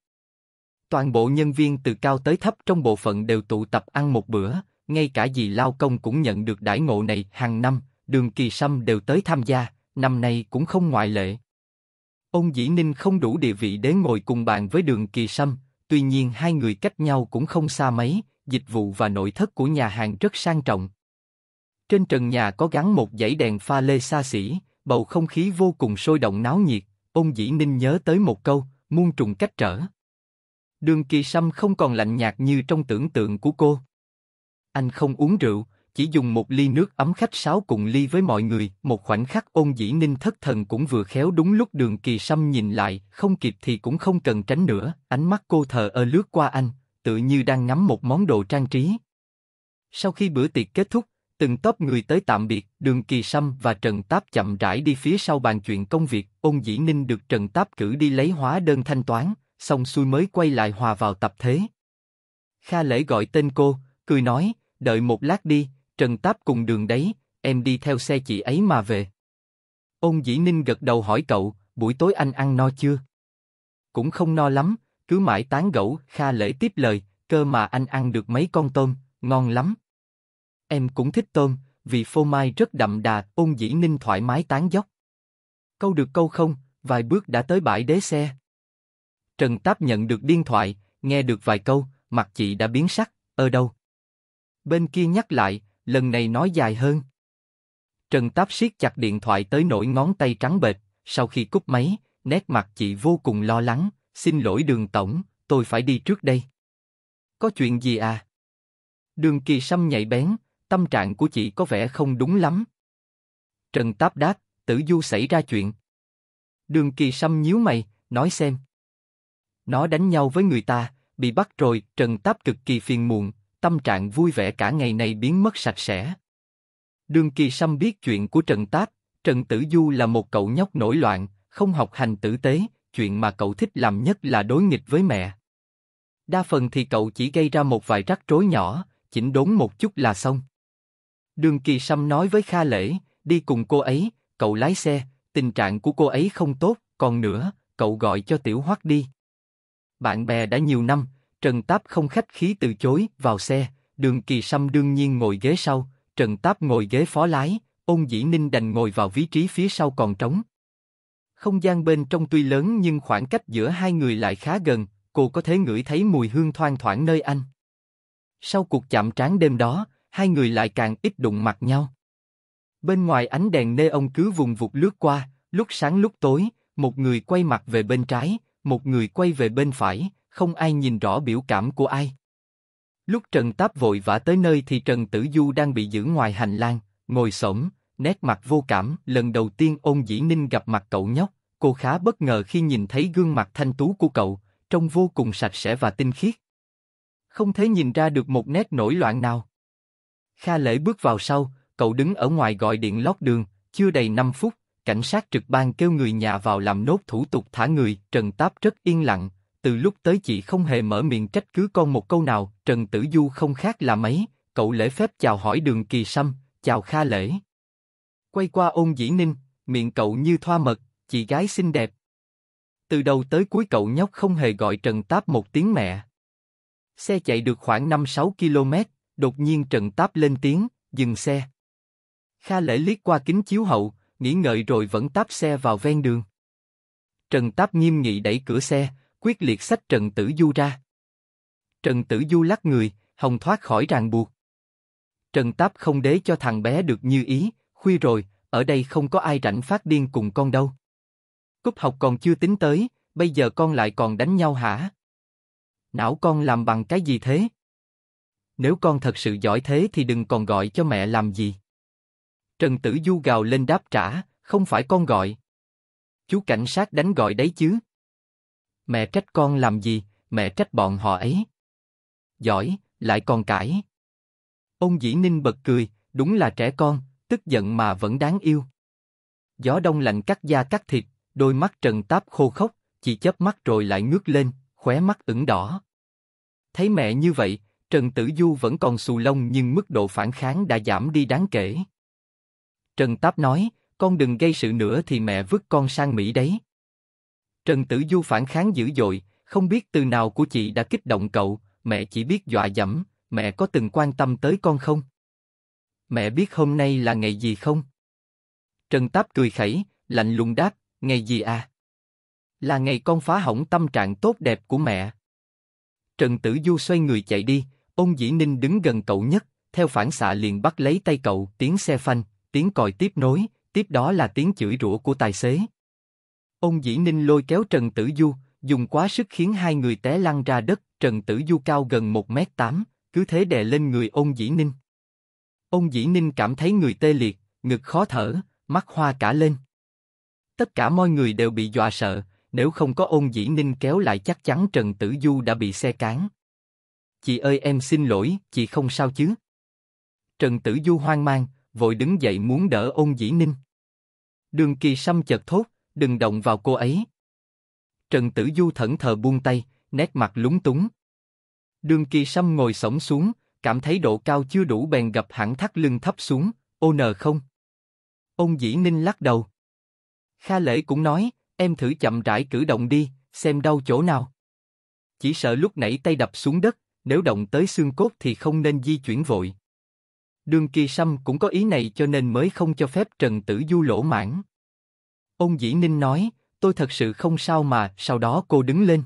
Toàn bộ nhân viên từ cao tới thấp trong bộ phận đều tụ tập ăn một bữa, ngay cả dì lao công cũng nhận được đãi ngộ này hàng năm, Đường Kỳ Sâm đều tới tham gia, năm nay cũng không ngoại lệ. Ông Dĩ Ninh không đủ địa vị để ngồi cùng bàn với Đường Kỳ Sâm, tuy nhiên hai người cách nhau cũng không xa mấy, dịch vụ và nội thất của nhà hàng rất sang trọng. Trên trần nhà có gắn một dãy đèn pha lê xa xỉ, bầu không khí vô cùng sôi động náo nhiệt, ông Dĩ Ninh nhớ tới một câu, muôn trùng cách trở. Đường Kỳ Sâm không còn lạnh nhạt như trong tưởng tượng của cô. Anh không uống rượu, chỉ dùng một ly nước ấm khách sáo cùng ly với mọi người, một khoảnh khắc ôn dĩ ninh thất thần cũng vừa khéo đúng lúc đường kỳ sâm nhìn lại, không kịp thì cũng không cần tránh nữa, ánh mắt cô thờ ơ lướt qua anh, tự như đang ngắm một món đồ trang trí. Sau khi bữa tiệc kết thúc, từng top người tới tạm biệt, đường kỳ sâm và Trần Táp chậm rãi đi phía sau bàn chuyện công việc, ôn dĩ ninh được Trần Táp cử đi lấy hóa đơn thanh toán, xong xuôi mới quay lại hòa vào tập thế. Kha lễ gọi tên cô, cười nói, đợi một lát đi, Trần Táp cùng đường đấy, em đi theo xe chị ấy mà về. Ông Dĩ Ninh gật đầu hỏi cậu, buổi tối anh ăn no chưa? Cũng không no lắm, cứ mãi tán gẫu, Kha Lễ tiếp lời, cơ mà anh ăn được mấy con tôm, ngon lắm. Em cũng thích tôm, vì phô mai rất đậm đà, Ông Dĩ Ninh thoải mái tán dốc. Câu được câu không, vài bước đã tới bãi đế xe. Trần Táp nhận được điện thoại, nghe được vài câu, mặt chị đã biến sắc, ở ờ đâu? Bên kia nhắc lại, lần này nói dài hơn. Trần Táp siết chặt điện thoại tới nỗi ngón tay trắng bệch, sau khi cúp máy, nét mặt chị vô cùng lo lắng, xin lỗi đường tổng, tôi phải đi trước đây. Có chuyện gì à? Đường kỳ sâm nhạy bén, tâm trạng của chị có vẻ không đúng lắm. Trần Táp đáp, tử du xảy ra chuyện. Đường kỳ sâm nhíu mày, nói xem. Nó đánh nhau với người ta, bị bắt rồi, Trần Táp cực kỳ phiền muộn, tâm trạng vui vẻ cả ngày này biến mất sạch sẽ. Đường Kỳ Sâm biết chuyện của Trần Tát. Trần Tử Du là một cậu nhóc nổi loạn, không học hành tử tế, chuyện mà cậu thích làm nhất là đối nghịch với mẹ. Đa phần thì cậu chỉ gây ra một vài rắc rối nhỏ, chỉnh đốn một chút là xong. Đường Kỳ Sâm nói với Kha Lễ, đi cùng cô ấy, cậu lái xe, tình trạng của cô ấy không tốt, còn nữa, cậu gọi cho Tiểu Hoắc đi. Bạn bè đã nhiều năm, Trần Táp không khách khí từ chối, vào xe, đường kỳ sâm đương nhiên ngồi ghế sau, Trần Táp ngồi ghế phó lái, ôn dĩ ninh đành ngồi vào vị trí phía sau còn trống. Không gian bên trong tuy lớn nhưng khoảng cách giữa hai người lại khá gần, cô có thể ngửi thấy mùi hương thoang thoảng nơi anh. Sau cuộc chạm trán đêm đó, hai người lại càng ít đụng mặt nhau. Bên ngoài ánh đèn nê ông cứ vùng vụt lướt qua, lúc sáng lúc tối, một người quay mặt về bên trái, một người quay về bên phải, không ai nhìn rõ biểu cảm của ai. Lúc Trần Táp vội vã tới nơi thì Trần Tử Du đang bị giữ ngoài hành lang, ngồi sổng, nét mặt vô cảm. Lần đầu tiên ôn dĩ ninh gặp mặt cậu nhóc, cô khá bất ngờ khi nhìn thấy gương mặt thanh tú của cậu, trông vô cùng sạch sẽ và tinh khiết. Không thấy nhìn ra được một nét nổi loạn nào. Kha lễ bước vào sau, cậu đứng ở ngoài gọi điện lót đường, chưa đầy 5 phút, cảnh sát trực ban kêu người nhà vào làm nốt thủ tục thả người, Trần Táp rất yên lặng, từ lúc tới chị không hề mở miệng trách cứ con một câu nào, Trần Tử Du không khác là mấy, cậu lễ phép chào hỏi đường kỳ sâm, chào Kha Lễ. Quay qua ôn dĩ ninh, miệng cậu như thoa mật, chị gái xinh đẹp. Từ đầu tới cuối cậu nhóc không hề gọi Trần Táp một tiếng mẹ. Xe chạy được khoảng năm sáu km, đột nhiên Trần Táp lên tiếng, dừng xe. Kha Lễ liếc qua kính chiếu hậu, nghĩ ngợi rồi vẫn táp xe vào ven đường. Trần Táp nghiêm nghị đẩy cửa xe, quyết liệt sách Trần Tử Du ra. Trần Tử Du lắc người, hồng thoát khỏi ràng buộc. Trần Táp không đế cho thằng bé được như ý, khuya rồi, ở đây không có ai rảnh phát điên cùng con đâu. Cúp học còn chưa tính tới, bây giờ con lại còn đánh nhau hả? Não con làm bằng cái gì thế? Nếu con thật sự giỏi thế thì đừng còn gọi cho mẹ làm gì. Trần Tử Du gào lên đáp trả, không phải con gọi. Chú cảnh sát đánh gọi đấy chứ. Mẹ trách con làm gì, mẹ trách bọn họ ấy. Giỏi, lại còn cãi. Ông Dĩ Ninh bật cười, đúng là trẻ con, tức giận mà vẫn đáng yêu. Gió đông lạnh cắt da cắt thịt, đôi mắt trần táp khô khốc, chỉ chớp mắt rồi lại ngước lên, khóe mắt ửng đỏ. Thấy mẹ như vậy, Trần Tử Du vẫn còn xù lông nhưng mức độ phản kháng đã giảm đi đáng kể. Trần Táp nói, con đừng gây sự nữa thì mẹ vứt con sang Mỹ đấy. Trần Tử Du phản kháng dữ dội, không biết từ nào của chị đã kích động cậu, mẹ chỉ biết dọa dẫm, mẹ có từng quan tâm tới con không? Mẹ biết hôm nay là ngày gì không? Trần Táp cười khẩy, lạnh lùng đáp, ngày gì à? Là ngày con phá hỏng tâm trạng tốt đẹp của mẹ. Trần Tử Du xoay người chạy đi, ông Dĩ Ninh đứng gần cậu nhất, theo phản xạ liền bắt lấy tay cậu, tiếng xe phanh, tiếng còi tiếp nối, tiếp đó là tiếng chửi rủa của tài xế. Ông Dĩ Ninh lôi kéo Trần Tử Du, dùng quá sức khiến hai người té lăn ra đất, Trần Tử Du cao gần một mét tám cứ thế đè lên người ông Dĩ Ninh. Ông Dĩ Ninh cảm thấy người tê liệt, ngực khó thở, mắt hoa cả lên. Tất cả mọi người đều bị dọa sợ, nếu không có ông Dĩ Ninh kéo lại chắc chắn Trần Tử Du đã bị xe cán. Chị ơi em xin lỗi, chị không sao chứ? Trần Tử Du hoang mang, vội đứng dậy muốn đỡ ông Dĩ Ninh. Đường Kỳ Sâm chợt thốt, đừng động vào cô ấy. Trần Tử Du thẫn thờ buông tay, nét mặt lúng túng. Đường Kỳ Sâm ngồi sổng xuống, cảm thấy độ cao chưa đủ bèn gặp hẳn thắt lưng thấp xuống, ô nờ không. Ông Dĩ Ninh lắc đầu. Kha Lễ cũng nói, em thử chậm rãi cử động đi, xem đau chỗ nào. Chỉ sợ lúc nãy tay đập xuống đất, nếu động tới xương cốt thì không nên di chuyển vội. Đường Kỳ Sâm cũng có ý này cho nên mới không cho phép Trần Tử Du lỗ mãn. Ông Dĩ Ninh nói, tôi thật sự không sao mà, sau đó cô đứng lên.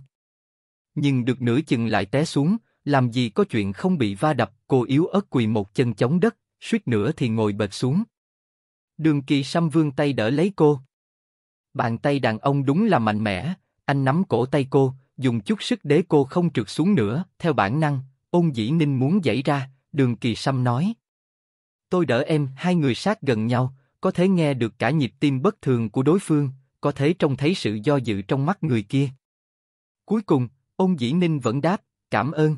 Nhưng được nửa chừng lại té xuống, làm gì có chuyện không bị va đập, cô yếu ớt quỳ một chân chống đất, suýt nữa thì ngồi bệt xuống. Đường kỳ xăm vươn tay đỡ lấy cô. Bàn tay đàn ông đúng là mạnh mẽ, anh nắm cổ tay cô, dùng chút sức để cô không trượt xuống nữa, theo bản năng, ôn dĩ ninh muốn dãy ra, đường kỳ xăm nói. Tôi đỡ em, hai người sát gần nhau, có thể nghe được cả nhịp tim bất thường của đối phương, có thể trông thấy sự do dự trong mắt người kia. Cuối cùng, ông dĩ ninh vẫn đáp, cảm ơn.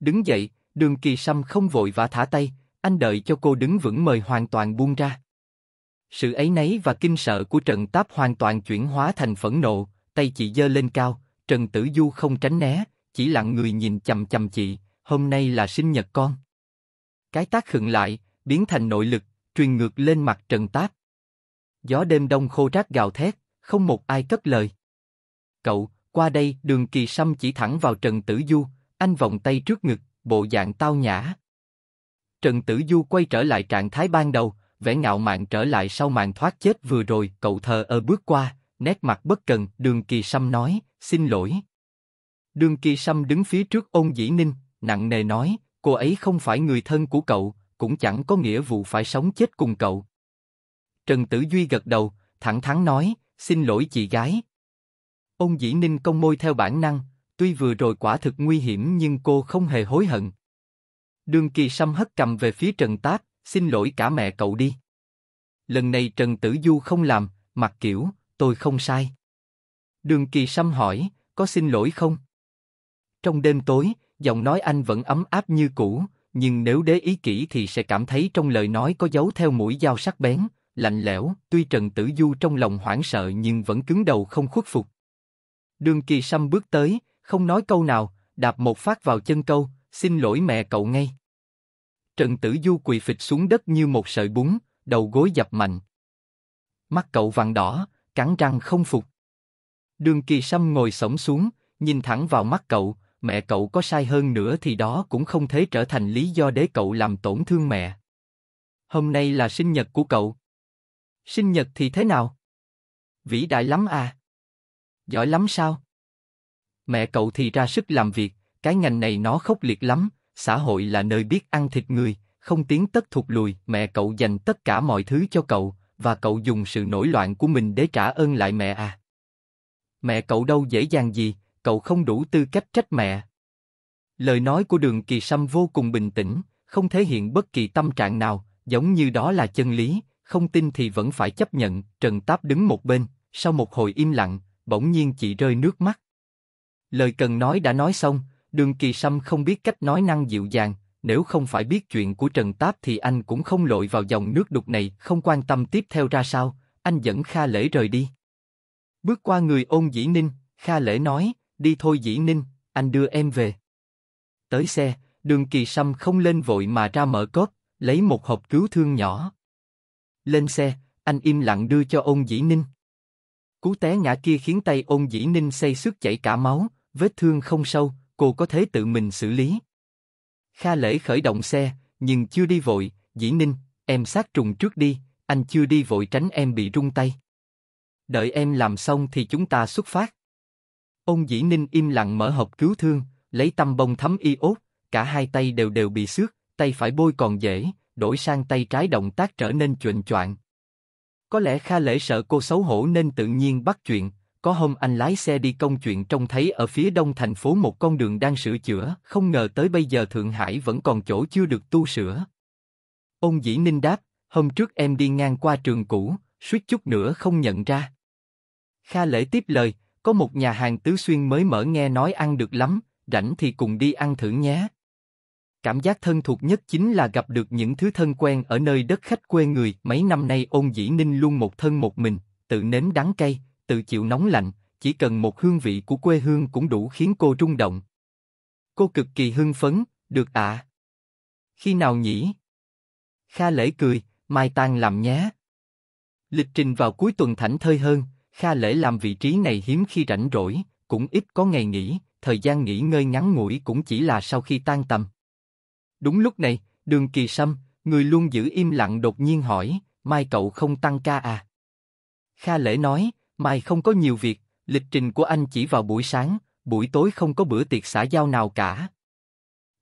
Đứng dậy, đường kỳ sâm không vội và thả tay, anh đợi cho cô đứng vững mời hoàn toàn buông ra. Sự ấy nấy và kinh sợ của trận táp hoàn toàn chuyển hóa thành phẫn nộ, tay chị dơ lên cao, Trần Tử Du không tránh né, chỉ lặng người nhìn chầm chầm chị, hôm nay là sinh nhật con. Cái tác khựng lại, biến thành nội lực, truyền ngược lên mặt trần tác Gió đêm đông khô rác gào thét, không một ai cất lời. Cậu, qua đây, đường kỳ sâm chỉ thẳng vào Trần Tử Du, anh vòng tay trước ngực, bộ dạng tao nhã. Trần Tử Du quay trở lại trạng thái ban đầu, vẻ ngạo mạn trở lại sau màn thoát chết vừa rồi, cậu thờ ơ bước qua, nét mặt bất cần, đường kỳ sâm nói, xin lỗi. Đường kỳ sâm đứng phía trước ôn dĩ ninh, nặng nề nói, cô ấy không phải người thân của cậu, cũng chẳng có nghĩa vụ phải sống chết cùng cậu. Trần Tử Duy gật đầu, thẳng thắn nói, xin lỗi chị gái. Ôn Dĩ Ninh công môi theo bản năng, tuy vừa rồi quả thực nguy hiểm nhưng cô không hề hối hận. Đường Kỳ Sâm hất cầm về phía Trần Tác, xin lỗi cả mẹ cậu đi. Lần này Trần Tử Du không làm, mặc kiểu, tôi không sai. Đường Kỳ Sâm hỏi, có xin lỗi không? Trong đêm tối, giọng nói anh vẫn ấm áp như cũ, nhưng nếu đế ý kỹ thì sẽ cảm thấy trong lời nói có dấu theo mũi dao sắc bén, lạnh lẽo, tuy Trần Tử Du trong lòng hoảng sợ nhưng vẫn cứng đầu không khuất phục. Đường Kỳ Sâm bước tới, không nói câu nào, đạp một phát vào chân câu, xin lỗi mẹ cậu ngay. Trần Tử Du quỳ phịch xuống đất như một sợi bún, đầu gối dập mạnh. Mắt cậu vàng đỏ, cắn răng không phục. Đường Kỳ Sâm ngồi sổng xuống, nhìn thẳng vào mắt cậu, mẹ cậu có sai hơn nữa thì đó cũng không thể trở thành lý do để cậu làm tổn thương mẹ. Hôm nay là sinh nhật của cậu. Sinh nhật thì thế nào? Vĩ đại lắm à? Giỏi lắm sao? Mẹ cậu thì ra sức làm việc, cái ngành này nó khốc liệt lắm, xã hội là nơi biết ăn thịt người, không tiến tất thụt lùi, mẹ cậu dành tất cả mọi thứ cho cậu, và cậu dùng sự nổi loạn của mình để trả ơn lại mẹ à. Mẹ cậu đâu dễ dàng gì, cậu không đủ tư cách trách mẹ. Lời nói của Đường Kỳ Sâm vô cùng bình tĩnh, không thể hiện bất kỳ tâm trạng nào, giống như đó là chân lý, không tin thì vẫn phải chấp nhận. Trần Táp đứng một bên, sau một hồi im lặng, bỗng nhiên chị rơi nước mắt. Lời cần nói đã nói xong, Đường Kỳ Sâm không biết cách nói năng dịu dàng, nếu không phải biết chuyện của Trần Táp thì anh cũng không lội vào dòng nước đục này, không quan tâm tiếp theo ra sao, anh dẫn Kha Lễ rời đi. Bước qua người ôn dĩ ninh, Kha Lễ nói, đi thôi dĩ ninh, anh đưa em về. Tới xe, đường kỳ sâm không lên vội mà ra mở cốp, lấy một hộp cứu thương nhỏ. Lên xe, anh im lặng đưa cho ôn dĩ ninh. Cú té ngã kia khiến tay ôn dĩ ninh xây sức chảy cả máu, vết thương không sâu, cô có thể tự mình xử lý. Kha lễ khởi động xe, nhưng chưa đi vội, dĩ ninh, em sát trùng trước đi, anh chưa đi vội tránh em bị rung tay. Đợi em làm xong thì chúng ta xuất phát. Ông Dĩ Ninh im lặng mở hộp cứu thương, lấy tăm bông thấm iốt, cả hai tay đều đều bị xước, tay phải bôi còn dễ, đổi sang tay trái động tác trở nên chuện choạng. Có lẽ Kha Lễ sợ cô xấu hổ nên tự nhiên bắt chuyện, có hôm anh lái xe đi công chuyện trông thấy ở phía đông thành phố một con đường đang sửa chữa, không ngờ tới bây giờ Thượng Hải vẫn còn chỗ chưa được tu sửa. Ông Dĩ Ninh đáp, hôm trước em đi ngang qua trường cũ, suýt chút nữa không nhận ra. Kha Lễ tiếp lời, có một nhà hàng tứ xuyên mới mở nghe nói ăn được lắm, rảnh thì cùng đi ăn thử nhé. Cảm giác thân thuộc nhất chính là gặp được những thứ thân quen ở nơi đất khách quê người. Mấy năm nay ôn dĩ ninh luôn một thân một mình, tự nếm đắng cay, tự chịu nóng lạnh, chỉ cần một hương vị của quê hương cũng đủ khiến cô rung động. Cô cực kỳ hưng phấn, được ạ. Khi nào nhỉ? Kha lễ cười, mai tan làm nhé. Lịch trình vào cuối tuần thảnh thơi hơn, Kha lễ làm vị trí này hiếm khi rảnh rỗi, cũng ít có ngày nghỉ, thời gian nghỉ ngơi ngắn ngủi cũng chỉ là sau khi tan tầm. Đúng lúc này, đường kỳ sâm, người luôn giữ im lặng đột nhiên hỏi, mai cậu không tăng ca à? Kha lễ nói, mai không có nhiều việc, lịch trình của anh chỉ vào buổi sáng, buổi tối không có bữa tiệc xã giao nào cả.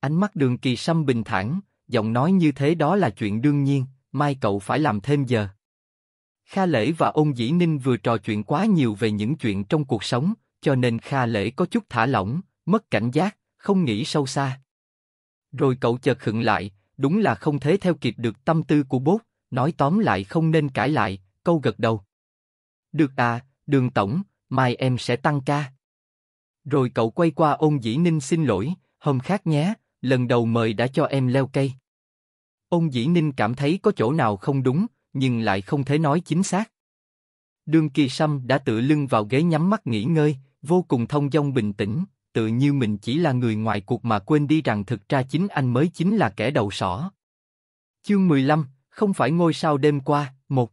Ánh mắt đường kỳ sâm bình thản, giọng nói như thế đó là chuyện đương nhiên, mai cậu phải làm thêm giờ. Kha Lễ và Ôn Dĩ Ninh vừa trò chuyện quá nhiều về những chuyện trong cuộc sống, cho nên Kha Lễ có chút thả lỏng, mất cảnh giác, không nghĩ sâu xa. Rồi cậu chợt khựng lại, đúng là không thể theo kịp được tâm tư của bố. nói tóm lại không nên cãi lại, câu gật đầu. Được à, đường tổng, mai em sẽ tăng ca. Rồi cậu quay qua ôn dĩ ninh xin lỗi, hôm khác nhé, lần đầu mời đã cho em leo cây. Ôn dĩ ninh cảm thấy có chỗ nào không đúng, nhưng lại không thể nói chính xác. Đường Kỳ Sâm đã tự lưng vào ghế nhắm mắt nghỉ ngơi, vô cùng thông dong bình tĩnh, tự như mình chỉ là người ngoài cuộc mà quên đi rằng thực ra chính anh mới chính là kẻ đầu sỏ. Chương 15, không phải ngôi sao đêm qua, một.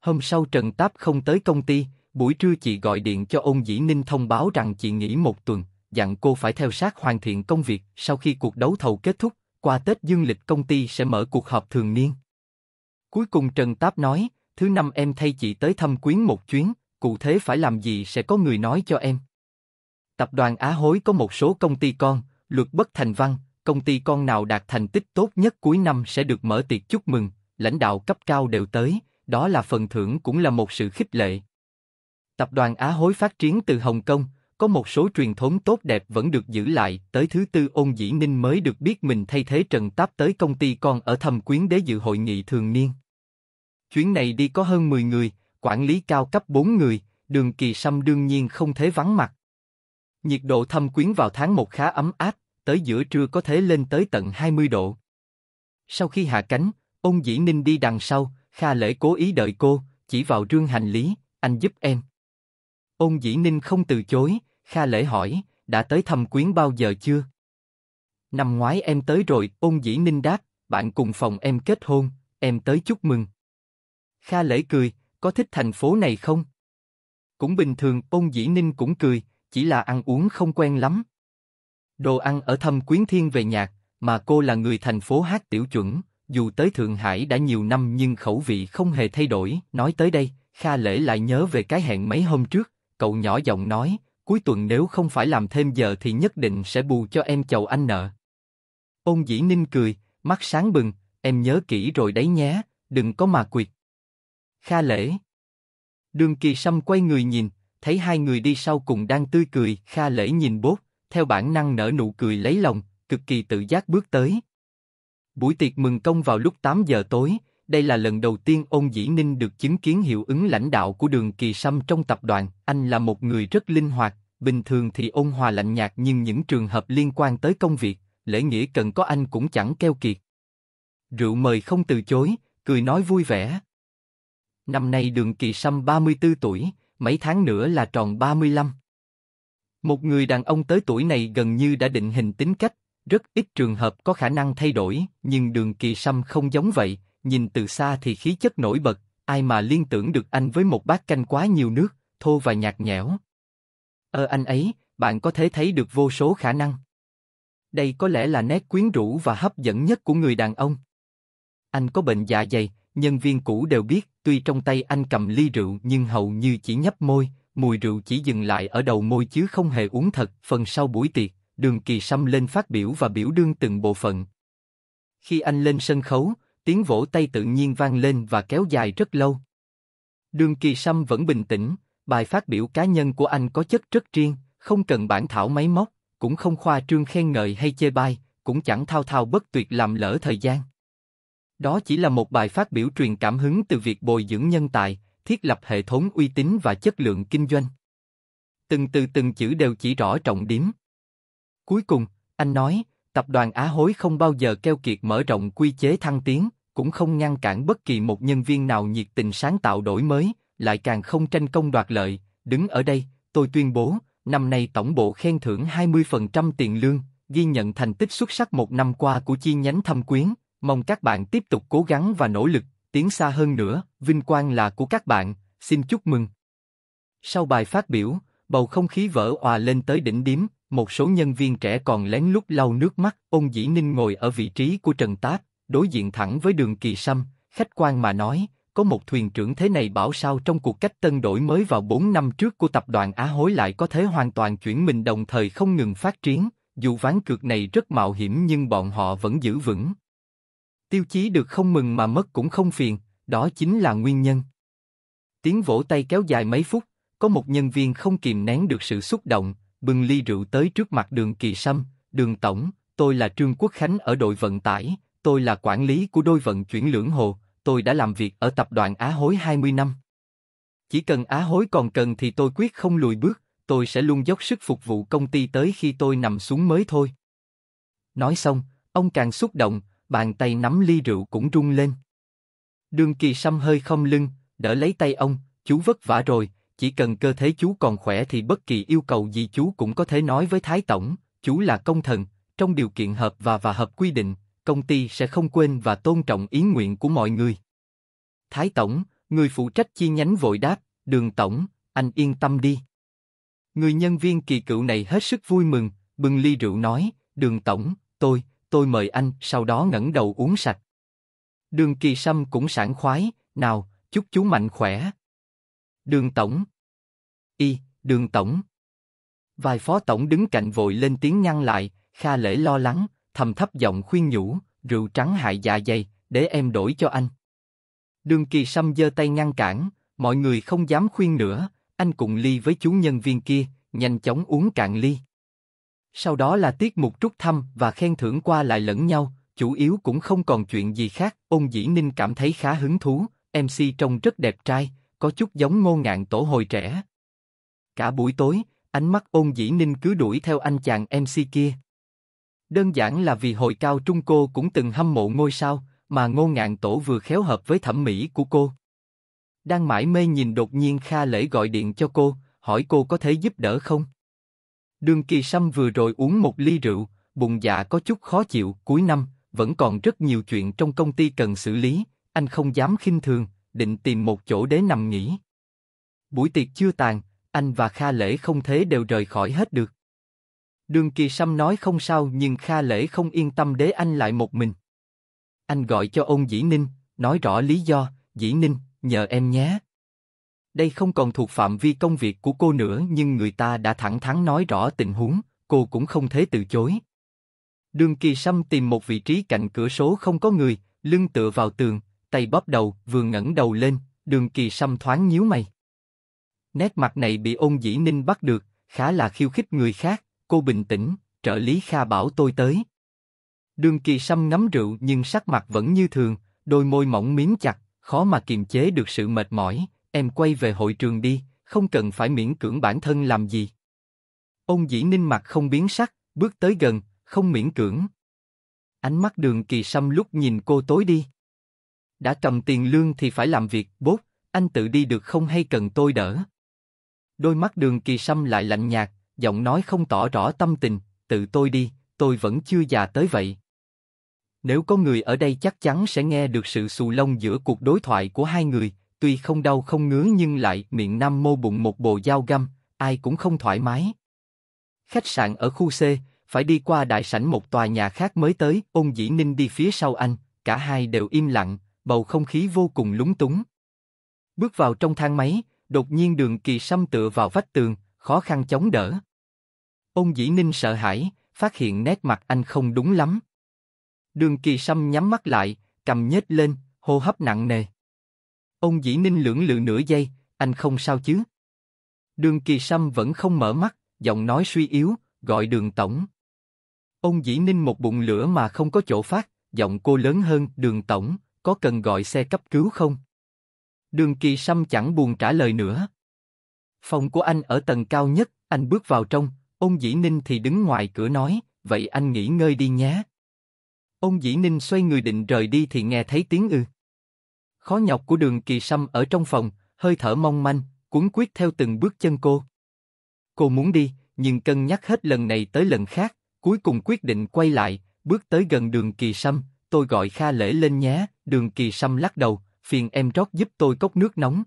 Hôm sau Trần Táp không tới công ty, buổi trưa chị gọi điện cho ông Dĩ Ninh thông báo rằng chị nghỉ một tuần, dặn cô phải theo sát hoàn thiện công việc, sau khi cuộc đấu thầu kết thúc, qua Tết dương lịch công ty sẽ mở cuộc họp thường niên. Cuối cùng Trần Táp nói, thứ năm em thay chị tới thăm quyến một chuyến, cụ thế phải làm gì sẽ có người nói cho em. Tập đoàn Á Hối có một số công ty con, luật bất thành văn, công ty con nào đạt thành tích tốt nhất cuối năm sẽ được mở tiệc chúc mừng, lãnh đạo cấp cao đều tới, đó là phần thưởng cũng là một sự khích lệ. Tập đoàn Á Hối phát triển từ Hồng Kông, có một số truyền thống tốt đẹp vẫn được giữ lại, tới thứ tư ôn dĩ ninh mới được biết mình thay thế Trần Táp tới công ty con ở thầm quyến để dự hội nghị thường niên. Chuyến này đi có hơn 10 người, quản lý cao cấp 4 người, đường kỳ sâm đương nhiên không thể vắng mặt. Nhiệt độ thâm quyến vào tháng 1 khá ấm áp, tới giữa trưa có thể lên tới tận 20 độ. Sau khi hạ cánh, ông Dĩ Ninh đi đằng sau, Kha Lễ cố ý đợi cô, chỉ vào rương hành lý, anh giúp em. Ông Dĩ Ninh không từ chối, Kha Lễ hỏi, đã tới thâm quyến bao giờ chưa? Năm ngoái em tới rồi, ông Dĩ Ninh đáp, bạn cùng phòng em kết hôn, em tới chúc mừng. Kha lễ cười, có thích thành phố này không? Cũng bình thường, Ôn Dĩ Ninh cũng cười, chỉ là ăn uống không quen lắm. Đồ ăn ở thâm quyến thiên về nhạc, mà cô là người thành phố hát tiểu chuẩn, dù tới Thượng Hải đã nhiều năm nhưng khẩu vị không hề thay đổi. Nói tới đây, Kha Lễ lại nhớ về cái hẹn mấy hôm trước, cậu nhỏ giọng nói, cuối tuần nếu không phải làm thêm giờ thì nhất định sẽ bù cho em chầu anh nợ. Ôn dĩ ninh cười, mắt sáng bừng, em nhớ kỹ rồi đấy nhé, đừng có mà quyệt. Kha lễ. Đường Kỳ Sâm quay người nhìn, thấy hai người đi sau cùng đang tươi cười, Kha lễ nhìn bốt, theo bản năng nở nụ cười lấy lòng, cực kỳ tự giác bước tới. Buổi tiệc mừng công vào lúc 8 giờ tối, đây là lần đầu tiên Ôn Dĩ Ninh được chứng kiến hiệu ứng lãnh đạo của Đường Kỳ Sâm trong tập đoàn. Anh là một người rất linh hoạt, bình thường thì ôn hòa lạnh nhạt nhưng những trường hợp liên quan tới công việc, lễ nghĩa cần có anh cũng chẳng keo kiệt. Rượu mời không từ chối, cười nói vui vẻ. Năm nay đường kỳ sâm 34 tuổi, mấy tháng nữa là tròn 35. Một người đàn ông tới tuổi này gần như đã định hình tính cách, rất ít trường hợp có khả năng thay đổi, nhưng đường kỳ sâm không giống vậy, nhìn từ xa thì khí chất nổi bật, ai mà liên tưởng được anh với một bát canh quá nhiều nước, thô và nhạt nhẽo. Ở ờ anh ấy, bạn có thể thấy được vô số khả năng. Đây có lẽ là nét quyến rũ và hấp dẫn nhất của người đàn ông. Anh có bệnh dạ dày, nhân viên cũ đều biết, tuy trong tay anh cầm ly rượu nhưng hầu như chỉ nhấp môi, mùi rượu chỉ dừng lại ở đầu môi chứ không hề uống thật. Phần sau buổi tiệc, Đường Kỳ Sâm lên phát biểu và biểu đương từng bộ phận. Khi anh lên sân khấu, tiếng vỗ tay tự nhiên vang lên và kéo dài rất lâu. Đường Kỳ Sâm vẫn bình tĩnh, bài phát biểu cá nhân của anh có chất rất riêng, không cần bản thảo máy móc, cũng không khoa trương khen ngợi hay chê bai, cũng chẳng thao thao bất tuyệt làm lỡ thời gian. Đó chỉ là một bài phát biểu truyền cảm hứng từ việc bồi dưỡng nhân tài, thiết lập hệ thống uy tín và chất lượng kinh doanh. Từng từ từng chữ đều chỉ rõ trọng điểm. Cuối cùng, anh nói, tập đoàn Á Hối không bao giờ keo kiệt mở rộng quy chế thăng tiến, cũng không ngăn cản bất kỳ một nhân viên nào nhiệt tình sáng tạo đổi mới, lại càng không tranh công đoạt lợi. Đứng ở đây, tôi tuyên bố, năm nay tổng bộ khen thưởng 20% tiền lương, ghi nhận thành tích xuất sắc một năm qua của chi nhánh thâm quyến, Mong các bạn tiếp tục cố gắng và nỗ lực, tiến xa hơn nữa, vinh quang là của các bạn, xin chúc mừng. Sau bài phát biểu, bầu không khí vỡ hòa lên tới đỉnh điểm, một số nhân viên trẻ còn lén lút lau nước mắt, ôn dĩ ninh ngồi ở vị trí của Trần Tát đối diện thẳng với đường kỳ sâm, khách quan mà nói, có một thuyền trưởng thế này bảo sao trong cuộc cách tân đổi mới vào 4 năm trước của tập đoàn Á Hối lại có thể hoàn toàn chuyển mình đồng thời không ngừng phát triển, dù ván cược này rất mạo hiểm nhưng bọn họ vẫn giữ vững tiêu chí được không mừng mà mất cũng không phiền, đó chính là nguyên nhân. Tiếng vỗ tay kéo dài mấy phút, có một nhân viên không kìm nén được sự xúc động, bưng ly rượu tới trước mặt đường kỳ sâm, đường tổng, tôi là Trương Quốc Khánh ở đội vận tải, tôi là quản lý của đôi vận chuyển lưỡng hồ, tôi đã làm việc ở tập đoàn Á Hối 20 năm. Chỉ cần Á Hối còn cần thì tôi quyết không lùi bước, tôi sẽ luôn dốc sức phục vụ công ty tới khi tôi nằm xuống mới thôi. Nói xong, ông càng xúc động, bàn tay nắm ly rượu cũng rung lên. Đường Kỳ Sâm hơi không lưng, đỡ lấy tay ông, chú vất vả rồi, chỉ cần cơ thể chú còn khỏe thì bất kỳ yêu cầu gì chú cũng có thể nói với Thái Tổng, chú là công thần, trong điều kiện hợp và và hợp quy định, công ty sẽ không quên và tôn trọng ý nguyện của mọi người. Thái Tổng, người phụ trách chi nhánh vội đáp, đường Tổng, anh yên tâm đi. Người nhân viên kỳ cựu này hết sức vui mừng, bưng ly rượu nói, đường Tổng, tôi, tôi mời anh, sau đó ngẩng đầu uống sạch. Đường Kỳ Sâm cũng sảng khoái, nào, chúc chú mạnh khỏe. Đường Tổng Y, Đường Tổng Vài phó tổng đứng cạnh vội lên tiếng ngăn lại, Kha lễ lo lắng, thầm thấp giọng khuyên nhủ, rượu trắng hại dạ dày, để em đổi cho anh. Đường Kỳ Sâm giơ tay ngăn cản, mọi người không dám khuyên nữa, anh cùng ly với chú nhân viên kia, nhanh chóng uống cạn ly. Sau đó là tiết mục trúc thăm và khen thưởng qua lại lẫn nhau, chủ yếu cũng không còn chuyện gì khác. Ôn Dĩ Ninh cảm thấy khá hứng thú, MC trông rất đẹp trai, có chút giống ngô ngạn tổ hồi trẻ. Cả buổi tối, ánh mắt ôn dĩ ninh cứ đuổi theo anh chàng MC kia. Đơn giản là vì hồi cao trung cô cũng từng hâm mộ ngôi sao, mà ngô ngạn tổ vừa khéo hợp với thẩm mỹ của cô. Đang mãi mê nhìn đột nhiên Kha Lễ gọi điện cho cô, hỏi cô có thể giúp đỡ không? Đường Kỳ Sâm vừa rồi uống một ly rượu, bụng dạ có chút khó chịu. Cuối năm vẫn còn rất nhiều chuyện trong công ty cần xử lý, anh không dám khinh thường, định tìm một chỗ để nằm nghỉ. Buổi tiệc chưa tàn, anh và Kha Lễ không thế đều rời khỏi hết được. Đường Kỳ Sâm nói không sao, nhưng Kha Lễ không yên tâm để anh lại một mình. Anh gọi cho ông Dĩ Ninh, nói rõ lý do. Dĩ Ninh, nhờ em nhé đây không còn thuộc phạm vi công việc của cô nữa nhưng người ta đã thẳng thắn nói rõ tình huống, cô cũng không thể từ chối. Đường Kỳ Sâm tìm một vị trí cạnh cửa số không có người, lưng tựa vào tường, tay bóp đầu, vừa ngẩng đầu lên, Đường Kỳ Sâm thoáng nhíu mày. Nét mặt này bị ôn dĩ ninh bắt được, khá là khiêu khích người khác, cô bình tĩnh, trợ lý Kha bảo tôi tới. Đường Kỳ Sâm ngắm rượu nhưng sắc mặt vẫn như thường, đôi môi mỏng miếng chặt, khó mà kiềm chế được sự mệt mỏi, Em quay về hội trường đi, không cần phải miễn cưỡng bản thân làm gì. Ông dĩ ninh mặt không biến sắc, bước tới gần, không miễn cưỡng. Ánh mắt đường kỳ sâm lúc nhìn cô tối đi. Đã cầm tiền lương thì phải làm việc, bốt, anh tự đi được không hay cần tôi đỡ? Đôi mắt đường kỳ sâm lại lạnh nhạt, giọng nói không tỏ rõ tâm tình, tự tôi đi, tôi vẫn chưa già tới vậy. Nếu có người ở đây chắc chắn sẽ nghe được sự xù lông giữa cuộc đối thoại của hai người, tuy không đau không ngứa nhưng lại miệng nam mô bụng một bồ dao găm, ai cũng không thoải mái. Khách sạn ở khu C, phải đi qua đại sảnh một tòa nhà khác mới tới, ôn dĩ ninh đi phía sau anh, cả hai đều im lặng, bầu không khí vô cùng lúng túng. Bước vào trong thang máy, đột nhiên đường kỳ xâm tựa vào vách tường, khó khăn chống đỡ. ông dĩ ninh sợ hãi, phát hiện nét mặt anh không đúng lắm. Đường kỳ xâm nhắm mắt lại, cầm nhếch lên, hô hấp nặng nề. Ông dĩ ninh lưỡng lự nửa giây, anh không sao chứ? Đường kỳ sâm vẫn không mở mắt, giọng nói suy yếu, gọi đường tổng. Ông dĩ ninh một bụng lửa mà không có chỗ phát, giọng cô lớn hơn, đường tổng, có cần gọi xe cấp cứu không? Đường kỳ sâm chẳng buồn trả lời nữa. Phòng của anh ở tầng cao nhất, anh bước vào trong, ông dĩ ninh thì đứng ngoài cửa nói, vậy anh nghỉ ngơi đi nhé. Ông dĩ ninh xoay người định rời đi thì nghe thấy tiếng ư. Khó nhọc của đường kỳ sâm ở trong phòng, hơi thở mong manh, cuốn quyết theo từng bước chân cô. Cô muốn đi, nhưng cân nhắc hết lần này tới lần khác, cuối cùng quyết định quay lại, bước tới gần đường kỳ sâm, tôi gọi Kha Lễ lên nhé, đường kỳ sâm lắc đầu, phiền em rót giúp tôi cốc nước nóng.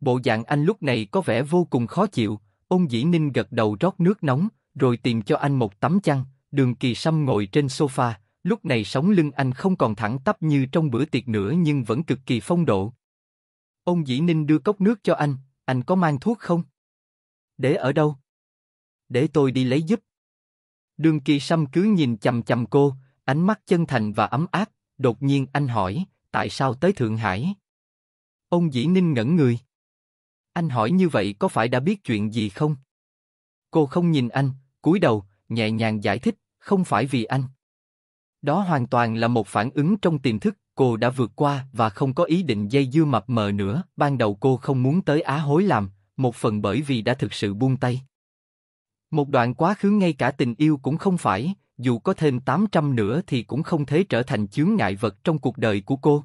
Bộ dạng anh lúc này có vẻ vô cùng khó chịu, ôn dĩ ninh gật đầu rót nước nóng, rồi tìm cho anh một tấm chăn, đường kỳ sâm ngồi trên sofa, Lúc này sống lưng anh không còn thẳng tắp như trong bữa tiệc nữa nhưng vẫn cực kỳ phong độ. Ông Dĩ Ninh đưa cốc nước cho anh, anh có mang thuốc không? Để ở đâu? Để tôi đi lấy giúp. Đường Kỳ Sâm cứ nhìn chầm chầm cô, ánh mắt chân thành và ấm áp, đột nhiên anh hỏi, tại sao tới Thượng Hải? Ông Dĩ Ninh ngẩn người. Anh hỏi như vậy có phải đã biết chuyện gì không? Cô không nhìn anh, cúi đầu, nhẹ nhàng giải thích, không phải vì anh. Đó hoàn toàn là một phản ứng trong tiềm thức, cô đã vượt qua và không có ý định dây dưa mập mờ nữa. Ban đầu cô không muốn tới Á hối làm, một phần bởi vì đã thực sự buông tay. Một đoạn quá khứ ngay cả tình yêu cũng không phải, dù có thêm 800 nữa thì cũng không thể trở thành chướng ngại vật trong cuộc đời của cô.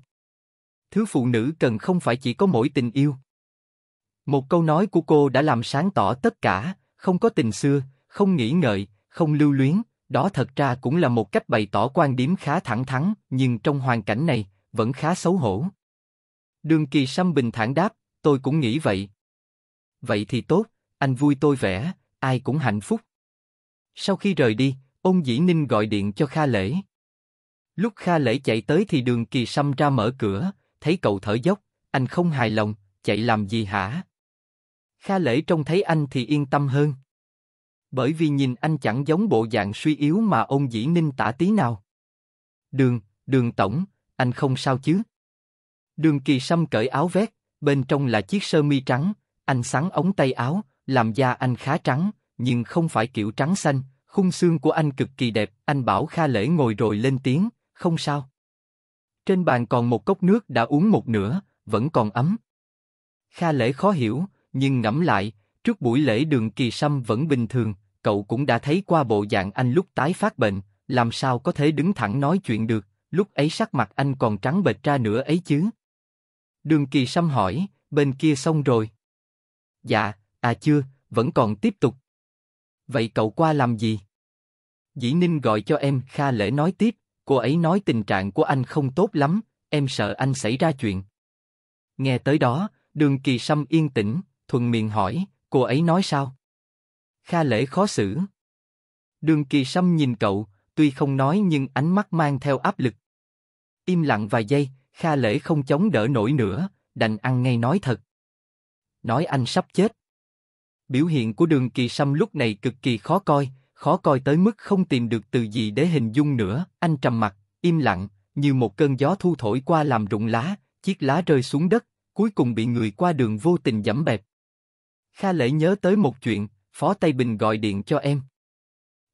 Thứ phụ nữ cần không phải chỉ có mỗi tình yêu. Một câu nói của cô đã làm sáng tỏ tất cả, không có tình xưa, không nghĩ ngợi, không lưu luyến, đó thật ra cũng là một cách bày tỏ quan điểm khá thẳng thắn, nhưng trong hoàn cảnh này, vẫn khá xấu hổ. Đường Kỳ Sâm bình thản đáp, tôi cũng nghĩ vậy. Vậy thì tốt, anh vui tôi vẻ, ai cũng hạnh phúc. Sau khi rời đi, ông Dĩ Ninh gọi điện cho Kha Lễ. Lúc Kha Lễ chạy tới thì đường Kỳ Sâm ra mở cửa, thấy cậu thở dốc, anh không hài lòng, chạy làm gì hả? Kha Lễ trông thấy anh thì yên tâm hơn bởi vì nhìn anh chẳng giống bộ dạng suy yếu mà ông dĩ ninh tả tí nào. Đường, đường tổng, anh không sao chứ? Đường kỳ sâm cởi áo vét, bên trong là chiếc sơ mi trắng, anh sáng ống tay áo, làm da anh khá trắng, nhưng không phải kiểu trắng xanh, khung xương của anh cực kỳ đẹp, anh bảo Kha Lễ ngồi rồi lên tiếng, không sao. Trên bàn còn một cốc nước đã uống một nửa, vẫn còn ấm. Kha Lễ khó hiểu, nhưng ngẫm lại, trước buổi lễ đường kỳ sâm vẫn bình thường, cậu cũng đã thấy qua bộ dạng anh lúc tái phát bệnh, làm sao có thể đứng thẳng nói chuyện được, lúc ấy sắc mặt anh còn trắng bệch ra nữa ấy chứ. Đường Kỳ Sâm hỏi, bên kia xong rồi. Dạ, à chưa, vẫn còn tiếp tục. Vậy cậu qua làm gì? Dĩ Ninh gọi cho em, Kha Lễ nói tiếp, cô ấy nói tình trạng của anh không tốt lắm, em sợ anh xảy ra chuyện. Nghe tới đó, đường Kỳ Sâm yên tĩnh, thuần miệng hỏi, cô ấy nói sao? Kha lễ khó xử. Đường kỳ sâm nhìn cậu, tuy không nói nhưng ánh mắt mang theo áp lực. Im lặng vài giây, Kha lễ không chống đỡ nổi nữa, đành ăn ngay nói thật. Nói anh sắp chết. Biểu hiện của đường kỳ sâm lúc này cực kỳ khó coi, khó coi tới mức không tìm được từ gì để hình dung nữa, anh trầm mặt, im lặng, như một cơn gió thu thổi qua làm rụng lá, chiếc lá rơi xuống đất, cuối cùng bị người qua đường vô tình giẫm bẹp. Kha lễ nhớ tới một chuyện, Phó Tây Bình gọi điện cho em.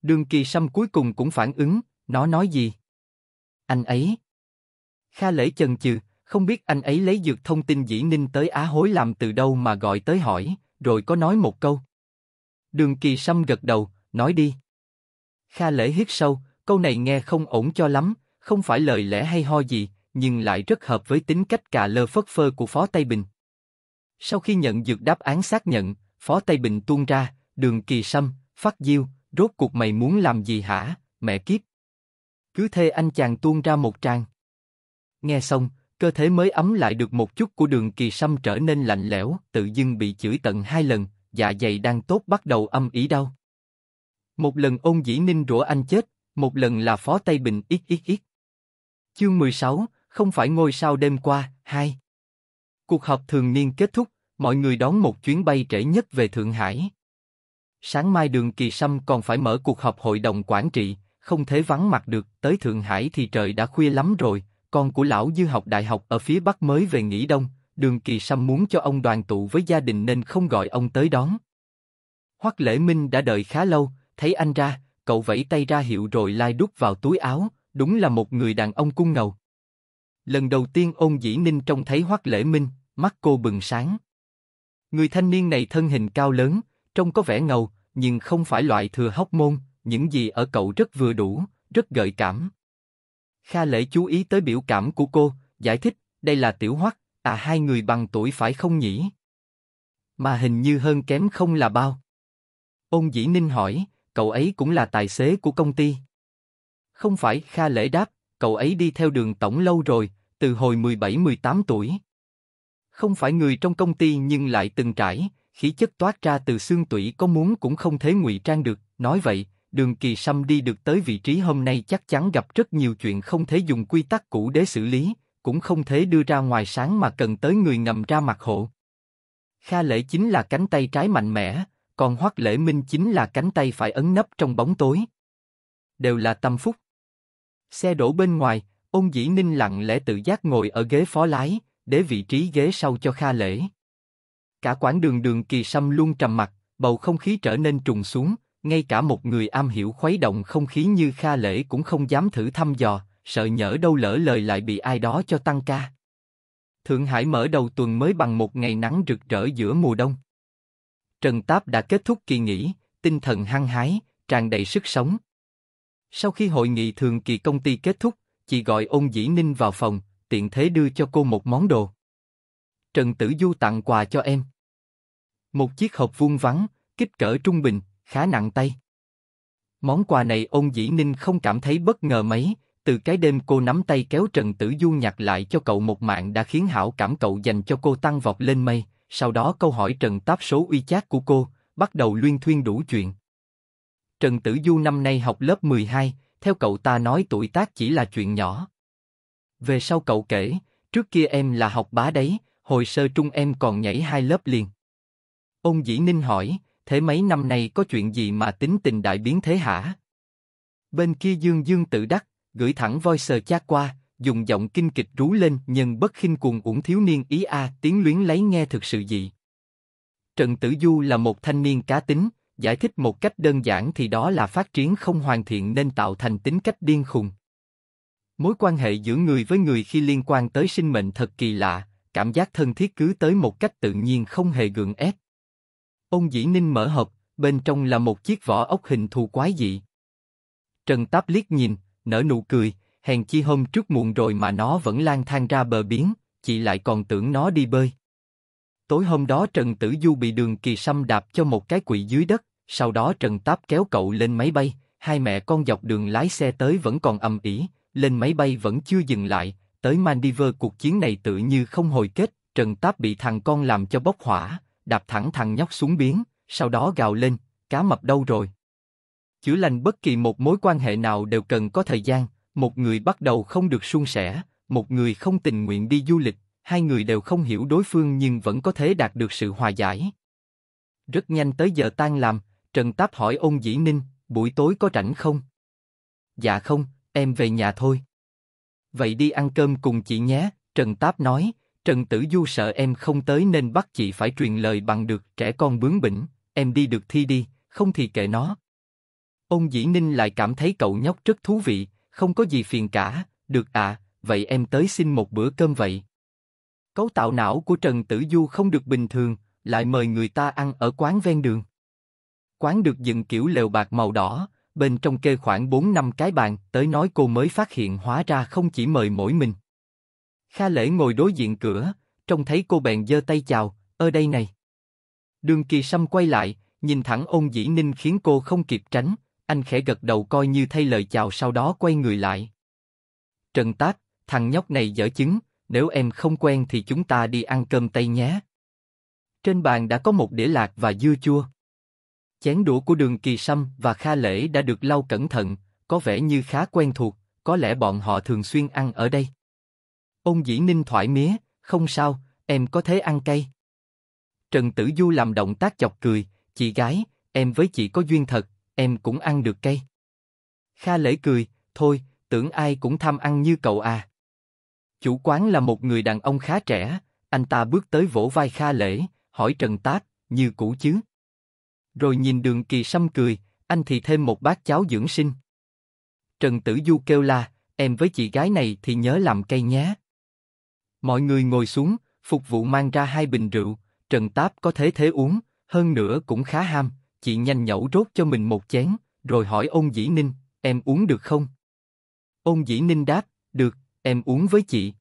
Đường Kỳ Sâm cuối cùng cũng phản ứng, nó nói gì? Anh ấy. Kha lễ chần chừ, không biết anh ấy lấy dược thông tin dĩ ninh tới Á Hối làm từ đâu mà gọi tới hỏi, rồi có nói một câu. Đường Kỳ Sâm gật đầu, nói đi. Kha lễ hít sâu, câu này nghe không ổn cho lắm, không phải lời lẽ hay ho gì, nhưng lại rất hợp với tính cách cà lơ phất phơ của Phó Tây Bình. Sau khi nhận dược đáp án xác nhận, Phó Tây Bình tuôn ra, Đường Kỳ Sâm, Phát Diêu, rốt cuộc mày muốn làm gì hả, mẹ kiếp? Cứ thê anh chàng tuôn ra một tràng. Nghe xong, cơ thể mới ấm lại được một chút của đường Kỳ Sâm trở nên lạnh lẽo, tự dưng bị chửi tận hai lần, dạ dày đang tốt bắt đầu âm ý đau. Một lần ôn dĩ ninh rủa anh chết, một lần là phó Tây Bình ít ít ít. Chương 16, không phải ngôi sao đêm qua, hai Cuộc họp thường niên kết thúc, mọi người đón một chuyến bay trễ nhất về Thượng Hải. Sáng mai đường Kỳ Sâm còn phải mở cuộc họp hội đồng quản trị, không thể vắng mặt được, tới Thượng Hải thì trời đã khuya lắm rồi, con của lão dư học đại học ở phía Bắc mới về nghỉ đông, đường Kỳ Sâm muốn cho ông đoàn tụ với gia đình nên không gọi ông tới đón. Hoắc Lễ Minh đã đợi khá lâu, thấy anh ra, cậu vẫy tay ra hiệu rồi lai đút vào túi áo, đúng là một người đàn ông cung ngầu. Lần đầu tiên ôn dĩ ninh trông thấy Hoắc Lễ Minh, mắt cô bừng sáng. Người thanh niên này thân hình cao lớn, trông có vẻ ngầu, nhưng không phải loại thừa hóc môn, những gì ở cậu rất vừa đủ, rất gợi cảm. Kha lễ chú ý tới biểu cảm của cô, giải thích, đây là tiểu hoắc, à hai người bằng tuổi phải không nhỉ? Mà hình như hơn kém không là bao. Ôn dĩ ninh hỏi, cậu ấy cũng là tài xế của công ty. Không phải, Kha lễ đáp, cậu ấy đi theo đường tổng lâu rồi, từ hồi 17-18 tuổi. Không phải người trong công ty nhưng lại từng trải, khí chất toát ra từ xương tủy có muốn cũng không thể ngụy trang được, nói vậy, đường kỳ sâm đi được tới vị trí hôm nay chắc chắn gặp rất nhiều chuyện không thể dùng quy tắc cũ để xử lý, cũng không thể đưa ra ngoài sáng mà cần tới người ngầm ra mặt hộ. Kha lễ chính là cánh tay trái mạnh mẽ, còn hoắc lễ minh chính là cánh tay phải ấn nấp trong bóng tối. Đều là tâm phúc. Xe đổ bên ngoài, ôn dĩ ninh lặng lẽ tự giác ngồi ở ghế phó lái, để vị trí ghế sau cho Kha lễ. Cả quãng đường đường kỳ sâm luôn trầm mặc, bầu không khí trở nên trùng xuống, ngay cả một người am hiểu khuấy động không khí như Kha Lễ cũng không dám thử thăm dò, sợ nhỡ đâu lỡ lời lại bị ai đó cho tăng ca. Thượng Hải mở đầu tuần mới bằng một ngày nắng rực rỡ giữa mùa đông. Trần Táp đã kết thúc kỳ nghỉ, tinh thần hăng hái, tràn đầy sức sống. Sau khi hội nghị thường kỳ công ty kết thúc, chị gọi Ôn Dĩ Ninh vào phòng, tiện thế đưa cho cô một món đồ. Trần Tử Du tặng quà cho em. Một chiếc hộp vuông vắn, kích cỡ trung bình, khá nặng tay. Món quà này ôn dĩ ninh không cảm thấy bất ngờ mấy, từ cái đêm cô nắm tay kéo Trần Tử Du nhặt lại cho cậu một mạng đã khiến hảo cảm cậu dành cho cô tăng vọt lên mây, sau đó câu hỏi Trần táp số uy chát của cô, bắt đầu luyên thuyên đủ chuyện. Trần Tử Du năm nay học lớp 12, theo cậu ta nói tuổi tác chỉ là chuyện nhỏ. Về sau cậu kể, trước kia em là học bá đấy, hồi sơ trung em còn nhảy hai lớp liền. ông Dĩ Ninh hỏi, thế mấy năm nay có chuyện gì mà tính tình đại biến thế hả? Bên kia Dương Dương tự đắc, gửi thẳng voi sờ chat qua, dùng giọng kinh kịch rú lên nhưng bất khinh cuồng uổng thiếu niên ý a à, tiếng luyến lấy nghe thực sự gì Trần Tử Du là một thanh niên cá tính, giải thích một cách đơn giản thì đó là phát triển không hoàn thiện nên tạo thành tính cách điên khùng. Mối quan hệ giữa người với người khi liên quan tới sinh mệnh thật kỳ lạ, cảm giác thân thiết cứ tới một cách tự nhiên không hề gượng ép. Ông Dĩ Ninh mở hộp, bên trong là một chiếc vỏ ốc hình thù quái dị. Trần Táp liếc nhìn, nở nụ cười, hèn chi hôm trước muộn rồi mà nó vẫn lang thang ra bờ biển, chị lại còn tưởng nó đi bơi. Tối hôm đó Trần Tử Du bị đường kỳ xăm đạp cho một cái quỷ dưới đất, sau đó Trần Táp kéo cậu lên máy bay, hai mẹ con dọc đường lái xe tới vẫn còn ầm ĩ, lên máy bay vẫn chưa dừng lại, tới Maldives cuộc chiến này tự như không hồi kết, Trần Táp bị thằng con làm cho bốc hỏa, đạp thẳng thằng nhóc xuống biển, sau đó gào lên, cá mập đâu rồi? Chữa lành bất kỳ một mối quan hệ nào đều cần có thời gian, một người bắt đầu không được suôn sẻ, một người không tình nguyện đi du lịch, hai người đều không hiểu đối phương nhưng vẫn có thể đạt được sự hòa giải. Rất nhanh tới giờ tan làm, Trần Táp hỏi ôn dĩ ninh, buổi tối có rảnh không? Dạ không, em về nhà thôi vậy đi ăn cơm cùng chị nhé, Trần Táp nói, Trần Tử Du sợ em không tới nên bắt chị phải truyền lời bằng được trẻ con bướng bỉnh, em đi được thi đi, không thì kệ nó. Ông Dĩ Ninh lại cảm thấy cậu nhóc rất thú vị, không có gì phiền cả, được ạ, vậy em tới xin một bữa cơm vậy. Cấu tạo não của Trần Tử Du không được bình thường, lại mời người ta ăn ở quán ven đường. Quán được dựng kiểu lều bạc màu đỏ, bên trong kê khoảng 4 năm cái bàn, tới nói cô mới phát hiện hóa ra không chỉ mời mỗi mình. Kha lễ ngồi đối diện cửa, trông thấy cô bèn giơ tay chào, ơ đây này. Đường kỳ sâm quay lại, nhìn thẳng ôn dĩ ninh khiến cô không kịp tránh, anh khẽ gật đầu coi như thay lời chào sau đó quay người lại. Trần Tác, thằng nhóc này dở chứng, nếu em không quen thì chúng ta đi ăn cơm tây nhé. Trên bàn đã có một đĩa lạc và dưa chua. Chén đũa của đường kỳ sâm và kha lễ đã được lau cẩn thận, có vẻ như khá quen thuộc, có lẽ bọn họ thường xuyên ăn ở đây. Ông dĩ ninh thoải mía, không sao, em có thế ăn cay. Trần Tử Du làm động tác chọc cười, chị gái, em với chị có duyên thật, em cũng ăn được cay. Kha lễ cười, thôi, tưởng ai cũng tham ăn như cậu à. Chủ quán là một người đàn ông khá trẻ, anh ta bước tới vỗ vai Kha lễ, hỏi Trần Tát, như cũ chứ? Rồi nhìn đường kỳ sâm cười, anh thì thêm một bát cháo dưỡng sinh. Trần Tử Du kêu la, em với chị gái này thì nhớ làm cây nhé. Mọi người ngồi xuống, phục vụ mang ra hai bình rượu, Trần Táp có thế thế uống, hơn nữa cũng khá ham, chị nhanh nhẩu rốt cho mình một chén, rồi hỏi ôn dĩ ninh, em uống được không? Ôn dĩ ninh đáp, được, em uống với chị.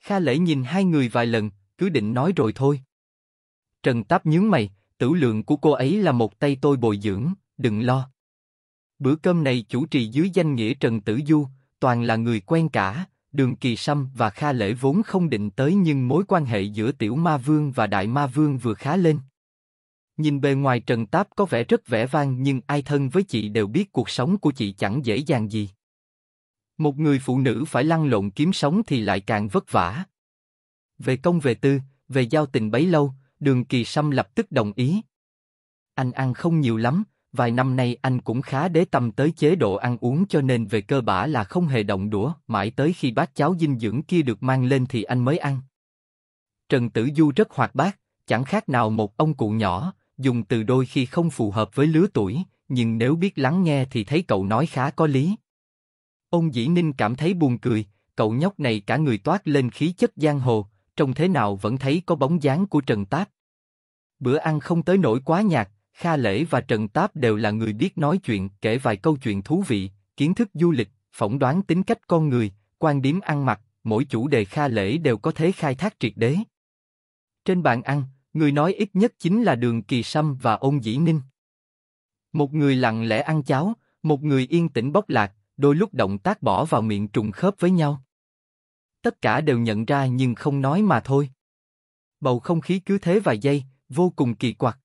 Kha lễ nhìn hai người vài lần, cứ định nói rồi thôi. Trần Táp nhướng mày, Tửu lượng của cô ấy là một tay tôi bồi dưỡng, đừng lo. Bữa cơm này chủ trì dưới danh nghĩa Trần Tử Du, toàn là người quen cả, Đường Kỳ Sâm và Kha Lễ vốn không định tới nhưng mối quan hệ giữa Tiểu Ma Vương và Đại Ma Vương vừa khá lên. Nhìn bề ngoài Trần Táp có vẻ rất vẻ vang nhưng ai thân với chị đều biết cuộc sống của chị chẳng dễ dàng gì. Một người phụ nữ phải lăn lộn kiếm sống thì lại càng vất vả. Về công về tư, về giao tình bấy lâu, Đường Kỳ Sâm lập tức đồng ý. Anh ăn không nhiều lắm, vài năm nay anh cũng khá để tâm tới chế độ ăn uống cho nên về cơ bản là không hề động đũa, mãi tới khi bát cháo dinh dưỡng kia được mang lên thì anh mới ăn. Trần Tử Du rất hoạt bát, chẳng khác nào một ông cụ nhỏ, dùng từ đôi khi không phù hợp với lứa tuổi, nhưng nếu biết lắng nghe thì thấy cậu nói khá có lý. Ông Dĩ Ninh cảm thấy buồn cười, cậu nhóc này cả người toát lên khí chất giang hồ, trông thế nào vẫn thấy có bóng dáng của Trần Táp. Bữa ăn không tới nổi quá nhạt, Kha Lễ và Trần Táp đều là người biết nói chuyện, kể vài câu chuyện thú vị, kiến thức du lịch, phỏng đoán tính cách con người, quan điểm ăn mặc, mỗi chủ đề Kha Lễ đều có thể khai thác triệt đế. Trên bàn ăn, người nói ít nhất chính là Đường Kỳ Sâm và Ôn Dĩ Ninh. Một người lặng lẽ ăn cháo, một người yên tĩnh bóc lạc, đôi lúc động tác bỏ vào miệng trùng khớp với nhau tất cả đều nhận ra nhưng không nói mà thôi. Bầu không khí cứ thế vài giây, vô cùng kỳ quặc.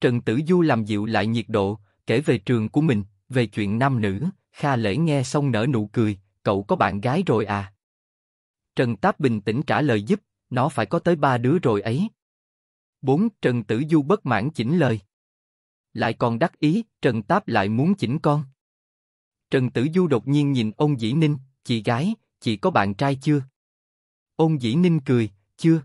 Trần Tử Du làm dịu lại nhiệt độ, kể về trường của mình, về chuyện nam nữ, Kha Lễ nghe xong nở nụ cười, cậu có bạn gái rồi à? Trần Táp bình tĩnh trả lời giúp, nó phải có tới ba đứa rồi ấy. bốn Trần Tử Du bất mãn chỉnh lời. Lại còn đắc ý, Trần Táp lại muốn chỉnh con. Trần Tử Du đột nhiên nhìn ông Dĩ Ninh, chị gái, chị có bạn trai chưa? Ôn dĩ ninh cười, chưa.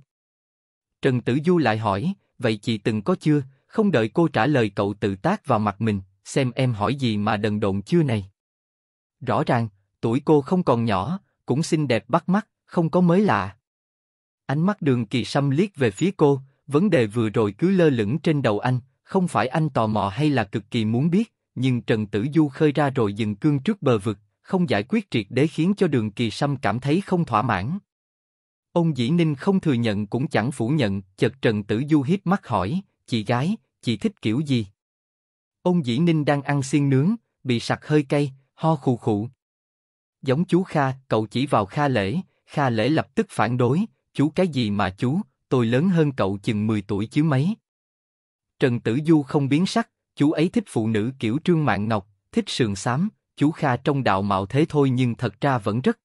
Trần Tử Du lại hỏi, vậy chị từng có chưa? Không đợi cô trả lời cậu tự tác vào mặt mình, xem em hỏi gì mà đần độn chưa này. Rõ ràng, tuổi cô không còn nhỏ, cũng xinh đẹp bắt mắt, không có mới lạ. Ánh mắt đường kỳ xăm liếc về phía cô, vấn đề vừa rồi cứ lơ lửng trên đầu anh, không phải anh tò mò hay là cực kỳ muốn biết, nhưng Trần Tử Du khơi ra rồi dừng cương trước bờ vực, không giải quyết triệt để khiến cho Đường Kỳ Sâm cảm thấy không thỏa mãn. Ông Dĩ Ninh không thừa nhận cũng chẳng phủ nhận, chợt Trần Tử Du hít mắt hỏi, chị gái, chị thích kiểu gì? Ông Dĩ Ninh đang ăn xiên nướng, bị sặc hơi cay, ho khù khụ. Giống chú Kha, cậu chỉ vào Kha Lễ, Kha Lễ lập tức phản đối, chú cái gì mà chú, tôi lớn hơn cậu chừng 10 tuổi chứ mấy. Trần Tử Du không biến sắc, chú ấy thích phụ nữ kiểu Trương mạng Ngọc, thích sườn xám, chú Kha trong đạo mạo thế thôi nhưng thật ra vẫn rất.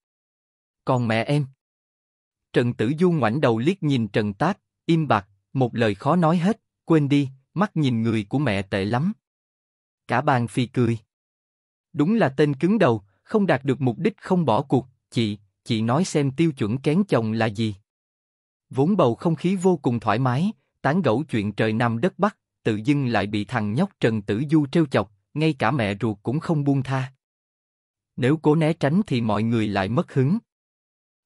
Còn mẹ em. Trần Tử Du ngoảnh đầu liếc nhìn Trần Tác, im bặt, một lời khó nói hết, quên đi, mắt nhìn người của mẹ tệ lắm. Cả bàn phi cười. Đúng là tên cứng đầu, không đạt được mục đích không bỏ cuộc, chị, chị nói xem tiêu chuẩn kén chồng là gì. Vốn bầu không khí vô cùng thoải mái, tán gẫu chuyện trời Nam đất Bắc, tự dưng lại bị thằng nhóc Trần Tử Du trêu chọc, ngay cả mẹ ruột cũng không buông tha. Nếu cố né tránh thì mọi người lại mất hứng.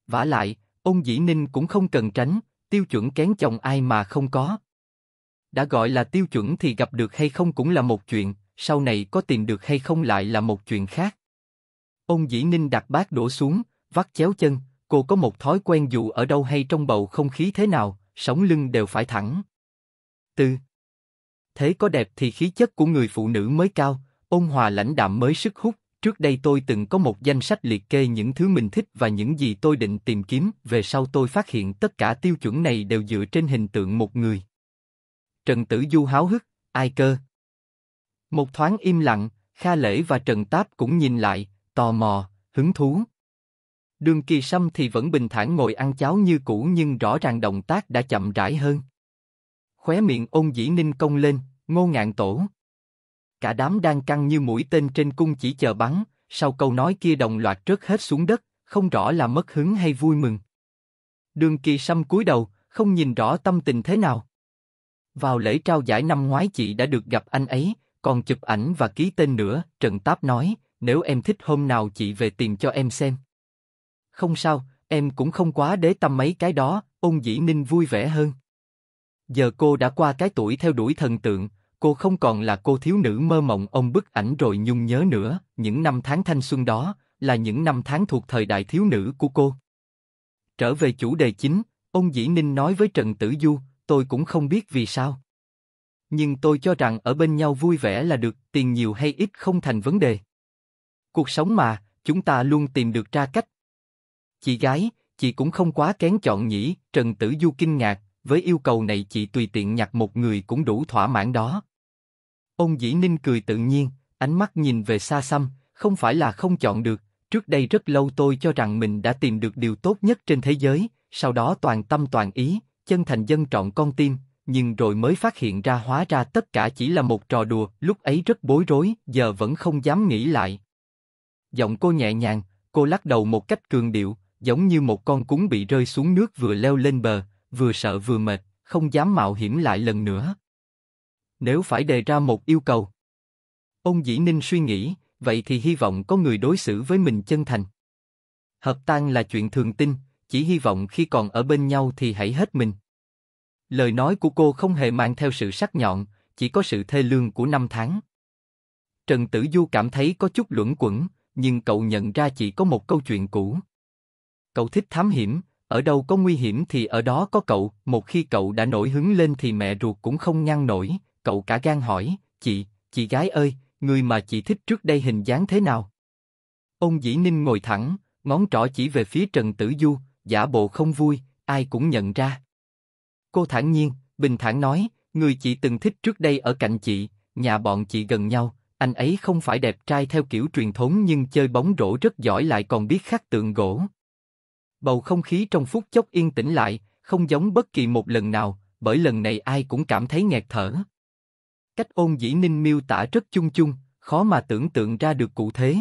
Vả lại, ông Dĩ Ninh cũng không cần tránh, tiêu chuẩn kén chồng ai mà không có. Đã gọi là tiêu chuẩn thì gặp được hay không cũng là một chuyện, sau này có tìm được hay không lại là một chuyện khác. Ông Dĩ Ninh đặt bát đổ xuống, vắt chéo chân, cô có một thói quen dù ở đâu hay trong bầu không khí thế nào, sống lưng đều phải thẳng. tư. Thế có đẹp thì khí chất của người phụ nữ mới cao, ôn hòa lãnh đạm mới sức hút, Trước đây tôi từng có một danh sách liệt kê những thứ mình thích và những gì tôi định tìm kiếm, về sau tôi phát hiện tất cả tiêu chuẩn này đều dựa trên hình tượng một người. Trần Tử Du háo hức, ai cơ? Một thoáng im lặng, Kha Lễ và Trần Táp cũng nhìn lại, tò mò, hứng thú. Đường Kỳ Sâm thì vẫn bình thản ngồi ăn cháo như cũ nhưng rõ ràng động tác đã chậm rãi hơn. Khóe miệng ôn dĩ ninh công lên, ngô ngạn tổ cả đám đang căng như mũi tên trên cung chỉ chờ bắn, sau câu nói kia đồng loạt rớt hết xuống đất, không rõ là mất hứng hay vui mừng. Đường kỳ sâm cúi đầu, không nhìn rõ tâm tình thế nào. Vào lễ trao giải năm ngoái chị đã được gặp anh ấy, còn chụp ảnh và ký tên nữa, Trần Táp nói, nếu em thích hôm nào chị về tìm cho em xem. Không sao, em cũng không quá đế tâm mấy cái đó, ông dĩ ninh vui vẻ hơn. Giờ cô đã qua cái tuổi theo đuổi thần tượng, cô không còn là cô thiếu nữ mơ mộng ông bức ảnh rồi nhung nhớ nữa, những năm tháng thanh xuân đó, là những năm tháng thuộc thời đại thiếu nữ của cô. Trở về chủ đề chính, ông Dĩ Ninh nói với Trần Tử Du, tôi cũng không biết vì sao. Nhưng tôi cho rằng ở bên nhau vui vẻ là được, tiền nhiều hay ít không thành vấn đề. Cuộc sống mà, chúng ta luôn tìm được ra cách. Chị gái, chị cũng không quá kén chọn nhỉ, Trần Tử Du kinh ngạc, với yêu cầu này chị tùy tiện nhặt một người cũng đủ thỏa mãn đó. Ông Dĩ Ninh cười tự nhiên, ánh mắt nhìn về xa xăm, không phải là không chọn được, trước đây rất lâu tôi cho rằng mình đã tìm được điều tốt nhất trên thế giới, sau đó toàn tâm toàn ý, chân thành dân trọn con tim, nhưng rồi mới phát hiện ra hóa ra tất cả chỉ là một trò đùa, lúc ấy rất bối rối, giờ vẫn không dám nghĩ lại. Giọng cô nhẹ nhàng, cô lắc đầu một cách cường điệu, giống như một con cún bị rơi xuống nước vừa leo lên bờ, vừa sợ vừa mệt, không dám mạo hiểm lại lần nữa. Nếu phải đề ra một yêu cầu, ông Dĩ Ninh suy nghĩ, vậy thì hy vọng có người đối xử với mình chân thành. Hợp tan là chuyện thường tin, chỉ hy vọng khi còn ở bên nhau thì hãy hết mình. Lời nói của cô không hề mang theo sự sắc nhọn, chỉ có sự thê lương của năm tháng. Trần Tử Du cảm thấy có chút luẩn quẩn, nhưng cậu nhận ra chỉ có một câu chuyện cũ. Cậu thích thám hiểm, ở đâu có nguy hiểm thì ở đó có cậu, một khi cậu đã nổi hứng lên thì mẹ ruột cũng không ngăn nổi, cậu cả gan hỏi, chị, chị gái ơi, người mà chị thích trước đây hình dáng thế nào? Ông Dĩ Ninh ngồi thẳng, ngón trỏ chỉ về phía Trần Tử Du, giả bộ không vui, ai cũng nhận ra. Cô thản nhiên, bình thản nói, người chị từng thích trước đây ở cạnh chị, nhà bọn chị gần nhau, anh ấy không phải đẹp trai theo kiểu truyền thống nhưng chơi bóng rổ rất giỏi lại còn biết khắc tượng gỗ. Bầu không khí trong phút chốc yên tĩnh lại, không giống bất kỳ một lần nào, bởi lần này ai cũng cảm thấy nghẹt thở. Cách ôn dĩ ninh miêu tả rất chung chung, khó mà tưởng tượng ra được cụ thế.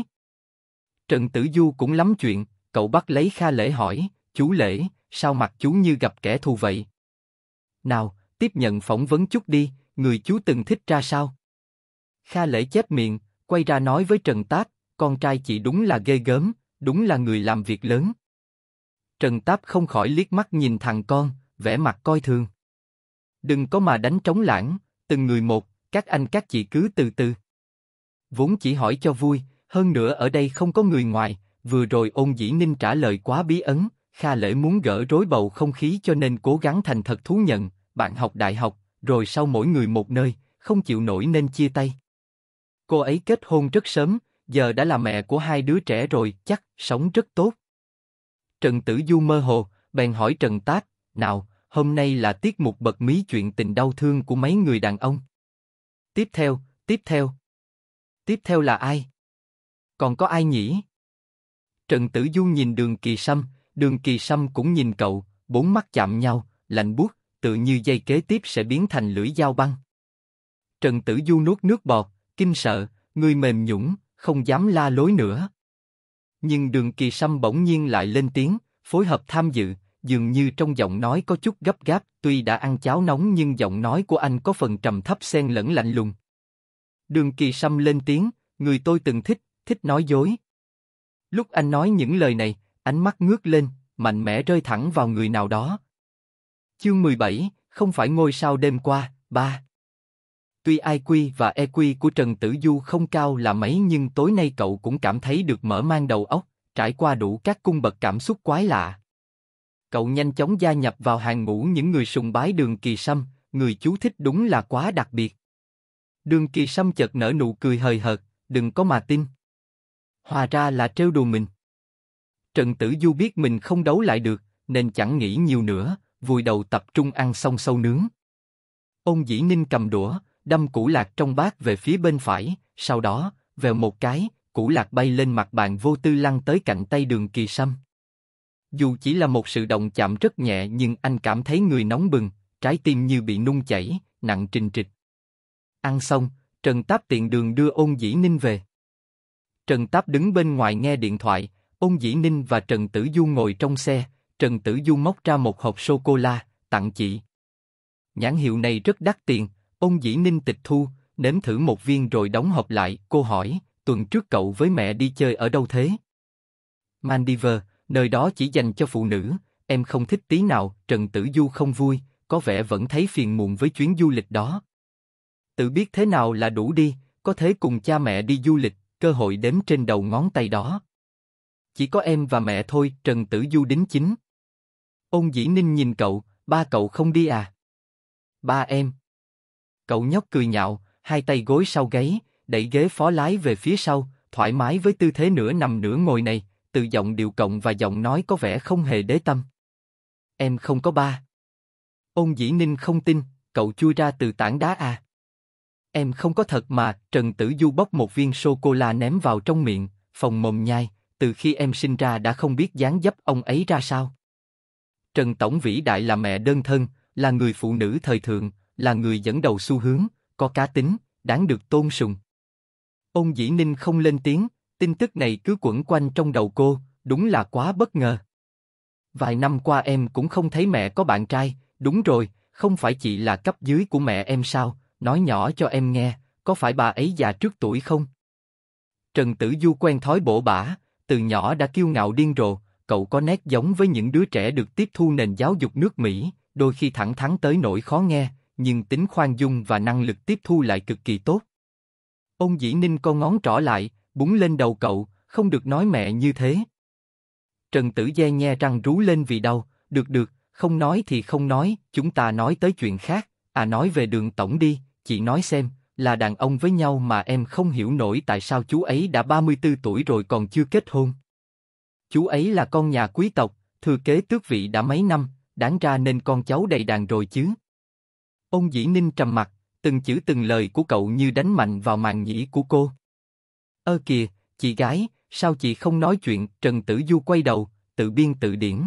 Trần Tử Du cũng lắm chuyện, cậu bắt lấy Kha Lễ hỏi, chú Lễ, sao mặt chú như gặp kẻ thù vậy? Nào, tiếp nhận phỏng vấn chút đi, người chú từng thích ra sao? Kha Lễ chép miệng, quay ra nói với Trần Tát, con trai chị đúng là ghê gớm, đúng là người làm việc lớn. Trần Táp không khỏi liếc mắt nhìn thằng con, vẻ mặt coi thường. Đừng có mà đánh trống lãng, từng người một, các anh các chị cứ từ từ. Vốn chỉ hỏi cho vui, hơn nữa ở đây không có người ngoài, vừa rồi ôn dĩ ninh trả lời quá bí ấn, Kha Lễ muốn gỡ rối bầu không khí cho nên cố gắng thành thật thú nhận, bạn học đại học, rồi sau mỗi người một nơi, không chịu nổi nên chia tay. Cô ấy kết hôn rất sớm, giờ đã là mẹ của hai đứa trẻ rồi, chắc sống rất tốt. Trần Tử Du mơ hồ, bèn hỏi Trần Tác, nào, hôm nay là tiết mục bật mí chuyện tình đau thương của mấy người đàn ông. Tiếp theo, tiếp theo. Tiếp theo là ai? Còn có ai nhỉ? Trần Tử Du nhìn đường kỳ sâm, đường kỳ sâm cũng nhìn cậu, bốn mắt chạm nhau, lạnh buốt, tự như dây kế tiếp sẽ biến thành lưỡi dao băng. Trần Tử Du nuốt nước bọt, kinh sợ, người mềm nhũng, không dám la lối nữa nhưng đường kỳ sâm bỗng nhiên lại lên tiếng, phối hợp tham dự, dường như trong giọng nói có chút gấp gáp, tuy đã ăn cháo nóng nhưng giọng nói của anh có phần trầm thấp xen lẫn lạnh lùng. Đường kỳ sâm lên tiếng, người tôi từng thích, thích nói dối. Lúc anh nói những lời này, ánh mắt ngước lên, mạnh mẽ rơi thẳng vào người nào đó. Chương 17, không phải ngôi sao đêm qua, ba. Tuy IQ và EQ của Trần Tử Du không cao là mấy nhưng tối nay cậu cũng cảm thấy được mở mang đầu óc, trải qua đủ các cung bậc cảm xúc quái lạ. Cậu nhanh chóng gia nhập vào hàng ngũ những người sùng bái đường kỳ sâm, người chú thích đúng là quá đặc biệt. Đường kỳ sâm chợt nở nụ cười hời hợt, đừng có mà tin. Hòa ra là trêu đùa mình. Trần Tử Du biết mình không đấu lại được, nên chẳng nghĩ nhiều nữa, vùi đầu tập trung ăn xong sâu nướng. Ông Dĩ Ninh cầm đũa, đâm củ lạc trong bát về phía bên phải, sau đó, vèo một cái, củ lạc bay lên mặt bàn vô tư lăn tới cạnh tay đường kỳ sâm. Dù chỉ là một sự động chạm rất nhẹ nhưng anh cảm thấy người nóng bừng, trái tim như bị nung chảy, nặng trình trịch. Ăn xong, Trần Táp tiện đường đưa ôn dĩ ninh về. Trần Táp đứng bên ngoài nghe điện thoại, ôn dĩ ninh và Trần Tử Du ngồi trong xe, Trần Tử Du móc ra một hộp sô-cô-la, tặng chị. Nhãn hiệu này rất đắt tiền, Ông dĩ ninh tịch thu, nếm thử một viên rồi đóng hộp lại, cô hỏi, tuần trước cậu với mẹ đi chơi ở đâu thế? Maldives, nơi đó chỉ dành cho phụ nữ, em không thích tí nào, Trần Tử Du không vui, có vẻ vẫn thấy phiền muộn với chuyến du lịch đó. Tự biết thế nào là đủ đi, có thế cùng cha mẹ đi du lịch, cơ hội đếm trên đầu ngón tay đó. Chỉ có em và mẹ thôi, Trần Tử Du đính chính. Ông dĩ ninh nhìn cậu, ba cậu không đi à? Ba em. Cậu nhóc cười nhạo, hai tay gối sau gáy, đẩy ghế phó lái về phía sau, thoải mái với tư thế nửa nằm nửa ngồi này, từ giọng điệu cộng và giọng nói có vẻ không hề đế tâm. Em không có ba. ông dĩ ninh không tin, cậu chui ra từ tảng đá à. Em không có thật mà, Trần Tử Du bóc một viên sô-cô-la ném vào trong miệng, phòng mồm nhai, từ khi em sinh ra đã không biết gián dấp ông ấy ra sao. Trần Tổng Vĩ Đại là mẹ đơn thân, là người phụ nữ thời thượng, là người dẫn đầu xu hướng, có cá tính, đáng được tôn sùng. Ông Dĩ Ninh không lên tiếng, tin tức này cứ quẩn quanh trong đầu cô, đúng là quá bất ngờ. Vài năm qua em cũng không thấy mẹ có bạn trai, đúng rồi, không phải chị là cấp dưới của mẹ em sao, nói nhỏ cho em nghe, có phải bà ấy già trước tuổi không? Trần Tử Du quen thói bổ bả, từ nhỏ đã kiêu ngạo điên rồ, cậu có nét giống với những đứa trẻ được tiếp thu nền giáo dục nước Mỹ, đôi khi thẳng thắn tới nỗi khó nghe, nhưng tính khoan dung và năng lực tiếp thu lại cực kỳ tốt. Ông Dĩ Ninh con ngón trỏ lại, búng lên đầu cậu, không được nói mẹ như thế. Trần Tử Gia nhe răng rú lên vì đau, được được, không nói thì không nói, chúng ta nói tới chuyện khác, à nói về đường tổng đi, chị nói xem, là đàn ông với nhau mà em không hiểu nổi tại sao chú ấy đã 34 tuổi rồi còn chưa kết hôn. Chú ấy là con nhà quý tộc, thừa kế tước vị đã mấy năm, đáng ra nên con cháu đầy đàn rồi chứ. Ôn Dĩ Ninh trầm mặt, từng chữ từng lời của cậu như đánh mạnh vào màng nhĩ của cô. Ơ kìa, chị gái, sao chị không nói chuyện? Trần Tử Du quay đầu, tự biên tự điển.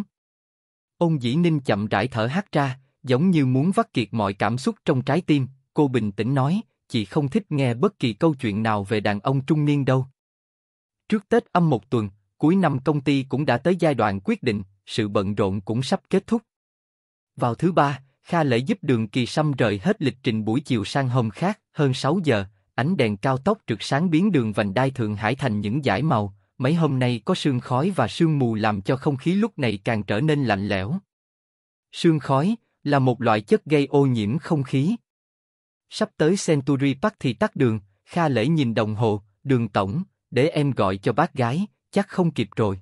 Ôn Dĩ Ninh chậm rãi thở hắt ra, giống như muốn vắt kiệt mọi cảm xúc trong trái tim. Cô bình tĩnh nói, chị không thích nghe bất kỳ câu chuyện nào về đàn ông trung niên đâu. Trước Tết âm một tuần, cuối năm công ty cũng đã tới giai đoạn quyết định, sự bận rộn cũng sắp kết thúc. Vào thứ ba, Kha Lễ giúp Đường Kỳ Sâm rời hết lịch trình buổi chiều sang hôm khác, hơn 6 giờ, ánh đèn cao tốc trực sáng biến đường vành đai Thượng Hải thành những dải màu, mấy hôm nay có sương khói và sương mù làm cho không khí lúc này càng trở nên lạnh lẽo. Sương khói là một loại chất gây ô nhiễm không khí. Sắp tới Century Park thì tắt đường, Kha Lễ nhìn đồng hồ, đường tổng, để em gọi cho bác gái, chắc không kịp rồi.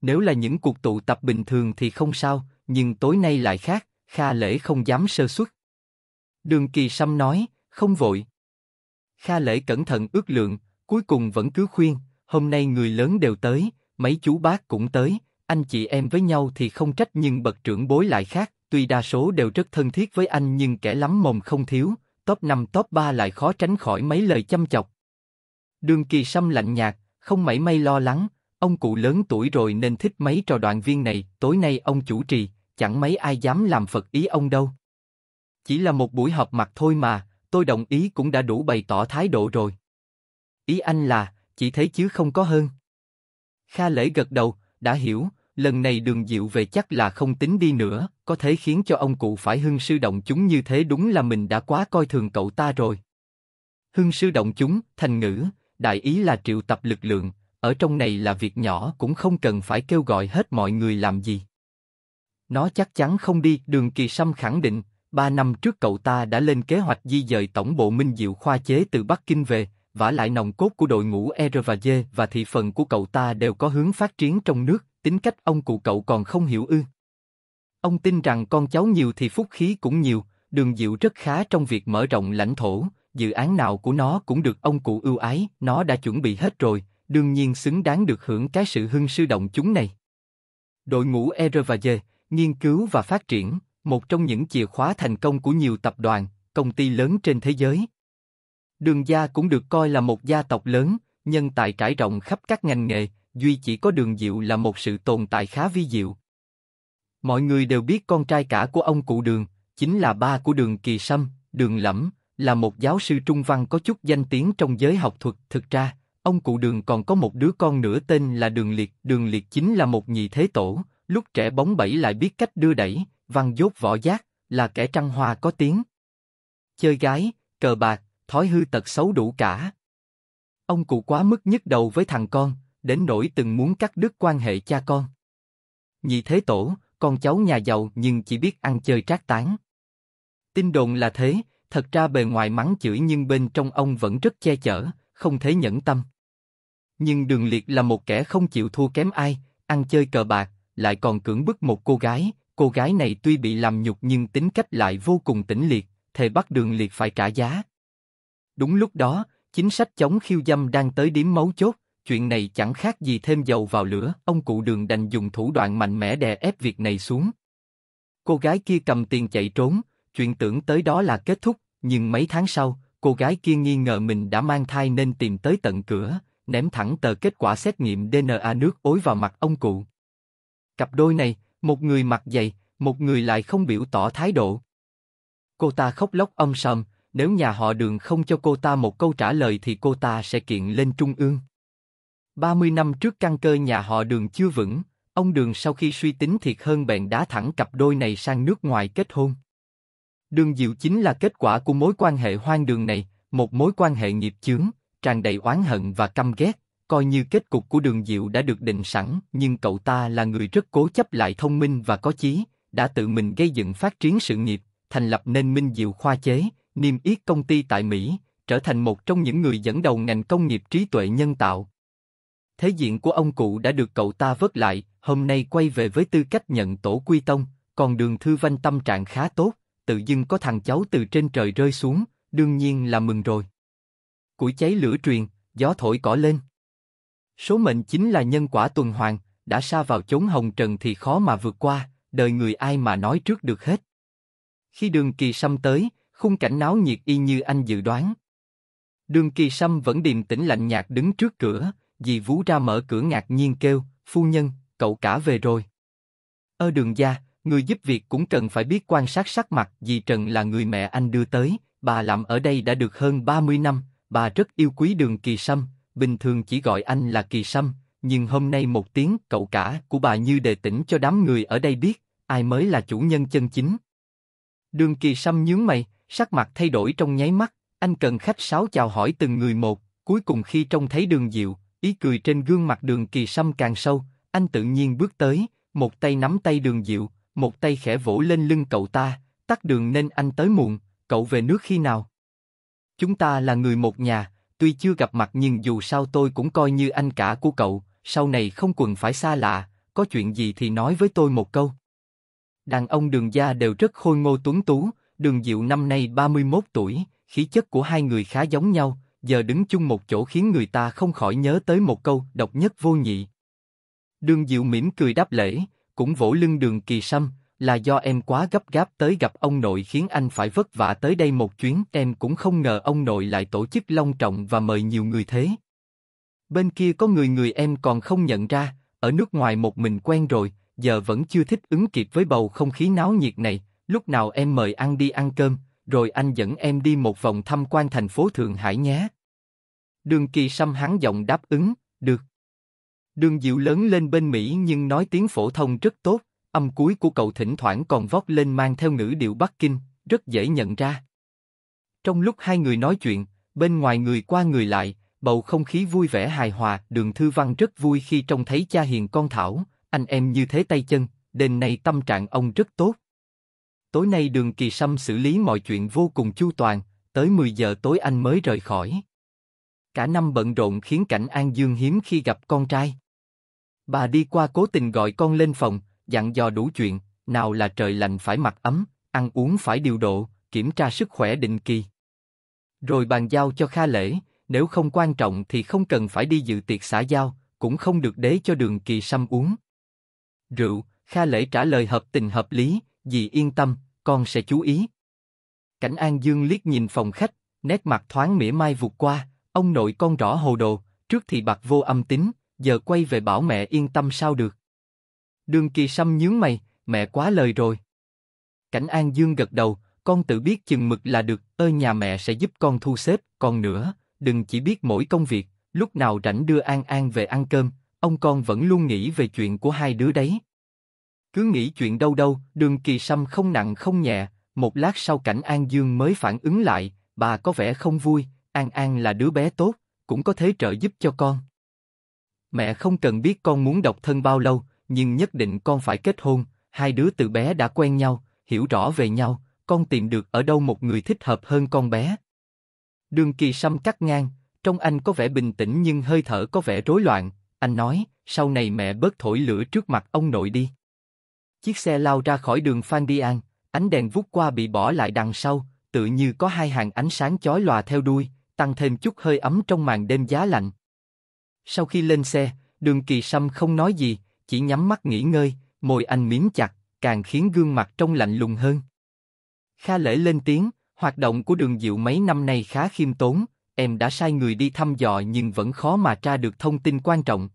Nếu là những cuộc tụ tập bình thường thì không sao, nhưng tối nay lại khác, Kha lễ không dám sơ suất. Đường kỳ sâm nói, không vội. Kha lễ cẩn thận ước lượng, cuối cùng vẫn cứ khuyên, hôm nay người lớn đều tới, mấy chú bác cũng tới, anh chị em với nhau thì không trách nhưng bậc trưởng bối lại khác, tuy đa số đều rất thân thiết với anh nhưng kẻ lắm mồm không thiếu, top 5 top 3 lại khó tránh khỏi mấy lời chăm chọc. Đường kỳ sâm lạnh nhạt, không mảy may lo lắng, ông cụ lớn tuổi rồi nên thích mấy trò đoạn viên này, tối nay ông chủ trì, chẳng mấy ai dám làm Phật ý ông đâu. Chỉ là một buổi họp mặt thôi mà, tôi đồng ý cũng đã đủ bày tỏ thái độ rồi. Ý anh là, chỉ thấy chứ không có hơn. Kha lễ gật đầu, đã hiểu, lần này đường diệu về chắc là không tính đi nữa, có thể khiến cho ông cụ phải hưng sư động chúng như thế đúng là mình đã quá coi thường cậu ta rồi. Hưng sư động chúng, thành ngữ, đại ý là triệu tập lực lượng, ở trong này là việc nhỏ cũng không cần phải kêu gọi hết mọi người làm gì. Nó chắc chắn không đi, đường kỳ sâm khẳng định. Ba năm trước cậu ta đã lên kế hoạch di dời tổng bộ Minh Diệu Khoa chế từ Bắc Kinh về, vả lại nòng cốt của đội ngũ R và D và thị phần của cậu ta đều có hướng phát triển trong nước, tính cách ông cụ cậu còn không hiểu ư. Ông tin rằng con cháu nhiều thì phúc khí cũng nhiều, đường diệu rất khá trong việc mở rộng lãnh thổ, dự án nào của nó cũng được ông cụ ưu ái, nó đã chuẩn bị hết rồi, đương nhiên xứng đáng được hưởng cái sự hưng sư động chúng này. Đội ngũ R và D nghiên cứu và phát triển, một trong những chìa khóa thành công của nhiều tập đoàn, công ty lớn trên thế giới. Đường Gia cũng được coi là một gia tộc lớn, nhân tài trải rộng khắp các ngành nghề, duy chỉ có Đường Diệu là một sự tồn tại khá vi diệu. Mọi người đều biết con trai cả của ông cụ Đường, chính là ba của Đường Kỳ Sâm, Đường Lẫm, là một giáo sư trung văn có chút danh tiếng trong giới học thuật. Thực ra, ông cụ Đường còn có một đứa con nữa tên là Đường Liệt. Đường Liệt chính là một nhị thế tổ, lúc trẻ bóng bẫy lại biết cách đưa đẩy, văn dốt võ giác, là kẻ trăng hoa có tiếng. Chơi gái, cờ bạc, thói hư tật xấu đủ cả. Ông cụ quá mức nhức đầu với thằng con, đến nỗi từng muốn cắt đứt quan hệ cha con. Nhị thế tổ, con cháu nhà giàu nhưng chỉ biết ăn chơi trác tán. Tin đồn là thế, thật ra bề ngoài mắng chửi nhưng bên trong ông vẫn rất che chở, không thể nhẫn tâm. Nhưng Đường Liệt là một kẻ không chịu thua kém ai, ăn chơi cờ bạc, lại còn cưỡng bức một cô gái, cô gái này tuy bị làm nhục nhưng tính cách lại vô cùng tỉnh liệt, thề bắt đường liệt phải trả giá. Đúng lúc đó, chính sách chống khiêu dâm đang tới điểm mấu chốt, chuyện này chẳng khác gì thêm dầu vào lửa, ông cụ đường đành dùng thủ đoạn mạnh mẽ đè ép việc này xuống. Cô gái kia cầm tiền chạy trốn, chuyện tưởng tới đó là kết thúc, nhưng mấy tháng sau, cô gái kia nghi ngờ mình đã mang thai nên tìm tới tận cửa, ném thẳng tờ kết quả xét nghiệm DNA nước ối vào mặt ông cụ. Cặp đôi này, một người mặc dày, một người lại không biểu tỏ thái độ. Cô ta khóc lóc âm sầm, nếu nhà họ đường không cho cô ta một câu trả lời thì cô ta sẽ kiện lên trung ương. 30 năm trước căn cơ nhà họ đường chưa vững, ông đường sau khi suy tính thiệt hơn bèn đá thẳng cặp đôi này sang nước ngoài kết hôn. Đường Diệu chính là kết quả của mối quan hệ hoang đường này, một mối quan hệ nghiệp chướng, tràn đầy oán hận và căm ghét coi như kết cục của đường diệu đã được định sẵn, nhưng cậu ta là người rất cố chấp lại thông minh và có chí, đã tự mình gây dựng phát triển sự nghiệp, thành lập nên Minh Diệu Khoa Chế, niêm yết công ty tại Mỹ, trở thành một trong những người dẫn đầu ngành công nghiệp trí tuệ nhân tạo. Thế diện của ông cụ đã được cậu ta vớt lại, hôm nay quay về với tư cách nhận tổ quy tông, còn đường thư văn tâm trạng khá tốt, tự dưng có thằng cháu từ trên trời rơi xuống, đương nhiên là mừng rồi. Củi cháy lửa truyền, gió thổi cỏ lên. Số mệnh chính là nhân quả tuần hoàn, đã xa vào chốn hồng trần thì khó mà vượt qua, đời người ai mà nói trước được hết. Khi đường kỳ xăm tới, khung cảnh náo nhiệt y như anh dự đoán. Đường kỳ xăm vẫn điềm tĩnh lạnh nhạt đứng trước cửa, dì vú ra mở cửa ngạc nhiên kêu, phu nhân, cậu cả về rồi. ơ đường gia, người giúp việc cũng cần phải biết quan sát sắc mặt dì Trần là người mẹ anh đưa tới, bà làm ở đây đã được hơn 30 năm, bà rất yêu quý đường kỳ xăm, bình thường chỉ gọi anh là Kỳ Sâm, nhưng hôm nay một tiếng cậu cả của bà như đề tỉnh cho đám người ở đây biết, ai mới là chủ nhân chân chính. Đường Kỳ Sâm nhướng mày, sắc mặt thay đổi trong nháy mắt, anh cần khách sáo chào hỏi từng người một, cuối cùng khi trông thấy đường diệu, ý cười trên gương mặt đường Kỳ Sâm càng sâu, anh tự nhiên bước tới, một tay nắm tay đường diệu, một tay khẽ vỗ lên lưng cậu ta, tắt đường nên anh tới muộn, cậu về nước khi nào? Chúng ta là người một nhà, tuy chưa gặp mặt nhưng dù sao tôi cũng coi như anh cả của cậu, sau này không quần phải xa lạ, có chuyện gì thì nói với tôi một câu. Đàn ông đường gia đều rất khôi ngô tuấn tú, đường diệu năm nay 31 tuổi, khí chất của hai người khá giống nhau, giờ đứng chung một chỗ khiến người ta không khỏi nhớ tới một câu độc nhất vô nhị. Đường diệu mỉm cười đáp lễ, cũng vỗ lưng đường kỳ sâm, là do em quá gấp gáp tới gặp ông nội khiến anh phải vất vả tới đây một chuyến. Em cũng không ngờ ông nội lại tổ chức long trọng và mời nhiều người thế. Bên kia có người người em còn không nhận ra, ở nước ngoài một mình quen rồi, giờ vẫn chưa thích ứng kịp với bầu không khí náo nhiệt này. Lúc nào em mời ăn đi ăn cơm, rồi anh dẫn em đi một vòng thăm quan thành phố Thượng Hải nhé. Đường Kỳ Sâm hắn giọng đáp ứng, được. Đường Diệu lớn lên bên Mỹ nhưng nói tiếng phổ thông rất tốt, âm cuối của cậu thỉnh thoảng còn vót lên mang theo ngữ điệu Bắc Kinh, rất dễ nhận ra. Trong lúc hai người nói chuyện, bên ngoài người qua người lại, bầu không khí vui vẻ hài hòa, đường thư văn rất vui khi trông thấy cha hiền con thảo, anh em như thế tay chân, đêm nay tâm trạng ông rất tốt. Tối nay đường kỳ sâm xử lý mọi chuyện vô cùng chu toàn, tới 10 giờ tối anh mới rời khỏi. Cả năm bận rộn khiến cảnh An Dương hiếm khi gặp con trai. Bà đi qua cố tình gọi con lên phòng, dặn dò đủ chuyện, nào là trời lạnh phải mặc ấm, ăn uống phải điều độ, kiểm tra sức khỏe định kỳ. Rồi bàn giao cho Kha Lễ, nếu không quan trọng thì không cần phải đi dự tiệc xã giao, cũng không được đế cho đường kỳ xăm uống. Rượu, Kha Lễ trả lời hợp tình hợp lý, dì yên tâm, con sẽ chú ý. Cảnh An Dương liếc nhìn phòng khách, nét mặt thoáng mỉa mai vụt qua, ông nội con rõ hồ đồ, trước thì bạc vô âm tín, giờ quay về bảo mẹ yên tâm sao được. Đường Kỳ Sâm nhướng mày, mẹ quá lời rồi. Cảnh An Dương gật đầu, con tự biết chừng mực là được, ơi nhà mẹ sẽ giúp con thu xếp, còn nữa, đừng chỉ biết mỗi công việc, lúc nào rảnh đưa An An về ăn cơm, ông con vẫn luôn nghĩ về chuyện của hai đứa đấy. Cứ nghĩ chuyện đâu đâu, đường kỳ sâm không nặng không nhẹ, một lát sau cảnh An Dương mới phản ứng lại, bà có vẻ không vui, An An là đứa bé tốt, cũng có thế trợ giúp cho con. Mẹ không cần biết con muốn độc thân bao lâu, nhưng nhất định con phải kết hôn, hai đứa từ bé đã quen nhau, hiểu rõ về nhau, con tìm được ở đâu một người thích hợp hơn con bé. Đường kỳ sâm cắt ngang, trong anh có vẻ bình tĩnh nhưng hơi thở có vẻ rối loạn, anh nói, sau này mẹ bớt thổi lửa trước mặt ông nội đi. Chiếc xe lao ra khỏi đường Phan Đi An, ánh đèn vút qua bị bỏ lại đằng sau, tự như có hai hàng ánh sáng chói lòa theo đuôi, tăng thêm chút hơi ấm trong màn đêm giá lạnh. Sau khi lên xe, đường kỳ sâm không nói gì, chỉ nhắm mắt nghỉ ngơi, môi anh miếm chặt, càng khiến gương mặt trông lạnh lùng hơn. Kha lễ lên tiếng, hoạt động của đường diệu mấy năm nay khá khiêm tốn, em đã sai người đi thăm dò nhưng vẫn khó mà tra được thông tin quan trọng.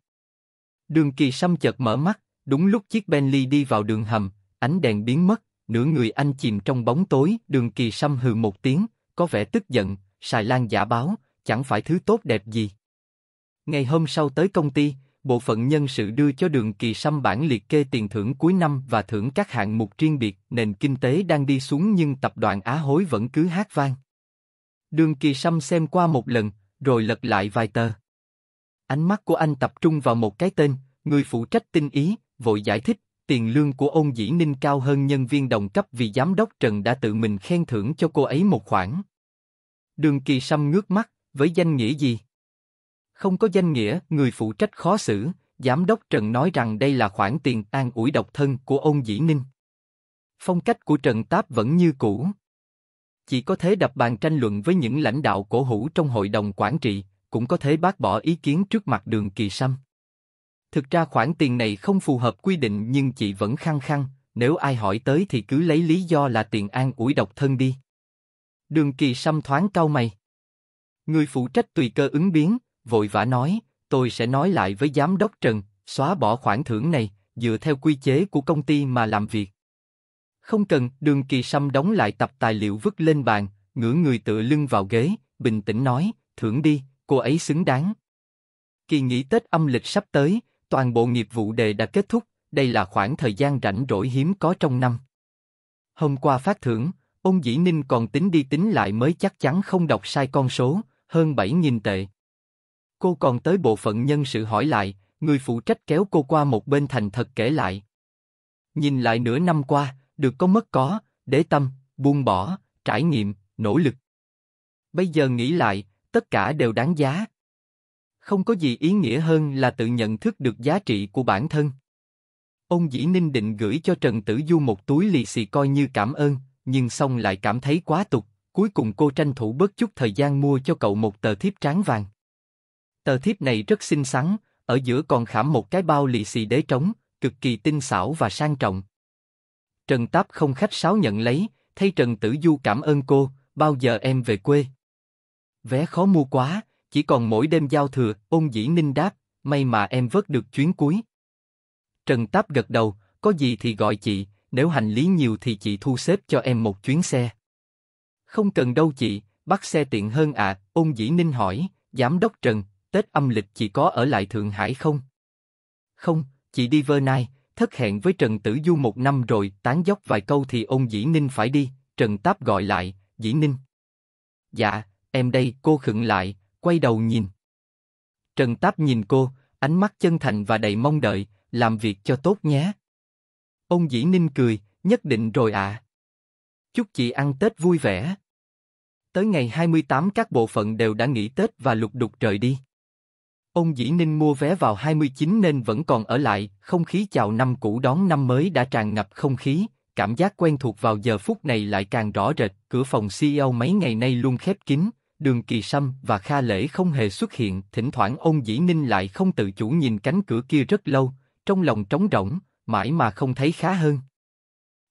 Đường kỳ xăm chợt mở mắt, đúng lúc chiếc Bentley đi vào đường hầm, ánh đèn biến mất, nửa người anh chìm trong bóng tối, đường kỳ xăm hừ một tiếng, có vẻ tức giận, xài lan giả báo, chẳng phải thứ tốt đẹp gì. Ngày hôm sau tới công ty, bộ phận nhân sự đưa cho Đường Kỳ Sâm bản liệt kê tiền thưởng cuối năm và thưởng các hạng mục riêng biệt, nền kinh tế đang đi xuống nhưng tập đoàn Á Hối vẫn cứ hát vang. Đường Kỳ Sâm xem qua một lần, rồi lật lại vài tờ. Ánh mắt của anh tập trung vào một cái tên, người phụ trách tinh ý, vội giải thích, tiền lương của ông Dĩ Ninh cao hơn nhân viên đồng cấp vì giám đốc Trần đã tự mình khen thưởng cho cô ấy một khoản. Đường Kỳ Sâm ngước mắt, với danh nghĩa gì? Không có danh nghĩa, người phụ trách khó xử, giám đốc Trần nói rằng đây là khoản tiền an ủi độc thân của ông Dĩ Ninh. Phong cách của Trần Táp vẫn như cũ. Chỉ có thế đập bàn tranh luận với những lãnh đạo cổ hữu trong hội đồng quản trị, cũng có thể bác bỏ ý kiến trước mặt đường kỳ sâm. Thực ra khoản tiền này không phù hợp quy định nhưng chị vẫn khăng khăng, nếu ai hỏi tới thì cứ lấy lý do là tiền an ủi độc thân đi. Đường kỳ sâm thoáng cau mày. Người phụ trách tùy cơ ứng biến, vội vã nói, tôi sẽ nói lại với giám đốc Trần, xóa bỏ khoản thưởng này, dựa theo quy chế của công ty mà làm việc. Không cần, Đường Kỳ Sâm đóng lại tập tài liệu vứt lên bàn, ngửa người tựa lưng vào ghế, bình tĩnh nói, thưởng đi, cô ấy xứng đáng. Kỳ nghỉ Tết âm lịch sắp tới, toàn bộ nghiệp vụ đề đã kết thúc, đây là khoảng thời gian rảnh rỗi hiếm có trong năm. Hôm qua phát thưởng, ông Dĩ Ninh còn tính đi tính lại mới chắc chắn không đọc sai con số, hơn 7.000 tệ. Cô còn tới bộ phận nhân sự hỏi lại, người phụ trách kéo cô qua một bên thành thật kể lại. Nhìn lại nửa năm qua, được có mất có, để tâm, buông bỏ, trải nghiệm, nỗ lực. Bây giờ nghĩ lại, tất cả đều đáng giá. Không có gì ý nghĩa hơn là tự nhận thức được giá trị của bản thân. Ông Dĩ Ninh định gửi cho Trần Tử Du một túi lì xì coi như cảm ơn, nhưng xong lại cảm thấy quá tục, cuối cùng cô tranh thủ bớt chút thời gian mua cho cậu một tờ thiếp tráng vàng. Tờ thiếp này rất xinh xắn, ở giữa còn khảm một cái bao lì xì đế trống, cực kỳ tinh xảo và sang trọng. Trần Táp không khách sáo nhận lấy, thay Trần Tử Du cảm ơn cô, bao giờ em về quê? Vé khó mua quá, chỉ còn mỗi đêm giao thừa, ôn dĩ ninh đáp, may mà em vớt được chuyến cuối. Trần Táp gật đầu, có gì thì gọi chị, nếu hành lý nhiều thì chị thu xếp cho em một chuyến xe. Không cần đâu chị, bắt xe tiện hơn ạ, à, ôn dĩ ninh hỏi, giám đốc Trần, Tết âm lịch chị có ở lại Thượng Hải không? Không, chị đi vơ nai, thất hẹn với Trần Tử Du một năm rồi, tán dốc vài câu thì ông Dĩ Ninh phải đi, Trần Táp gọi lại, Dĩ Ninh. Dạ, em đây, cô khựng lại, quay đầu nhìn. Trần Táp nhìn cô, ánh mắt chân thành và đầy mong đợi, làm việc cho tốt nhé. Ông Dĩ Ninh cười, nhất định rồi ạ. À. Chúc chị ăn Tết vui vẻ. Tới ngày 28 các bộ phận đều đã nghỉ Tết và lục đục trời đi. Ông Dĩ Ninh mua vé vào 29 nên vẫn còn ở lại, không khí chào năm cũ đón năm mới đã tràn ngập không khí, cảm giác quen thuộc vào giờ phút này lại càng rõ rệt, cửa phòng CEO mấy ngày nay luôn khép kín, đường kỳ sâm và kha lễ không hề xuất hiện, thỉnh thoảng ông Dĩ Ninh lại không tự chủ nhìn cánh cửa kia rất lâu, trong lòng trống rỗng, mãi mà không thấy khá hơn.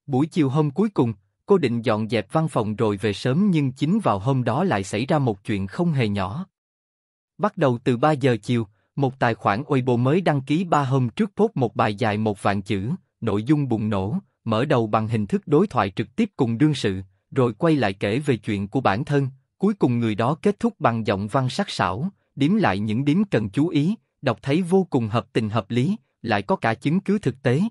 Buổi chiều hôm cuối cùng, cô định dọn dẹp văn phòng rồi về sớm nhưng chính vào hôm đó lại xảy ra một chuyện không hề nhỏ. Bắt đầu từ 3 giờ chiều, một tài khoản Weibo mới đăng ký 3 hôm trước post một bài dài một vạn chữ, nội dung bùng nổ, mở đầu bằng hình thức đối thoại trực tiếp cùng đương sự, rồi quay lại kể về chuyện của bản thân, cuối cùng người đó kết thúc bằng giọng văn sắc sảo, điểm lại những điểm cần chú ý, đọc thấy vô cùng hợp tình hợp lý, lại có cả chứng cứ thực tế.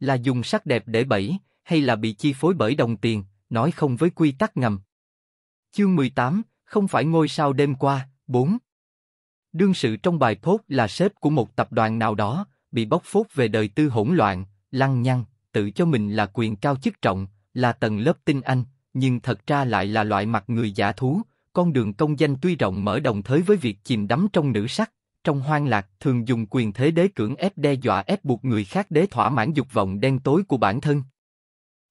Là dùng sắc đẹp để bẫy, hay là bị chi phối bởi đồng tiền, nói không với quy tắc ngầm. Chương 18, không phải ngôi sao đêm qua, 4 Đương sự trong bài post là sếp của một tập đoàn nào đó, bị bóc phốt về đời tư hỗn loạn, lăng nhăng, tự cho mình là quyền cao chức trọng, là tầng lớp tinh anh, nhưng thật ra lại là loại mặt người giả thú, con đường công danh tuy rộng mở đồng thời với việc chìm đắm trong nữ sắc, trong hoang lạc thường dùng quyền thế đế cưỡng ép đe dọa ép buộc người khác để thỏa mãn dục vọng đen tối của bản thân.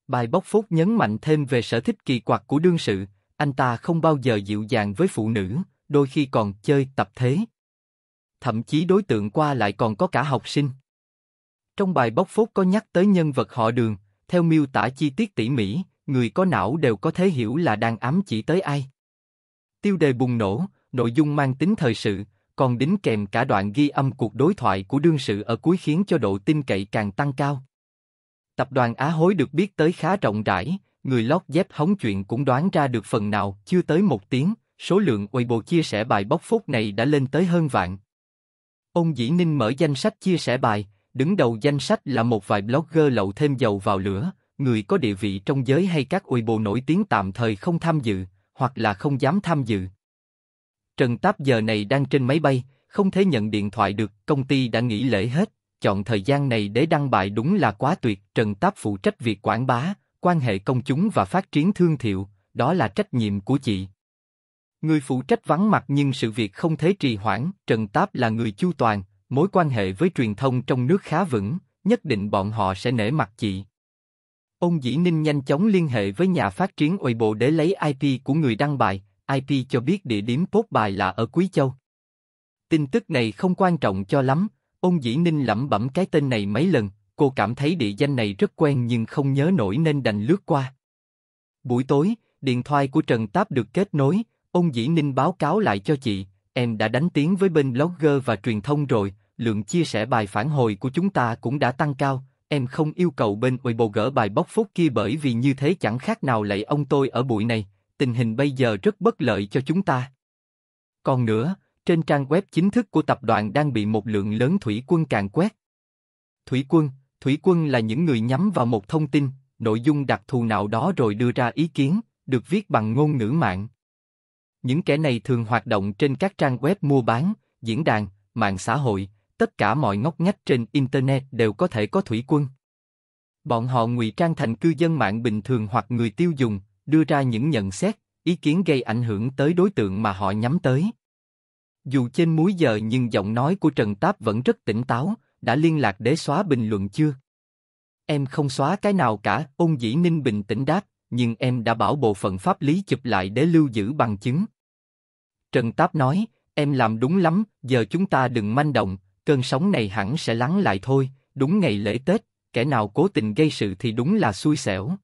Bài bóc phốt nhấn mạnh thêm về sở thích kỳ quặc của đương sự, anh ta không bao giờ dịu dàng với phụ nữ, đôi khi còn chơi tập thế. Thậm chí đối tượng qua lại còn có cả học sinh. Trong bài bóc phốt có nhắc tới nhân vật họ đường, theo miêu tả chi tiết tỉ mỉ, người có não đều có thể hiểu là đang ám chỉ tới ai. Tiêu đề bùng nổ, nội dung mang tính thời sự, còn đính kèm cả đoạn ghi âm cuộc đối thoại của đương sự ở cuối khiến cho độ tin cậy càng tăng cao. Tập đoàn Á Hối được biết tới khá rộng rãi, người lót dép hóng chuyện cũng đoán ra được phần nào, chưa tới một tiếng, số lượng Weibo chia sẻ bài bóc phốt này đã lên tới hơn vạn. Ông Dĩ Ninh mở danh sách chia sẻ bài, đứng đầu danh sách là một vài blogger lậu thêm dầu vào lửa, người có địa vị trong giới hay các Weibo nổi tiếng tạm thời không tham dự, hoặc là không dám tham dự. Trần Táp giờ này đang trên máy bay, không thể nhận điện thoại được, công ty đã nghỉ lễ hết, chọn thời gian này để đăng bài đúng là quá tuyệt. Trần Táp phụ trách việc quảng bá, quan hệ công chúng và phát triển thương hiệu, đó là trách nhiệm của chị. Người phụ trách vắng mặt nhưng sự việc không thể trì hoãn, Trần Táp là người chu toàn, mối quan hệ với truyền thông trong nước khá vững, nhất định bọn họ sẽ nể mặt chị. Ông Dĩ Ninh nhanh chóng liên hệ với nhà phát triển Weibo để lấy IP của người đăng bài, IP cho biết địa điểm post bài là ở Quý Châu. Tin tức này không quan trọng cho lắm, ông Dĩ Ninh lẩm bẩm cái tên này mấy lần, cô cảm thấy địa danh này rất quen nhưng không nhớ nổi nên đành lướt qua. Buổi tối, điện thoại của Trần Táp được kết nối, Ông Dĩ Ninh báo cáo lại cho chị, em đã đánh tiếng với bên blogger và truyền thông rồi, lượng chia sẻ bài phản hồi của chúng ta cũng đã tăng cao, em không yêu cầu bên Weibo gỡ bài bóc phốt kia bởi vì như thế chẳng khác nào lạy ông tôi ở buổi này, tình hình bây giờ rất bất lợi cho chúng ta. Còn nữa, trên trang web chính thức của tập đoàn đang bị một lượng lớn thủy quân càn quét. Thủy quân, thủy quân là những người nhắm vào một thông tin, nội dung đặc thù nào đó rồi đưa ra ý kiến, được viết bằng ngôn ngữ mạng. Những kẻ này thường hoạt động trên các trang web mua bán, diễn đàn, mạng xã hội, tất cả mọi ngóc ngách trên internet đều có thể có thủy quân. Bọn họ ngụy trang thành cư dân mạng bình thường hoặc người tiêu dùng, đưa ra những nhận xét, ý kiến gây ảnh hưởng tới đối tượng mà họ nhắm tới. Dù trên múi giờ nhưng giọng nói của Trần Táp vẫn rất tỉnh táo, đã liên lạc để xóa bình luận chưa? Em không xóa cái nào cả, ôn dĩ ninh bình tĩnh đáp, nhưng em đã bảo bộ phận pháp lý chụp lại để lưu giữ bằng chứng. Trần Táp nói, em làm đúng lắm, giờ chúng ta đừng manh động, cơn sóng này hẳn sẽ lắng lại thôi, đúng ngày lễ Tết, kẻ nào cố tình gây sự thì đúng là xui xẻo.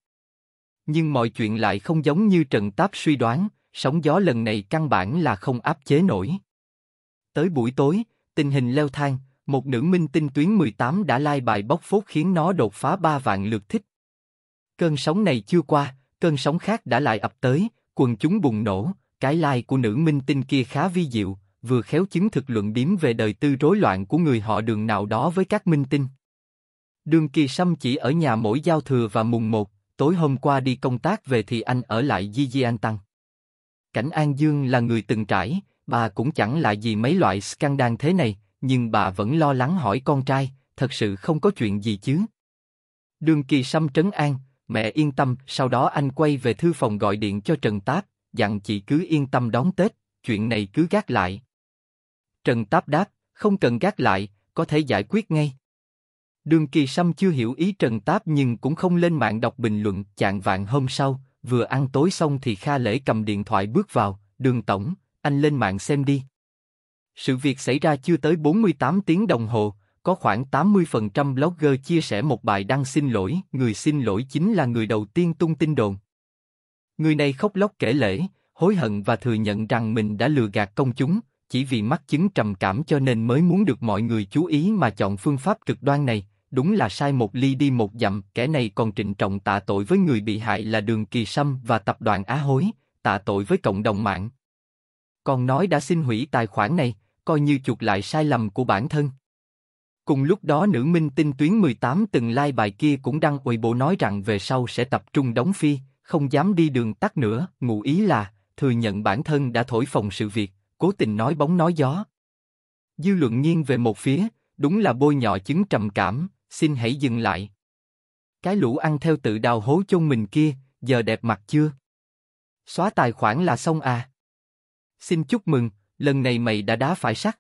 Nhưng mọi chuyện lại không giống như Trần Táp suy đoán, sóng gió lần này căn bản là không áp chế nổi. Tới buổi tối, tình hình leo thang, một nữ minh tinh tuyến 18 đã lai bài bóc phốt khiến nó đột phá ba vạn lượt thích. Cơn sóng này chưa qua, cơn sóng khác đã lại ập tới, quần chúng bùng nổ, cái lai like của nữ minh tinh kia khá vi diệu, vừa khéo chứng thực luận điểm về đời tư rối loạn của người họ đường nào đó với các minh tinh. Đường kỳ sâm chỉ ở nhà mỗi giao thừa và mùng một, tối hôm qua đi công tác về thì anh ở lại Di Di An Tăng. Cảnh An Dương là người từng trải, bà cũng chẳng lại gì mấy loại scandal thế này, nhưng bà vẫn lo lắng hỏi con trai, thật sự không có chuyện gì chứ. Đường kỳ sâm trấn an, mẹ yên tâm, sau đó anh quay về thư phòng gọi điện cho Trần Táp, dặn chị cứ yên tâm đón Tết, chuyện này cứ gác lại. Trần Táp đáp, không cần gác lại, có thể giải quyết ngay. Đường Kỳ Sâm chưa hiểu ý Trần Táp nhưng cũng không lên mạng đọc bình luận, chạng vạn hôm sau, vừa ăn tối xong thì Kha Lễ cầm điện thoại bước vào, đường tổng, anh lên mạng xem đi. Sự việc xảy ra chưa tới 48 tiếng đồng hồ, có khoảng 80% blogger chia sẻ một bài đăng xin lỗi, người xin lỗi chính là người đầu tiên tung tin đồn. Người này khóc lóc kể lễ, hối hận và thừa nhận rằng mình đã lừa gạt công chúng, chỉ vì mắc chứng trầm cảm cho nên mới muốn được mọi người chú ý mà chọn phương pháp cực đoan này, đúng là sai một ly đi một dặm, kẻ này còn trịnh trọng tạ tội với người bị hại là Đường Kỳ Sâm và tập đoàn Á Hối, tạ tội với cộng đồng mạng. Còn nói đã xin hủy tài khoản này, coi như chuộc lại sai lầm của bản thân. Cùng lúc đó nữ minh tinh tuyến 18 từng lai like bài kia cũng đăng ủi bộ nói rằng về sau sẽ tập trung đóng phi, không dám đi đường tắt nữa, ngụ ý là, thừa nhận bản thân đã thổi phồng sự việc, cố tình nói bóng nói gió. Dư luận nghiêng về một phía, đúng là bôi nhọ chứng trầm cảm, xin hãy dừng lại. Cái lũ ăn theo tự đào hố chôn mình kia, giờ đẹp mặt chưa? Xóa tài khoản là xong à? Xin chúc mừng, lần này mày đã đá phải sắt.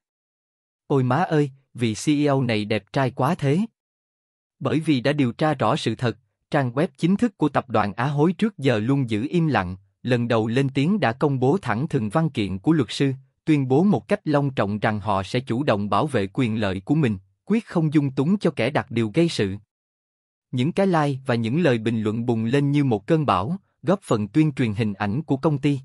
Ôi má ơi, vì CEO này đẹp trai quá thế. Bởi vì đã điều tra rõ sự thật, trang web chính thức của tập đoàn Á Hối trước giờ luôn giữ im lặng, lần đầu lên tiếng đã công bố thẳng thừng văn kiện của luật sư, tuyên bố một cách long trọng rằng họ sẽ chủ động bảo vệ quyền lợi của mình, quyết không dung túng cho kẻ đặt điều gây sự. Những cái like và những lời bình luận bùng lên như một cơn bão, góp phần tuyên truyền hình ảnh của công ty.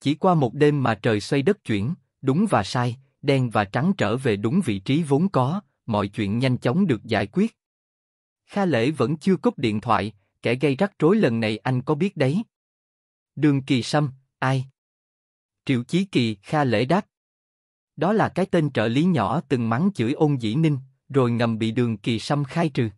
Chỉ qua một đêm mà trời xoay đất chuyển, đúng và sai, đen và trắng trở về đúng vị trí vốn có, mọi chuyện nhanh chóng được giải quyết. Kha Lễ vẫn chưa cúp điện thoại, kẻ gây rắc rối lần này anh có biết đấy. Đường Kỳ Sâm, ai? Triệu Chí Kỳ, Kha Lễ đáp. Đó là cái tên trợ lý nhỏ từng mắng chửi ôn dĩ ninh, rồi ngầm bị đường Kỳ Sâm khai trừ.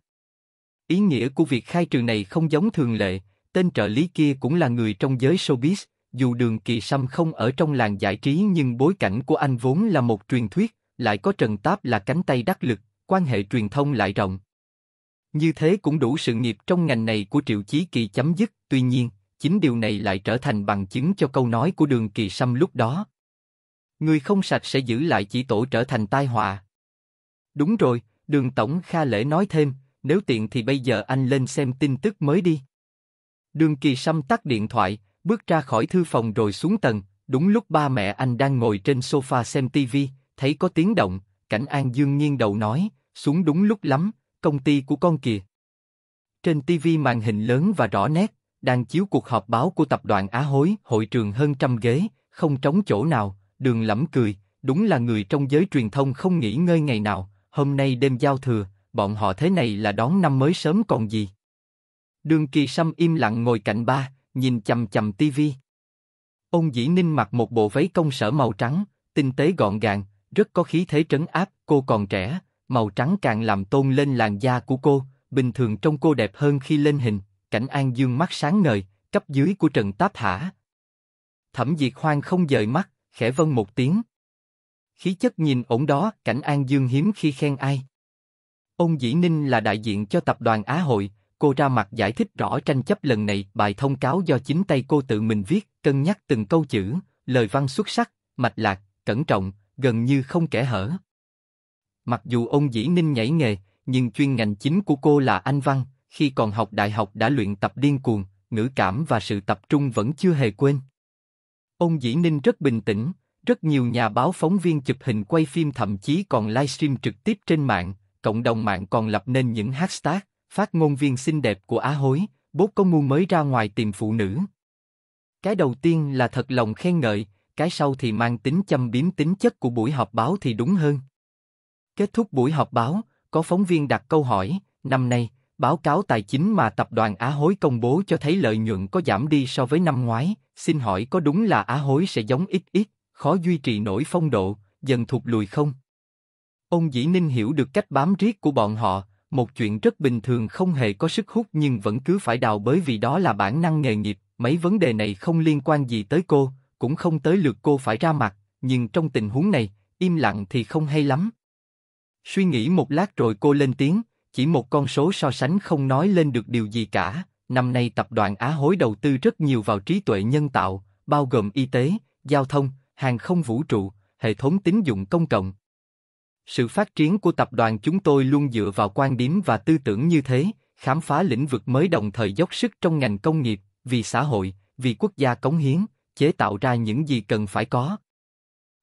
Ý nghĩa của việc khai trừ này không giống thường lệ, tên trợ lý kia cũng là người trong giới showbiz, dù đường kỳ sâm không ở trong làng giải trí nhưng bối cảnh của anh vốn là một truyền thuyết, lại có Trần Táp là cánh tay đắc lực, quan hệ truyền thông lại rộng. Như thế cũng đủ sự nghiệp trong ngành này của Triệu Chí Kỳ chấm dứt, tuy nhiên, chính điều này lại trở thành bằng chứng cho câu nói của đường kỳ sâm lúc đó. Người không sạch sẽ giữ lại chỉ tổ trở thành tai họa. Đúng rồi, đường tổng Kha Lễ nói thêm, nếu tiện thì bây giờ anh lên xem tin tức mới đi. Đường kỳ sâm tắt điện thoại, bước ra khỏi thư phòng rồi xuống tầng, đúng lúc ba mẹ anh đang ngồi trên sofa xem tivi, thấy có tiếng động, cảnh an dương nhiên đầu nói, xuống đúng lúc lắm, công ty của con kìa. Trên tivi màn hình lớn và rõ nét, đang chiếu cuộc họp báo của tập đoàn Á Hối, hội trường hơn trăm ghế, không trống chỗ nào, đường lẫm cười, đúng là người trong giới truyền thông không nghỉ ngơi ngày nào, hôm nay đêm giao thừa, bọn họ thế này là đón năm mới sớm còn gì. Đường Kỳ Sâm im lặng ngồi cạnh ba, nhìn chầm chầm tivi. Ông Dĩ Ninh mặc một bộ váy công sở màu trắng, tinh tế gọn gàng, rất có khí thế trấn áp. Cô còn trẻ, màu trắng càng làm tôn lên làn da của cô. Bình thường trông cô đẹp hơn khi lên hình. Cảnh An Dương mắt sáng ngời, cấp dưới của Trần Táp Thả. Thẩm Diệt Hoang không dời mắt, khẽ vâng một tiếng. Khí chất nhìn ổn đó, Cảnh An Dương hiếm khi khen ai. Ông Dĩ Ninh là đại diện cho tập đoàn Á Hội, cô ra mặt giải thích rõ tranh chấp lần này. Bài thông cáo do chính tay cô tự mình viết, cân nhắc từng câu chữ, lời văn xuất sắc, mạch lạc, cẩn trọng, gần như không kẻ hở. Mặc dù ông Dĩ Ninh nhảy nghề, nhưng chuyên ngành chính của cô là Anh Văn, khi còn học đại học đã luyện tập điên cuồng, ngữ cảm và sự tập trung vẫn chưa hề quên. Ông Dĩ Ninh rất bình tĩnh, rất nhiều nhà báo phóng viên chụp hình quay phim thậm chí còn livestream trực tiếp trên mạng, cộng đồng mạng còn lập nên những hashtag, Phát ngôn viên xinh đẹp của Á Hối, bố công ngu mới ra ngoài tìm phụ nữ. Cái đầu tiên là thật lòng khen ngợi, cái sau thì mang tính châm biếm tính chất của buổi họp báo thì đúng hơn. Kết thúc buổi họp báo, có phóng viên đặt câu hỏi, năm nay, báo cáo tài chính mà tập đoàn Á Hối công bố cho thấy lợi nhuận có giảm đi so với năm ngoái, xin hỏi có đúng là Á Hối sẽ giống ít ít, khó duy trì nổi phong độ, dần thụt lùi không? Ông Dĩ Ninh hiểu được cách bám riết của bọn họ, một chuyện rất bình thường không hề có sức hút nhưng vẫn cứ phải đào bởi vì đó là bản năng nghề nghiệp, mấy vấn đề này không liên quan gì tới cô, cũng không tới lượt cô phải ra mặt, nhưng trong tình huống này, im lặng thì không hay lắm. Suy nghĩ một lát rồi cô lên tiếng, chỉ một con số so sánh không nói lên được điều gì cả, năm nay tập đoàn Á Hối đầu tư rất nhiều vào trí tuệ nhân tạo, bao gồm y tế, giao thông, hàng không vũ trụ, hệ thống tín dụng công cộng, sự phát triển của tập đoàn chúng tôi luôn dựa vào quan điểm và tư tưởng như thế, khám phá lĩnh vực mới đồng thời dốc sức trong ngành công nghiệp, vì xã hội, vì quốc gia cống hiến, chế tạo ra những gì cần phải có.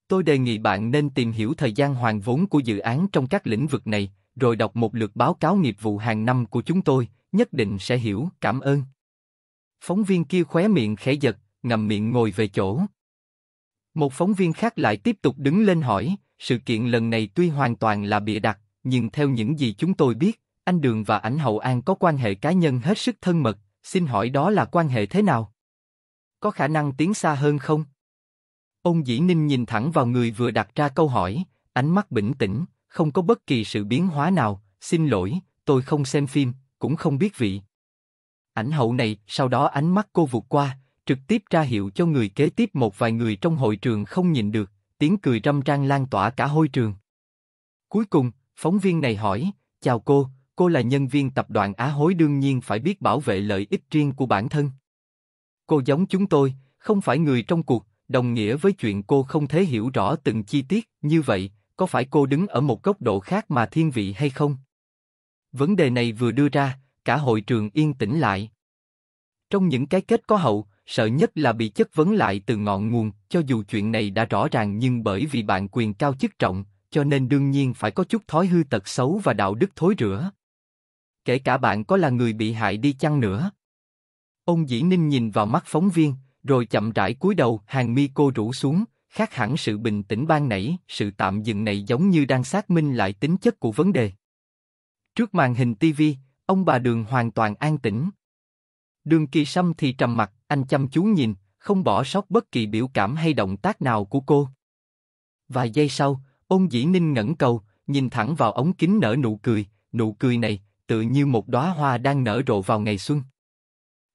Tôi đề nghị bạn nên tìm hiểu thời gian hoàn vốn của dự án trong các lĩnh vực này, rồi đọc một lượt báo cáo nghiệp vụ hàng năm của chúng tôi, nhất định sẽ hiểu, cảm ơn. Phóng viên kia khóe miệng khẽ giật, ngậm miệng ngồi về chỗ. Một phóng viên khác lại tiếp tục đứng lên hỏi, sự kiện lần này tuy hoàn toàn là bịa đặt, nhưng theo những gì chúng tôi biết, anh Đường và ảnh Hậu An có quan hệ cá nhân hết sức thân mật, xin hỏi đó là quan hệ thế nào? Có khả năng tiến xa hơn không? Ông Dĩ Ninh nhìn thẳng vào người vừa đặt ra câu hỏi, ánh mắt bình tĩnh, không có bất kỳ sự biến hóa nào, xin lỗi, tôi không xem phim, cũng không biết vị. Ảnh hậu này, sau đó ánh mắt cô vụt qua, trực tiếp ra hiệu cho người kế tiếp một vài người trong hội trường không nhìn được, tiếng cười râm ran lan tỏa cả hôi trường. Cuối cùng, phóng viên này hỏi, chào cô, cô là nhân viên tập đoàn Á Hối đương nhiên phải biết bảo vệ lợi ích riêng của bản thân. Cô giống chúng tôi, không phải người trong cuộc, đồng nghĩa với chuyện cô không thể hiểu rõ từng chi tiết, như vậy, có phải cô đứng ở một góc độ khác mà thiên vị hay không? Vấn đề này vừa đưa ra, cả hội trường yên tĩnh lại. Trong những cái kết có hậu, sợ nhất là bị chất vấn lại từ ngọn nguồn, cho dù chuyện này đã rõ ràng nhưng bởi vì bạn quyền cao chức trọng, cho nên đương nhiên phải có chút thói hư tật xấu và đạo đức thối rữa. Kể cả bạn có là người bị hại đi chăng nữa. Ông Dĩ Ninh nhìn vào mắt phóng viên, rồi chậm rãi cúi đầu, hàng mi cô rũ xuống, khác hẳn sự bình tĩnh ban nãy, sự tạm dừng này giống như đang xác minh lại tính chất của vấn đề. Trước màn hình TV, ông bà Đường hoàn toàn an tĩnh. Đường Kỳ Sâm thì trầm mặt, anh chăm chú nhìn, không bỏ sót bất kỳ biểu cảm hay động tác nào của cô. Vài giây sau, Ôn Dĩ Ninh ngẩng cầu, nhìn thẳng vào ống kính nở nụ cười, nụ cười này tự như một đóa hoa đang nở rộ vào ngày xuân.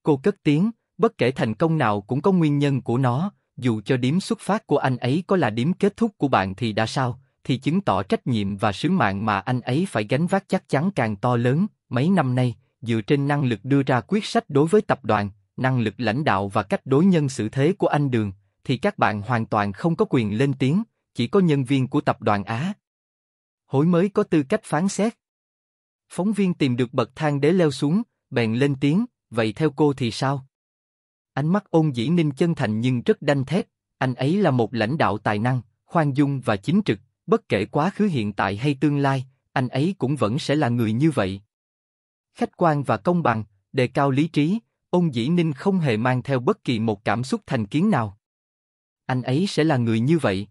Cô cất tiếng, bất kể thành công nào cũng có nguyên nhân của nó, dù cho điểm xuất phát của anh ấy có là điểm kết thúc của bạn thì đã sao, thì chứng tỏ trách nhiệm và sứ mạng mà anh ấy phải gánh vác chắc chắn càng to lớn. Mấy năm nay, dựa trên năng lực đưa ra quyết sách đối với tập đoàn, năng lực lãnh đạo và cách đối nhân xử thế của anh Đường, thì các bạn hoàn toàn không có quyền lên tiếng, chỉ có nhân viên của tập đoàn Á. Hối mới có tư cách phán xét. Phóng viên tìm được bậc thang để leo xuống, bèn lên tiếng, vậy theo cô thì sao? Ánh mắt ôn dĩ ninh chân thành nhưng rất đanh thép, anh ấy là một lãnh đạo tài năng, khoan dung và chính trực, bất kể quá khứ hiện tại hay tương lai, anh ấy cũng vẫn sẽ là người như vậy khách quan và công bằng, đề cao lý trí, ông Dĩ Ninh không hề mang theo bất kỳ một cảm xúc thành kiến nào. Anh ấy sẽ là người như vậy.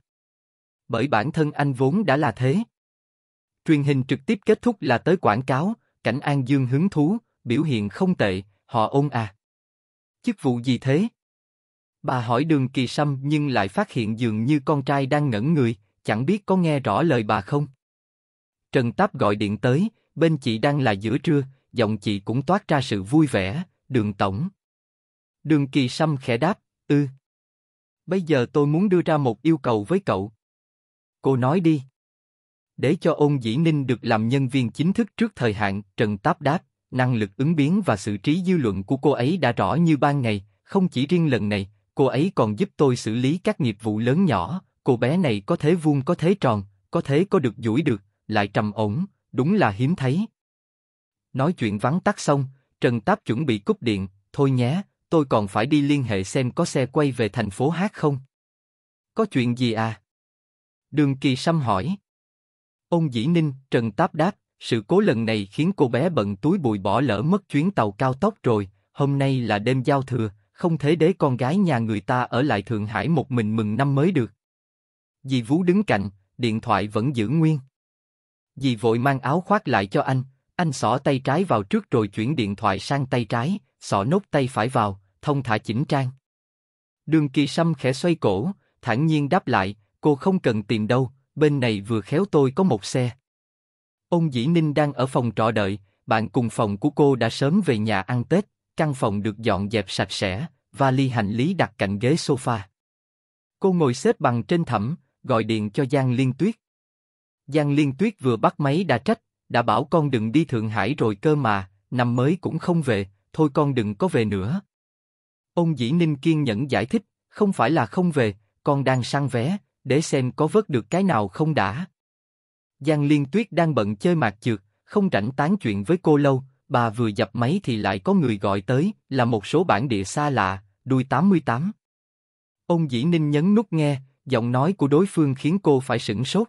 Bởi bản thân anh vốn đã là thế. Truyền hình trực tiếp kết thúc là tới quảng cáo, cảnh An Dương hứng thú, biểu hiện không tệ, họ ôn à. Chức vụ gì thế? Bà hỏi đường kỳ sâm nhưng lại phát hiện dường như con trai đang ngẩn người, chẳng biết có nghe rõ lời bà không. Trần Táp gọi điện tới, bên chị đang là giữa trưa, giọng chị cũng toát ra sự vui vẻ. Đường tổng. Đường Kỳ Sâm khẽ đáp, ư ừ. Bây giờ tôi muốn đưa ra một yêu cầu với cậu." Cô nói đi. Để cho Ôn Dĩ Ninh được làm nhân viên chính thức trước thời hạn, Trần Táp đáp, năng lực ứng biến và sự trí dư luận của cô ấy đã rõ như ban ngày, không chỉ riêng lần này, cô ấy còn giúp tôi xử lý các nghiệp vụ lớn nhỏ, cô bé này có thế vuông có thế tròn, có thế có được duỗi được, lại trầm ổn, đúng là hiếm thấy, Nói chuyện vắng tắt xong, Trần Táp chuẩn bị cúp điện, thôi nhé, tôi còn phải đi liên hệ xem có xe quay về thành phố Hát không. Có chuyện gì à? Đường Kỳ Sâm hỏi. Ông Dĩ Ninh, Trần Táp đáp, sự cố lần này khiến cô bé bận túi bụi bỏ lỡ mất chuyến tàu cao tốc rồi, hôm nay là đêm giao thừa, không thể để con gái nhà người ta ở lại Thượng Hải một mình mừng năm mới được. Dì Vú đứng cạnh, điện thoại vẫn giữ nguyên. Dì vội mang áo khoác lại cho anh, anh xỏ tay trái vào trước rồi chuyển điện thoại sang tay trái, xỏ nốt tay phải vào, thông thả chỉnh trang. Đường kỳ sâm khẽ xoay cổ, thản nhiên đáp lại, cô không cần tìm đâu, bên này vừa khéo tôi có một xe. Ông Dĩ Ninh đang ở phòng trọ đợi, bạn cùng phòng của cô đã sớm về nhà ăn Tết, căn phòng được dọn dẹp sạch sẽ, vali hành lý đặt cạnh ghế sofa. Cô ngồi xếp bằng trên thẳm, gọi điện cho Giang Liên Tuyết. Giang Liên Tuyết vừa bắt máy đã trách, đã bảo con đừng đi Thượng Hải rồi cơ mà, năm mới cũng không về, thôi con đừng có về nữa. Ông Dĩ Ninh kiên nhẫn giải thích, không phải là không về, con đang săn vé, để xem có vớt được cái nào không đã. Giang Liên Tuyết đang bận chơi mạt chược, không rảnh tán chuyện với cô lâu, bà vừa dập máy thì lại có người gọi tới, là một số bản địa xa lạ, đuôi 88. Ông Dĩ Ninh nhấn nút nghe, giọng nói của đối phương khiến cô phải sửng sốt.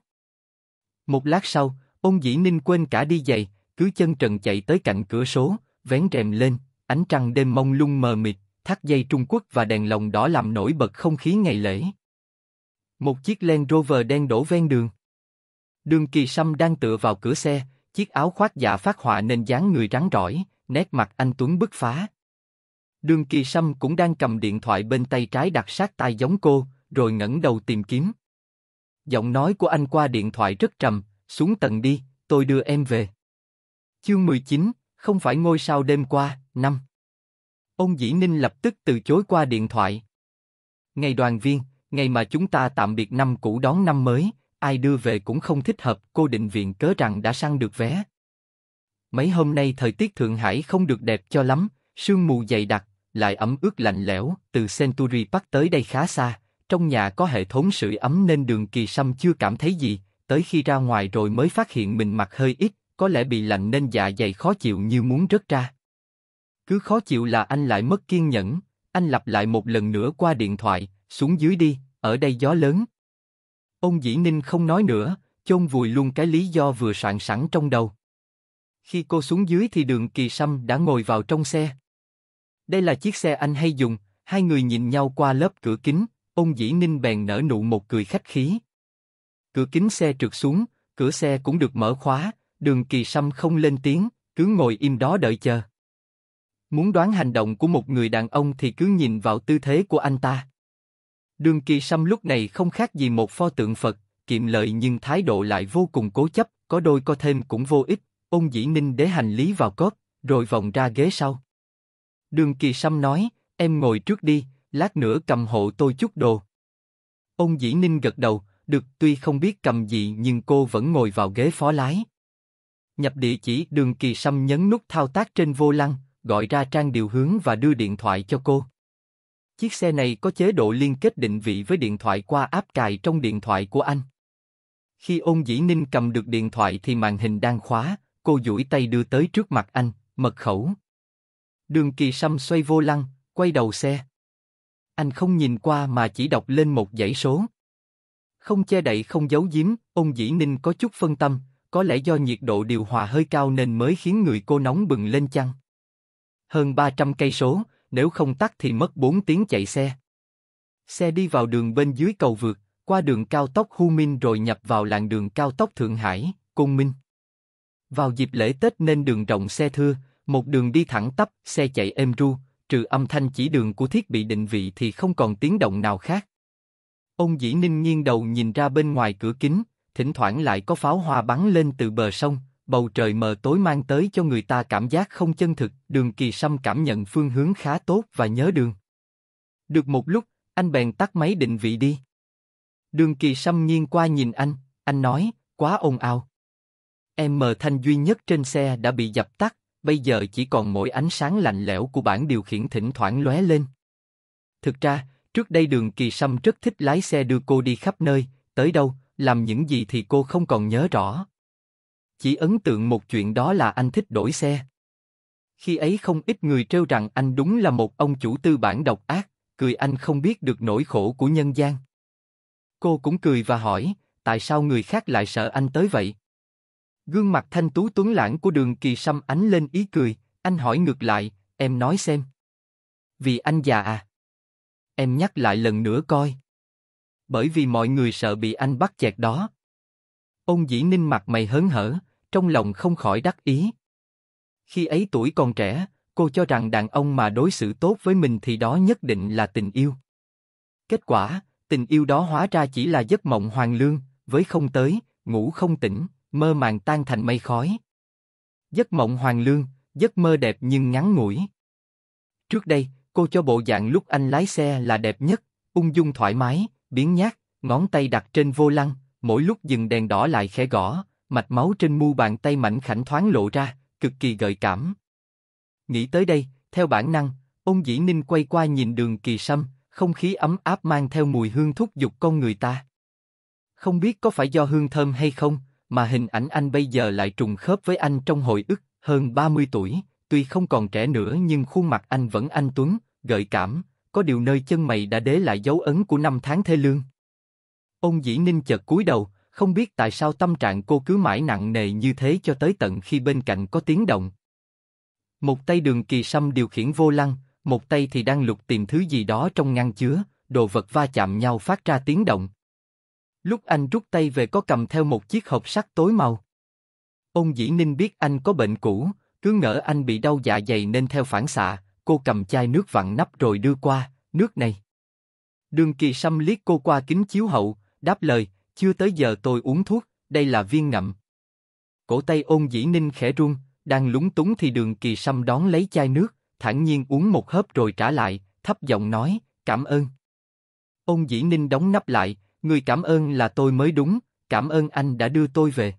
Một lát sau, Ôn dĩ ninh quên cả đi giày, cứ chân trần chạy tới cạnh cửa số, vén rèm lên, ánh trăng đêm mông lung mờ mịt, thắt dây Trung Quốc và đèn lồng đỏ làm nổi bật không khí ngày lễ. Một chiếc Land Rover đen đổ ven đường. Đường kỳ sâm đang tựa vào cửa xe, chiếc áo khoác dạ phát họa nên dáng người rắn rỏi, nét mặt anh Tuấn bứt phá. Đường kỳ sâm cũng đang cầm điện thoại bên tay trái đặt sát tai giống cô, rồi ngẩng đầu tìm kiếm. Giọng nói của anh qua điện thoại rất trầm, xuống tầng đi, tôi đưa em về. Chương 19, không phải ngôi sao đêm qua, năm. Ông Dĩ Ninh lập tức từ chối qua điện thoại. Ngày đoàn viên, ngày mà chúng ta tạm biệt năm cũ đón năm mới, ai đưa về cũng không thích hợp, cô định viện cớ rằng đã săn được vé. Mấy hôm nay thời tiết Thượng Hải không được đẹp cho lắm, sương mù dày đặc, lại ẩm ướt lạnh lẽo, từ Century Park tới đây khá xa, trong nhà có hệ thống sưởi ấm nên đường kỳ sâm chưa cảm thấy gì, tới khi ra ngoài rồi mới phát hiện mình mặc hơi ít, có lẽ bị lạnh nên dạ dày khó chịu như muốn rớt ra. Cứ khó chịu là anh lại mất kiên nhẫn, anh lặp lại một lần nữa qua điện thoại, xuống dưới đi, ở đây gió lớn. Ông Dĩ Ninh không nói nữa, chôn vùi luôn cái lý do vừa soạn sẵn trong đầu. Khi cô xuống dưới thì đường kỳ sâm đã ngồi vào trong xe. Đây là chiếc xe anh hay dùng, hai người nhìn nhau qua lớp cửa kính, ông Dĩ Ninh bèn nở nụ một cười khách khí cửa kính xe trượt xuống, cửa xe cũng được mở khóa, đường kỳ sâm không lên tiếng, cứ ngồi im đó đợi chờ. Muốn đoán hành động của một người đàn ông thì cứ nhìn vào tư thế của anh ta. Đường kỳ sâm lúc này không khác gì một pho tượng Phật, kiệm lợi nhưng thái độ lại vô cùng cố chấp, có đôi có thêm cũng vô ích, Ông dĩ ninh để hành lý vào cốp, rồi vòng ra ghế sau. Đường kỳ sâm nói, em ngồi trước đi, lát nữa cầm hộ tôi chút đồ. Ông dĩ ninh gật đầu, được, tuy không biết cầm gì nhưng cô vẫn ngồi vào ghế phó lái. Nhập địa chỉ đường kỳ sâm nhấn nút thao tác trên vô lăng, gọi ra trang điều hướng và đưa điện thoại cho cô. Chiếc xe này có chế độ liên kết định vị với điện thoại qua áp cài trong điện thoại của anh. Khi ôn dĩ ninh cầm được điện thoại thì màn hình đang khóa, cô duỗi tay đưa tới trước mặt anh, mật khẩu. Đường kỳ sâm xoay vô lăng, quay đầu xe. Anh không nhìn qua mà chỉ đọc lên một dãy số. Không che đậy không giấu giếm, ông Dĩ Ninh có chút phân tâm, có lẽ do nhiệt độ điều hòa hơi cao nên mới khiến người cô nóng bừng lên chăng. Hơn 300 cây số, nếu không tắt thì mất 4 tiếng chạy xe. Xe đi vào đường bên dưới cầu vượt, qua đường cao tốc Hu Minh rồi nhập vào làng đường cao tốc Thượng Hải, Côn Minh. Vào dịp lễ Tết nên đường rộng xe thưa, một đường đi thẳng tắp, xe chạy êm ru, trừ âm thanh chỉ đường của thiết bị định vị thì không còn tiếng động nào khác. Ông Dĩ Ninh nghiêng đầu nhìn ra bên ngoài cửa kính, thỉnh thoảng lại có pháo hoa bắn lên từ bờ sông, bầu trời mờ tối mang tới cho người ta cảm giác không chân thực. Đường Kỳ Sâm cảm nhận phương hướng khá tốt và nhớ đường. Được một lúc, anh bèn tắt máy định vị đi. Đường Kỳ Sâm nghiêng qua nhìn anh, anh nói, quá ồn ào. Em mờ thanh duy nhất trên xe đã bị dập tắt, bây giờ chỉ còn mỗi ánh sáng lạnh lẽo của bản điều khiển thỉnh thoảng lóe lên. Thực ra, Trước đây Đường Kỳ Sâm rất thích lái xe đưa cô đi khắp nơi, tới đâu, làm những gì thì cô không còn nhớ rõ. Chỉ ấn tượng một chuyện đó là anh thích đổi xe. Khi ấy không ít người trêu rằng anh đúng là một ông chủ tư bản độc ác, cười anh không biết được nỗi khổ của nhân gian. Cô cũng cười và hỏi, tại sao người khác lại sợ anh tới vậy? Gương mặt thanh tú tuấn lãng của đường kỳ sâm ánh lên ý cười, anh hỏi ngược lại, em nói xem. Vì anh già à? Em nhắc lại lần nữa coi. Bởi vì mọi người sợ bị anh bắt chẹt đó. ông dĩ ninh mặt mày hớn hở, trong lòng không khỏi đắc ý. Khi ấy tuổi còn trẻ, cô cho rằng đàn ông mà đối xử tốt với mình thì đó nhất định là tình yêu. Kết quả, tình yêu đó hóa ra chỉ là giấc mộng hoàng lương, với không tới, ngủ không tỉnh, mơ màng tan thành mây khói. Giấc mộng hoàng lương, giấc mơ đẹp nhưng ngắn ngủi. Trước đây, Cô cho bộ dạng lúc anh lái xe là đẹp nhất, ung dung thoải mái, biến nhát, ngón tay đặt trên vô lăng, mỗi lúc dừng đèn đỏ lại khẽ gõ, mạch máu trên mu bàn tay mảnh khảnh thoáng lộ ra, cực kỳ gợi cảm. Nghĩ tới đây, theo bản năng, ông dĩ ninh quay qua nhìn đường kỳ sâm, không khí ấm áp mang theo mùi hương thúc giục con người ta. Không biết có phải do hương thơm hay không, mà hình ảnh anh bây giờ lại trùng khớp với anh trong hồi ức, hơn 30 tuổi, tuy không còn trẻ nữa nhưng khuôn mặt anh vẫn anh tuấn, gợi cảm, có điều nơi chân mày đã để lại dấu ấn của năm tháng thê lương. Ông Dĩ Ninh chợt cúi đầu, không biết tại sao tâm trạng cô cứ mãi nặng nề như thế cho tới tận khi bên cạnh có tiếng động. Một tay đường kỳ sâm điều khiển vô lăng, một tay thì đang lục tìm thứ gì đó trong ngăn chứa, đồ vật va chạm nhau phát ra tiếng động. Lúc anh rút tay về có cầm theo một chiếc hộp sắt tối màu. Ông Dĩ Ninh biết anh có bệnh cũ, cứ ngỡ anh bị đau dạ dày nên theo phản xạ, cô cầm chai nước vặn nắp rồi đưa qua, nước này. Đường kỳ sâm liếc cô qua kính chiếu hậu, đáp lời, chưa tới giờ tôi uống thuốc, đây là viên ngậm. Cổ tay ôn dĩ ninh khẽ run, đang lúng túng thì đường kỳ sâm đón lấy chai nước, thản nhiên uống một hớp rồi trả lại, thấp giọng nói, cảm ơn. Ôn dĩ ninh đóng nắp lại, người cảm ơn là tôi mới đúng, cảm ơn anh đã đưa tôi về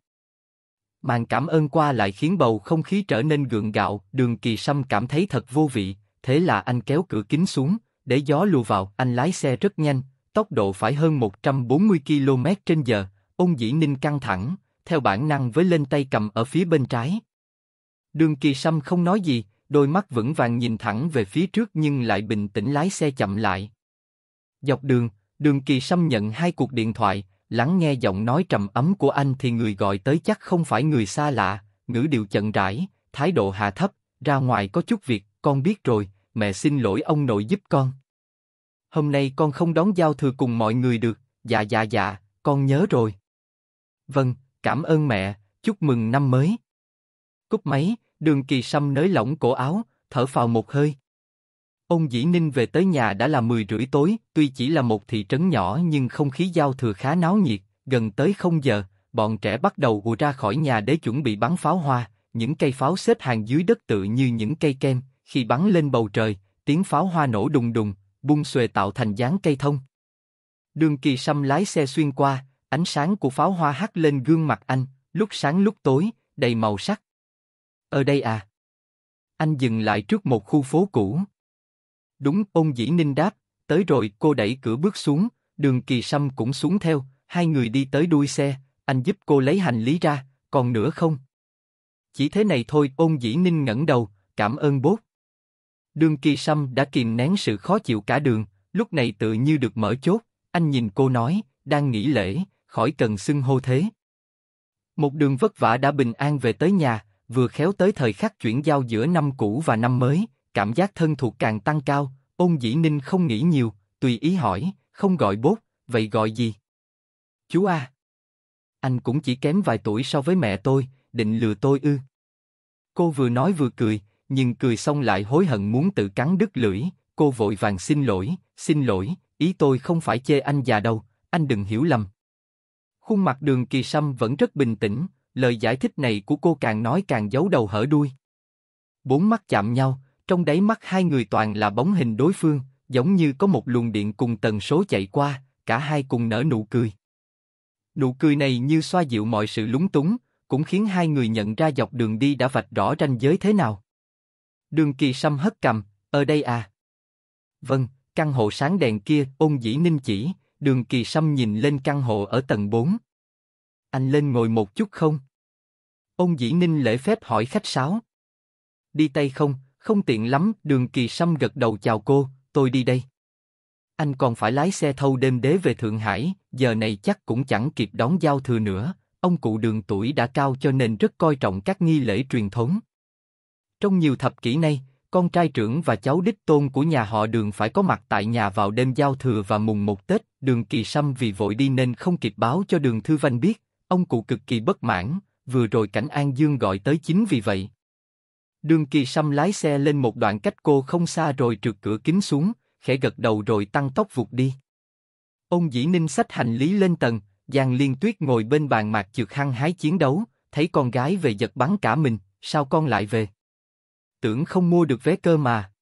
màn cảm ơn qua lại khiến bầu không khí trở nên gượng gạo, đường kỳ sâm cảm thấy thật vô vị, thế là anh kéo cửa kính xuống, để gió lùa vào, anh lái xe rất nhanh, tốc độ phải hơn 140 km trên giờ, ông dĩ ninh căng thẳng, theo bản năng với lên tay cầm ở phía bên trái. Đường kỳ sâm không nói gì, đôi mắt vững vàng nhìn thẳng về phía trước nhưng lại bình tĩnh lái xe chậm lại. Dọc đường, đường kỳ sâm nhận hai cuộc điện thoại, lắng nghe giọng nói trầm ấm của anh thì người gọi tới chắc không phải người xa lạ, ngữ điệu chậm rãi, thái độ hạ thấp, ra ngoài có chút việc, con biết rồi, mẹ xin lỗi ông nội giúp con. Hôm nay con không đón giao thừa cùng mọi người được, dạ dạ dạ, con nhớ rồi. Vâng, cảm ơn mẹ, chúc mừng năm mới. Cúp máy, đường kỳ sâm nới lỏng cổ áo, thở phào một hơi. Ông Dĩ Ninh về tới nhà đã là 10 rưỡi tối, tuy chỉ là một thị trấn nhỏ nhưng không khí giao thừa khá náo nhiệt, gần tới không giờ, bọn trẻ bắt đầu ùa ra khỏi nhà để chuẩn bị bắn pháo hoa, những cây pháo xếp hàng dưới đất tự như những cây kem, khi bắn lên bầu trời, tiếng pháo hoa nổ đùng đùng, bung xuề tạo thành dáng cây thông. Đường kỳ xăm lái xe xuyên qua, ánh sáng của pháo hoa hắt lên gương mặt anh, lúc sáng lúc tối, đầy màu sắc. Ở đây à? Anh dừng lại trước một khu phố cũ. Đúng ông Dĩ Ninh đáp, tới rồi cô đẩy cửa bước xuống, đường kỳ sâm cũng xuống theo, hai người đi tới đuôi xe, anh giúp cô lấy hành lý ra, còn nữa không? Chỉ thế này thôi ông dĩ ninh ngẩng đầu, cảm ơn bố Đường kỳ sâm đã kìm nén sự khó chịu cả đường, lúc này tự như được mở chốt, anh nhìn cô nói, đang nghỉ lễ, khỏi cần xưng hô thế. Một đường vất vả đã bình an về tới nhà, vừa khéo tới thời khắc chuyển giao giữa năm cũ và năm mới, cảm giác thân thuộc càng tăng cao, ôn dĩ ninh không nghĩ nhiều, tùy ý hỏi, không gọi bốt, vậy gọi gì? Chú A. Anh cũng chỉ kém vài tuổi so với mẹ tôi, định lừa tôi ư. Cô vừa nói vừa cười, nhưng cười xong lại hối hận muốn tự cắn đứt lưỡi, cô vội vàng xin lỗi, xin lỗi, ý tôi không phải chê anh già đâu, anh đừng hiểu lầm. Khuôn mặt đường kỳ sâm vẫn rất bình tĩnh, lời giải thích này của cô càng nói càng giấu đầu hở đuôi. Bốn mắt chạm nhau, trong đáy mắt hai người toàn là bóng hình đối phương, giống như có một luồng điện cùng tần số chạy qua, cả hai cùng nở nụ cười. Nụ cười này như xoa dịu mọi sự lúng túng, cũng khiến hai người nhận ra dọc đường đi đã vạch rõ ranh giới thế nào. Đường kỳ xăm hất cầm, ở ờ đây à? Vâng, căn hộ sáng đèn kia, ôn dĩ ninh chỉ, đường kỳ xăm nhìn lên căn hộ ở tầng 4. Anh lên ngồi một chút không? Ôn dĩ ninh lễ phép hỏi khách sáo. Đi tay không, không tiện lắm, đường kỳ sâm gật đầu chào cô, tôi đi đây. Anh còn phải lái xe thâu đêm đế về Thượng Hải, giờ này chắc cũng chẳng kịp đón giao thừa nữa, ông cụ đường tuổi đã cao cho nên rất coi trọng các nghi lễ truyền thống. Trong nhiều thập kỷ nay, con trai trưởng và cháu đích tôn của nhà họ đường phải có mặt tại nhà vào đêm giao thừa và mùng một Tết, đường kỳ sâm vì vội đi nên không kịp báo cho đường Thư Văn biết, ông cụ cực kỳ bất mãn, vừa rồi cảnh An Dương gọi tới chính vì vậy. Đường Kỳ Sâm lái xe lên một đoạn cách cô không xa rồi trượt cửa kính xuống, khẽ gật đầu rồi tăng tốc vụt đi. Ông Dĩ Ninh xách hành lý lên tầng, Giang Liên Tuyết ngồi bên bàn mạc trượt hăng hái chiến đấu, thấy con gái về giật bắn cả mình, sao con lại về? Tưởng không mua được vé cơ mà.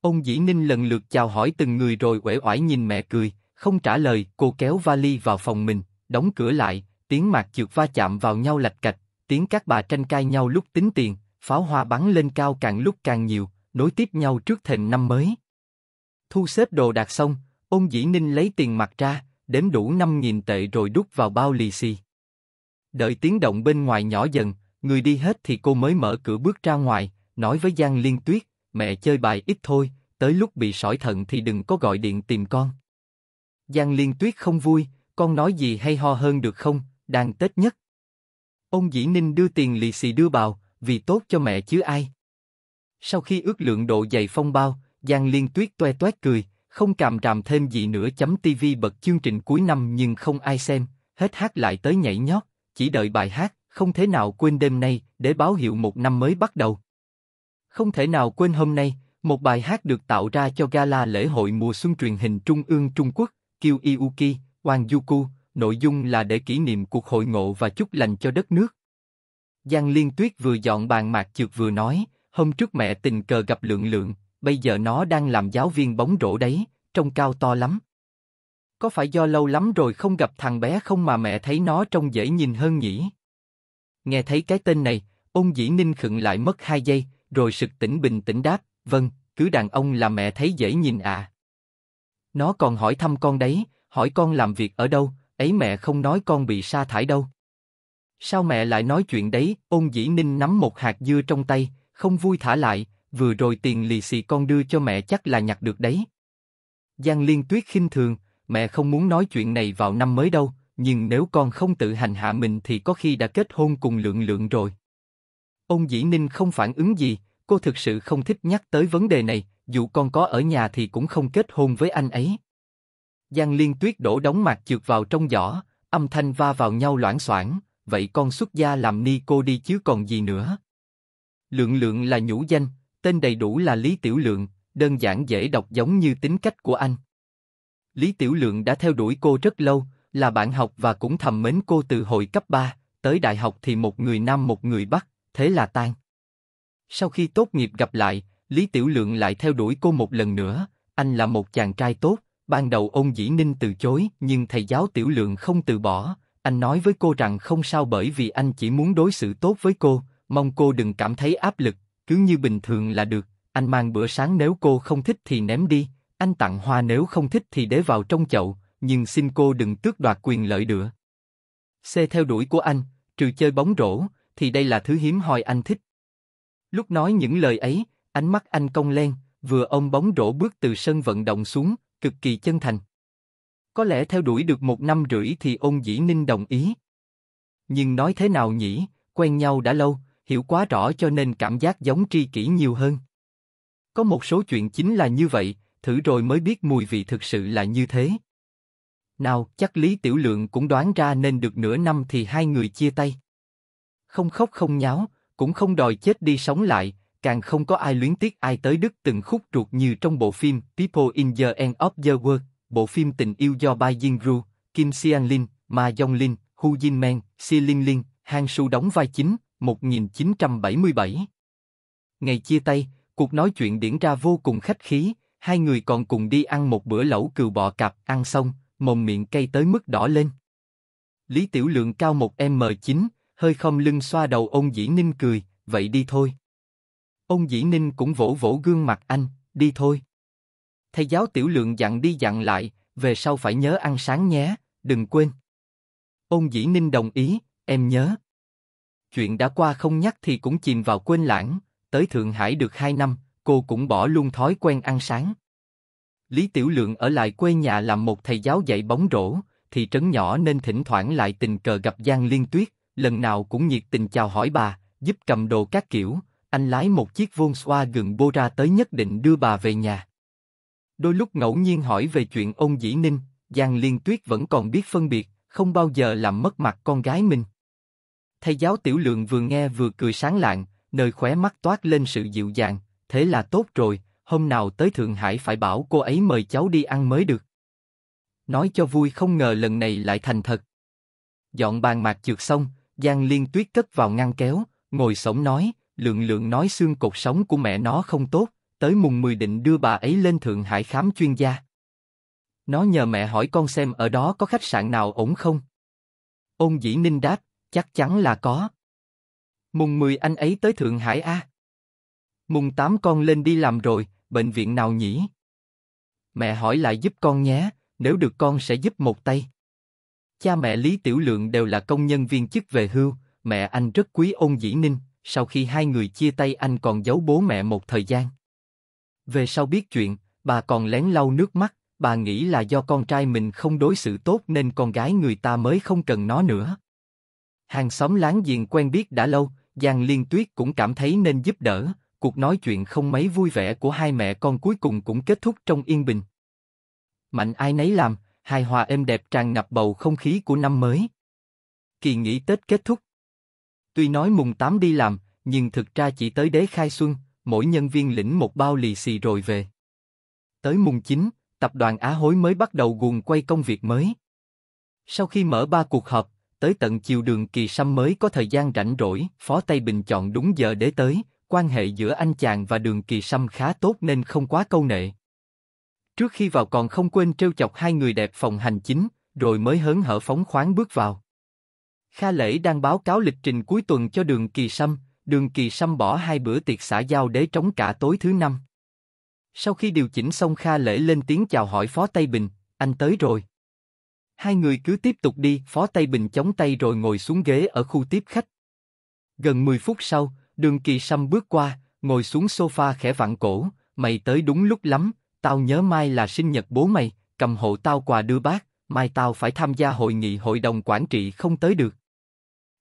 Ông Dĩ Ninh lần lượt chào hỏi từng người rồi uể oải nhìn mẹ cười, không trả lời, cô kéo vali vào phòng mình, đóng cửa lại, tiếng mạc trượt va chạm vào nhau lạch cạch, tiếng các bà tranh cai nhau lúc tính tiền, pháo hoa bắn lên cao càng lúc càng nhiều, nối tiếp nhau trước thềm năm mới. Thu xếp đồ đạc xong, ôn dĩ ninh lấy tiền mặt ra, đếm đủ 5.000 tệ rồi đút vào bao lì xì. Đợi tiếng động bên ngoài nhỏ dần, người đi hết thì cô mới mở cửa bước ra ngoài, nói với Giang Liên Tuyết, mẹ chơi bài ít thôi, tới lúc bị sỏi thận thì đừng có gọi điện tìm con. Giang Liên Tuyết không vui, con nói gì hay ho hơn được không, đang Tết nhất. Ông Dĩ Ninh đưa tiền lì xì đưa bào, vì tốt cho mẹ chứ ai. Sau khi ước lượng độ dày phong bao, Giang Liên Tuyết toe toét cười, không càm ràm thêm gì nữa chấm TV bật chương trình cuối năm nhưng không ai xem, hết hát lại tới nhảy nhót, chỉ đợi bài hát, không thể nào quên đêm nay, để báo hiệu một năm mới bắt đầu. Không thể nào quên hôm nay, một bài hát được tạo ra cho gala lễ hội mùa xuân truyền hình Trung ương Trung Quốc, Kiu Iuki, Wang Yuku, nội dung là để kỷ niệm cuộc hội ngộ và chúc lành cho đất nước, Giang Liên Tuyết vừa dọn bàn mạc chược vừa nói, hôm trước mẹ tình cờ gặp lượng lượng, bây giờ nó đang làm giáo viên bóng rổ đấy, trông cao to lắm. Có phải do lâu lắm rồi không gặp thằng bé không mà mẹ thấy nó trông dễ nhìn hơn nhỉ? Nghe thấy cái tên này, ôn dĩ ninh khựng lại mất hai giây, rồi sực tỉnh bình tĩnh đáp, vâng, cứ đàn ông là mẹ thấy dễ nhìn à. Nó còn hỏi thăm con đấy, hỏi con làm việc ở đâu, ấy mẹ không nói con bị sa thải đâu. Sao mẹ lại nói chuyện đấy? Ôn Dĩ Ninh nắm một hạt dưa trong tay, không vui thả lại. Vừa rồi tiền lì xì con đưa cho mẹ chắc là nhặt được đấy. Giang Liên Tuyết khinh thường, mẹ không muốn nói chuyện này vào năm mới đâu, nhưng nếu con không tự hành hạ mình thì có khi đã kết hôn cùng lượng lượng rồi. Ông Dĩ Ninh không phản ứng gì, cô thực sự không thích nhắc tới vấn đề này, dù con có ở nhà thì cũng không kết hôn với anh ấy. Giang Liên Tuyết đổ đóng mặt trượt vào trong giỏ, âm thanh va vào nhau loãng xoảng vậy con xuất gia làm ni cô đi chứ còn gì nữa. Lượng lượng là nhũ danh, tên đầy đủ là Lý Tiểu Lượng, đơn giản dễ đọc giống như tính cách của anh. Lý Tiểu Lượng đã theo đuổi cô rất lâu, là bạn học và cũng thầm mến cô từ hồi cấp 3, tới đại học thì một người Nam một người Bắc, thế là tan. Sau khi tốt nghiệp gặp lại, Lý Tiểu Lượng lại theo đuổi cô một lần nữa, anh là một chàng trai tốt, ban đầu ông Dĩ Ninh từ chối nhưng thầy giáo Tiểu Lượng không từ bỏ, anh nói với cô rằng không sao bởi vì anh chỉ muốn đối xử tốt với cô, mong cô đừng cảm thấy áp lực, cứ như bình thường là được. Anh mang bữa sáng nếu cô không thích thì ném đi, anh tặng hoa nếu không thích thì để vào trong chậu, nhưng xin cô đừng tước đoạt quyền lợi nữa. Xe theo đuổi của anh, trừ chơi bóng rổ, thì đây là thứ hiếm hoi anh thích. Lúc nói những lời ấy, ánh mắt anh cong lên, vừa ông bóng rổ bước từ sân vận động xuống, cực kỳ chân thành. Có lẽ theo đuổi được một năm rưỡi thì ôn dĩ ninh đồng ý. Nhưng nói thế nào nhỉ, quen nhau đã lâu, hiểu quá rõ cho nên cảm giác giống tri kỷ nhiều hơn. Có một số chuyện chính là như vậy, thử rồi mới biết mùi vị thực sự là như thế. Nào, chắc Lý Tiểu Lượng cũng đoán ra nên được nửa năm thì hai người chia tay. Không khóc không nháo, cũng không đòi chết đi sống lại, càng không có ai luyến tiếc ai tới đức từng khúc ruột như trong bộ phim People in the End of the World bộ phim tình yêu do Bai jin Kim Sean-lin, Ma Yong-lin, Hu Jin-men, Si Lin-lin, Han Su đóng vai chính, 1977. Ngày chia tay, cuộc nói chuyện diễn ra vô cùng khách khí, hai người còn cùng đi ăn một bữa lẩu cừu bò cạp, ăn xong, mồm miệng cay tới mức đỏ lên. Lý Tiểu Lượng cao một M9, hơi không lưng xoa đầu ông Dĩ Ninh cười, vậy đi thôi. Ông Dĩ Ninh cũng vỗ vỗ gương mặt anh, đi thôi thầy giáo tiểu lượng dặn đi dặn lại, về sau phải nhớ ăn sáng nhé, đừng quên. Ôn dĩ ninh đồng ý, em nhớ. Chuyện đã qua không nhắc thì cũng chìm vào quên lãng, tới Thượng Hải được 2 năm, cô cũng bỏ luôn thói quen ăn sáng. Lý Tiểu Lượng ở lại quê nhà làm một thầy giáo dạy bóng rổ, thì trấn nhỏ nên thỉnh thoảng lại tình cờ gặp Giang Liên Tuyết, lần nào cũng nhiệt tình chào hỏi bà, giúp cầm đồ các kiểu, anh lái một chiếc Volkswagen ra tới nhất định đưa bà về nhà. Đôi lúc ngẫu nhiên hỏi về chuyện ông dĩ ninh, Giang Liên Tuyết vẫn còn biết phân biệt, không bao giờ làm mất mặt con gái mình. Thầy giáo tiểu lượng vừa nghe vừa cười sáng lạng, nơi khóe mắt toát lên sự dịu dàng, thế là tốt rồi, hôm nào tới Thượng Hải phải bảo cô ấy mời cháu đi ăn mới được. Nói cho vui không ngờ lần này lại thành thật. Dọn bàn mạc trượt xong, Giang Liên Tuyết cất vào ngăn kéo, ngồi sống nói, lượng lượng nói xương cột sống của mẹ nó không tốt, tới mùng 10 định đưa bà ấy lên Thượng Hải khám chuyên gia. Nó nhờ mẹ hỏi con xem ở đó có khách sạn nào ổn không. Ôn dĩ ninh đáp, chắc chắn là có. Mùng 10 anh ấy tới Thượng Hải a. Mùng 8 con lên đi làm rồi, bệnh viện nào nhỉ? Mẹ hỏi lại giúp con nhé, nếu được con sẽ giúp một tay. Cha mẹ Lý Tiểu Lượng đều là công nhân viên chức về hưu, mẹ anh rất quý ôn dĩ ninh, sau khi hai người chia tay anh còn giấu bố mẹ một thời gian. Về sau biết chuyện, bà còn lén lau nước mắt, bà nghĩ là do con trai mình không đối xử tốt nên con gái người ta mới không cần nó nữa. Hàng xóm láng giềng quen biết đã lâu, Giang Liên Tuyết cũng cảm thấy nên giúp đỡ, cuộc nói chuyện không mấy vui vẻ của hai mẹ con cuối cùng cũng kết thúc trong yên bình. Mạnh ai nấy làm, hài hòa êm đẹp tràn ngập bầu không khí của năm mới. Kỳ nghỉ Tết kết thúc. Tuy nói mùng 8 đi làm, nhưng thực ra chỉ tới đế khai xuân, mỗi nhân viên lĩnh một bao lì xì rồi về. Tới mùng 9, tập đoàn Á Hối mới bắt đầu guồng quay công việc mới. Sau khi mở ba cuộc họp, tới tận chiều đường kỳ sâm mới có thời gian rảnh rỗi, Phó Tây Bình chọn đúng giờ để tới, quan hệ giữa anh chàng và đường kỳ sâm khá tốt nên không quá câu nệ. Trước khi vào còn không quên trêu chọc hai người đẹp phòng hành chính, rồi mới hớn hở phóng khoáng bước vào. Kha Lễ đang báo cáo lịch trình cuối tuần cho đường kỳ sâm, Đường Kỳ xăm bỏ hai bữa tiệc xã giao để trống cả tối thứ năm. Sau khi điều chỉnh xong Kha Lễ lên tiếng chào hỏi Phó Tây Bình, anh tới rồi. Hai người cứ tiếp tục đi, Phó Tây Bình chống tay rồi ngồi xuống ghế ở khu tiếp khách. Gần 10 phút sau, đường kỳ xăm bước qua, ngồi xuống sofa khẽ vặn cổ, mày tới đúng lúc lắm, tao nhớ mai là sinh nhật bố mày, cầm hộ tao quà đưa bác, mai tao phải tham gia hội nghị hội đồng quản trị không tới được.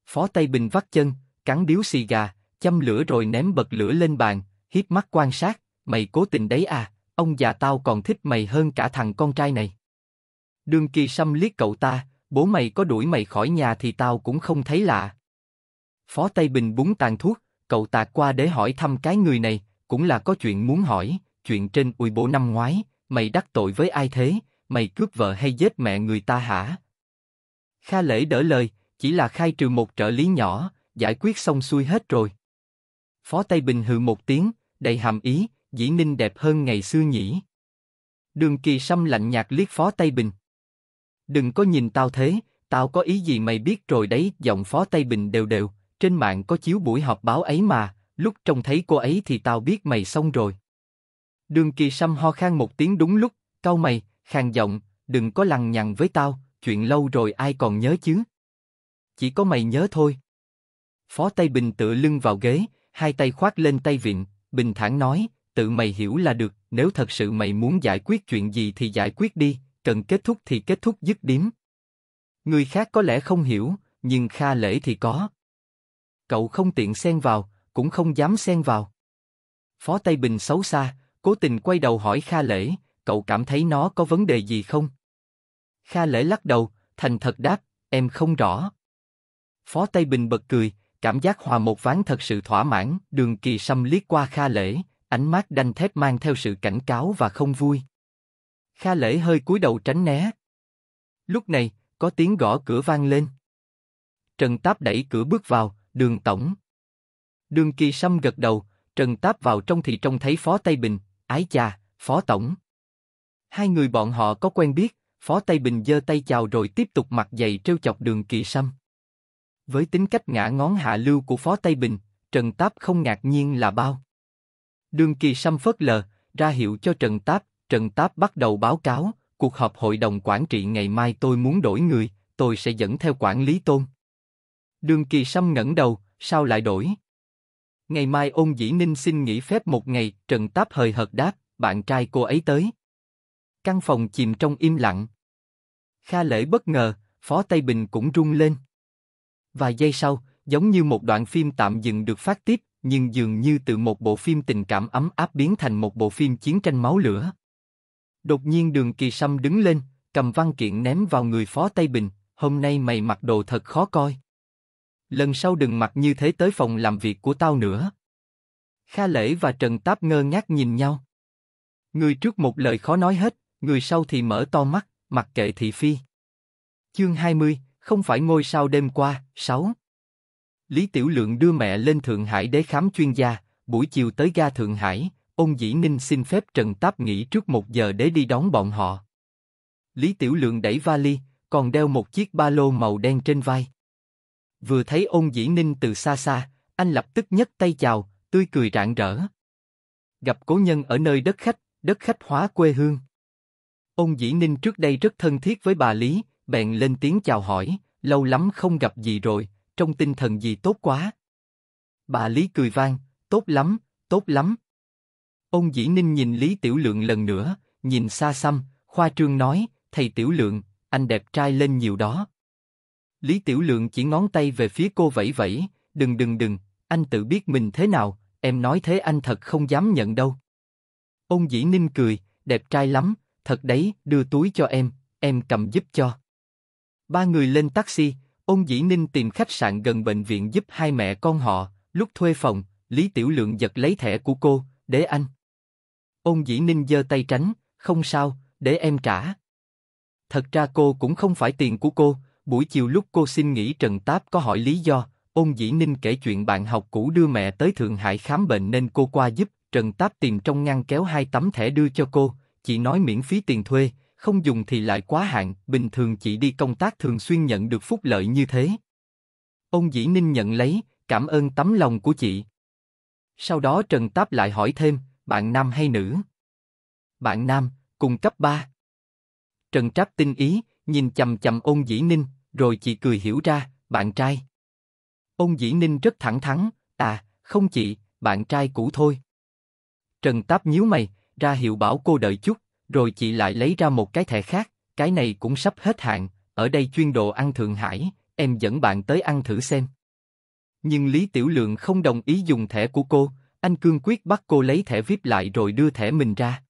Phó Tây Bình vắt chân, cắn điếu xì gà, châm lửa rồi ném bật lửa lên bàn, hít mắt quan sát, mày cố tình đấy à, ông già tao còn thích mày hơn cả thằng con trai này. Đường kỳ xâm liếc cậu ta, bố mày có đuổi mày khỏi nhà thì tao cũng không thấy lạ. Phó Tây Bình búng tàn thuốc, cậu ta qua để hỏi thăm cái người này, cũng là có chuyện muốn hỏi, chuyện trên ui bộ năm ngoái, mày đắc tội với ai thế, mày cướp vợ hay giết mẹ người ta hả? Kha lễ đỡ lời, chỉ là khai trừ một trợ lý nhỏ, giải quyết xong xuôi hết rồi. Phó Tây Bình hừ một tiếng, đầy hàm ý, dĩ ninh đẹp hơn ngày xưa nhỉ. Đường kỳ sâm lạnh nhạt liếc Phó Tây Bình. Đừng có nhìn tao thế, tao có ý gì mày biết rồi đấy, giọng Phó Tây Bình đều đều, trên mạng có chiếu buổi họp báo ấy mà, lúc trông thấy cô ấy thì tao biết mày xong rồi. Đường kỳ sâm ho khan một tiếng đúng lúc, cau mày, khàn giọng, đừng có lằng nhằng với tao, chuyện lâu rồi ai còn nhớ chứ. Chỉ có mày nhớ thôi. Phó Tây Bình tựa lưng vào ghế, hai tay khoác lên tay viện, bình thản nói, tự mày hiểu là được, nếu thật sự mày muốn giải quyết chuyện gì thì giải quyết đi, cần kết thúc thì kết thúc dứt điểm. Người khác có lẽ không hiểu, nhưng Kha Lễ thì có. Cậu không tiện xen vào, cũng không dám xen vào. Phó Tây Bình xấu xa, cố tình quay đầu hỏi Kha Lễ, cậu cảm thấy nó có vấn đề gì không? Kha Lễ lắc đầu, thành thật đáp, em không rõ. Phó Tây Bình bật cười, cảm giác hòa một ván thật sự thỏa mãn. Đường Kỳ Sâm liếc qua Kha Lễ, ánh mắt đanh thép mang theo sự cảnh cáo và không vui. Kha Lễ hơi cúi đầu tránh né. Lúc này, có tiếng gõ cửa vang lên. Trần Táp đẩy cửa bước vào, đường tổng. Đường Kỳ Sâm gật đầu, Trần Táp vào trong thì trông thấy Phó Tây Bình, ái cha Phó Tổng. Hai người bọn họ có quen biết, Phó Tây Bình giơ tay chào rồi tiếp tục mặt dày trêu chọc đường Kỳ Sâm. Với tính cách ngã ngón hạ lưu của Phó Tây Bình, Trần Táp không ngạc nhiên là bao. Đường Kỳ Sâm phớt lờ, ra hiệu cho Trần Táp, Trần Táp bắt đầu báo cáo, cuộc họp hội đồng quản trị ngày mai tôi muốn đổi người, tôi sẽ dẫn theo quản lý tôn. Đường Kỳ Sâm ngẩng đầu, sao lại đổi? Ngày mai ôn dĩ ninh xin nghỉ phép một ngày, Trần Táp hời hợt đáp, bạn trai cô ấy tới. Căn phòng chìm trong im lặng. Kha lễ bất ngờ, Phó Tây Bình cũng rung lên. Vài giây sau, giống như một đoạn phim tạm dừng được phát tiếp, nhưng dường như từ một bộ phim tình cảm ấm áp biến thành một bộ phim chiến tranh máu lửa. Đột nhiên Đường Kỳ Sâm đứng lên, cầm văn kiện ném vào người Phó Tây Bình, hôm nay mày mặc đồ thật khó coi. Lần sau đừng mặc như thế tới phòng làm việc của tao nữa. Kha Lễ và Trần Táp ngơ ngác nhìn nhau. Người trước một lời khó nói hết, người sau thì mở to mắt, mặc kệ thị phi. Chương 20, không phải ngôi sao đêm qua, 6. Lý Tiểu Lượng đưa mẹ lên Thượng Hải để khám chuyên gia, buổi chiều tới ga Thượng Hải, ông Dĩ Ninh xin phép Trần Táp nghỉ trước một giờ để đi đón bọn họ. Lý Tiểu Lượng đẩy vali, còn đeo một chiếc ba lô màu đen trên vai. Vừa thấy ông Dĩ Ninh từ xa xa, anh lập tức nhấc tay chào, tươi cười rạng rỡ. Gặp cố nhân ở nơi đất khách, đất khách hóa quê hương. Ông Dĩ Ninh trước đây rất thân thiết với bà Lý, bèn lên tiếng chào hỏi, lâu lắm không gặp gì rồi, trong tinh thần gì tốt quá. Bà Lý cười vang, tốt lắm, tốt lắm. Ông Dĩ Ninh nhìn Lý Tiểu Lượng lần nữa, nhìn xa xăm, khoa trương nói, thầy Tiểu Lượng, anh đẹp trai lên nhiều đó. Lý Tiểu Lượng chỉ ngón tay về phía cô vẫy vẫy, đừng đừng đừng, anh tự biết mình thế nào, em nói thế anh thật không dám nhận đâu. Ông Dĩ Ninh cười, đẹp trai lắm, thật đấy, đưa túi cho em, em cầm giúp cho. Ba người lên taxi, ông dĩ ninh tìm khách sạn gần bệnh viện giúp hai mẹ con họ, lúc thuê phòng, Lý Tiểu Lượng giật lấy thẻ của cô, để anh. Ông dĩ ninh giơ tay tránh, không sao, để em trả. Thật ra cô cũng không phải tiền của cô, buổi chiều lúc cô xin nghỉ Trần Táp có hỏi lý do, ông dĩ ninh kể chuyện bạn học cũ đưa mẹ tới Thượng Hải khám bệnh nên cô qua giúp, Trần Táp tìm trong ngăn kéo hai tấm thẻ đưa cho cô, chỉ nói miễn phí tiền thuê, không dùng thì lại quá hạn, bình thường chỉ đi công tác thường xuyên nhận được phúc lợi như thế. Ông Dĩ Ninh nhận lấy, cảm ơn tấm lòng của chị. Sau đó Trần Táp lại hỏi thêm, bạn nam hay nữ? Bạn nam, cùng cấp 3. Trần Tráp tinh ý, nhìn chầm chầm ôn dĩ ninh, rồi chị cười hiểu ra, bạn trai. Ôn dĩ ninh rất thẳng thắn, à, không chị, bạn trai cũ thôi. Trần Táp nhíu mày, ra hiệu bảo cô đợi chút, rồi chị lại lấy ra một cái thẻ khác, cái này cũng sắp hết hạn, ở đây chuyên đồ ăn Thượng Hải, em dẫn bạn tới ăn thử xem. Nhưng Lý Tiểu Lượng không đồng ý dùng thẻ của cô, anh cương quyết bắt cô lấy thẻ VIP lại rồi đưa thẻ mình ra.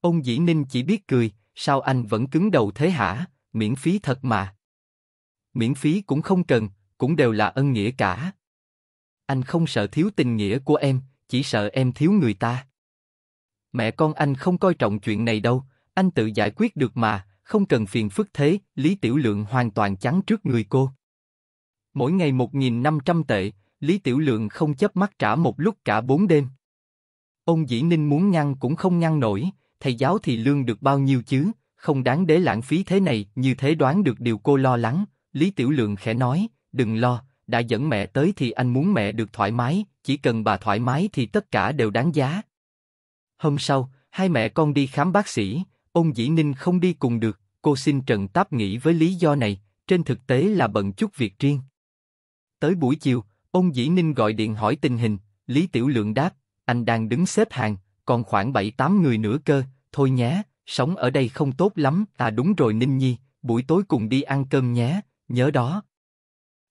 Ông Dĩ Ninh chỉ biết cười, sao anh vẫn cứng đầu thế hả, miễn phí thật mà. Miễn phí cũng không cần, cũng đều là ân nghĩa cả. Anh không sợ thiếu tình nghĩa của em, chỉ sợ em thiếu người ta mẹ con anh không coi trọng chuyện này đâu, anh tự giải quyết được mà, không cần phiền phức thế, Lý Tiểu Lượng hoàn toàn chắn trước người cô. Mỗi ngày 1.500 tệ, Lý Tiểu Lượng không chấp mắt trả một lúc cả bốn đêm. Ông Dĩ Ninh muốn ngăn cũng không ngăn nổi, thầy giáo thì lương được bao nhiêu chứ, không đáng để lãng phí thế này, như thế đoán được điều cô lo lắng, Lý Tiểu Lượng khẽ nói, đừng lo, đã dẫn mẹ tới thì anh muốn mẹ được thoải mái, chỉ cần bà thoải mái thì tất cả đều đáng giá. Hôm sau, hai mẹ con đi khám bác sĩ, ông Dĩ Ninh không đi cùng được, cô xin Trần Táp nghỉ với lý do này, trên thực tế là bận chút việc riêng. Tới buổi chiều, ông Dĩ Ninh gọi điện hỏi tình hình, Lý Tiểu Lượng đáp, anh đang đứng xếp hàng, còn khoảng 7-8 người nữa cơ, thôi nhé, sống ở đây không tốt lắm, Ta à đúng rồi Ninh Nhi, buổi tối cùng đi ăn cơm nhé, nhớ đó.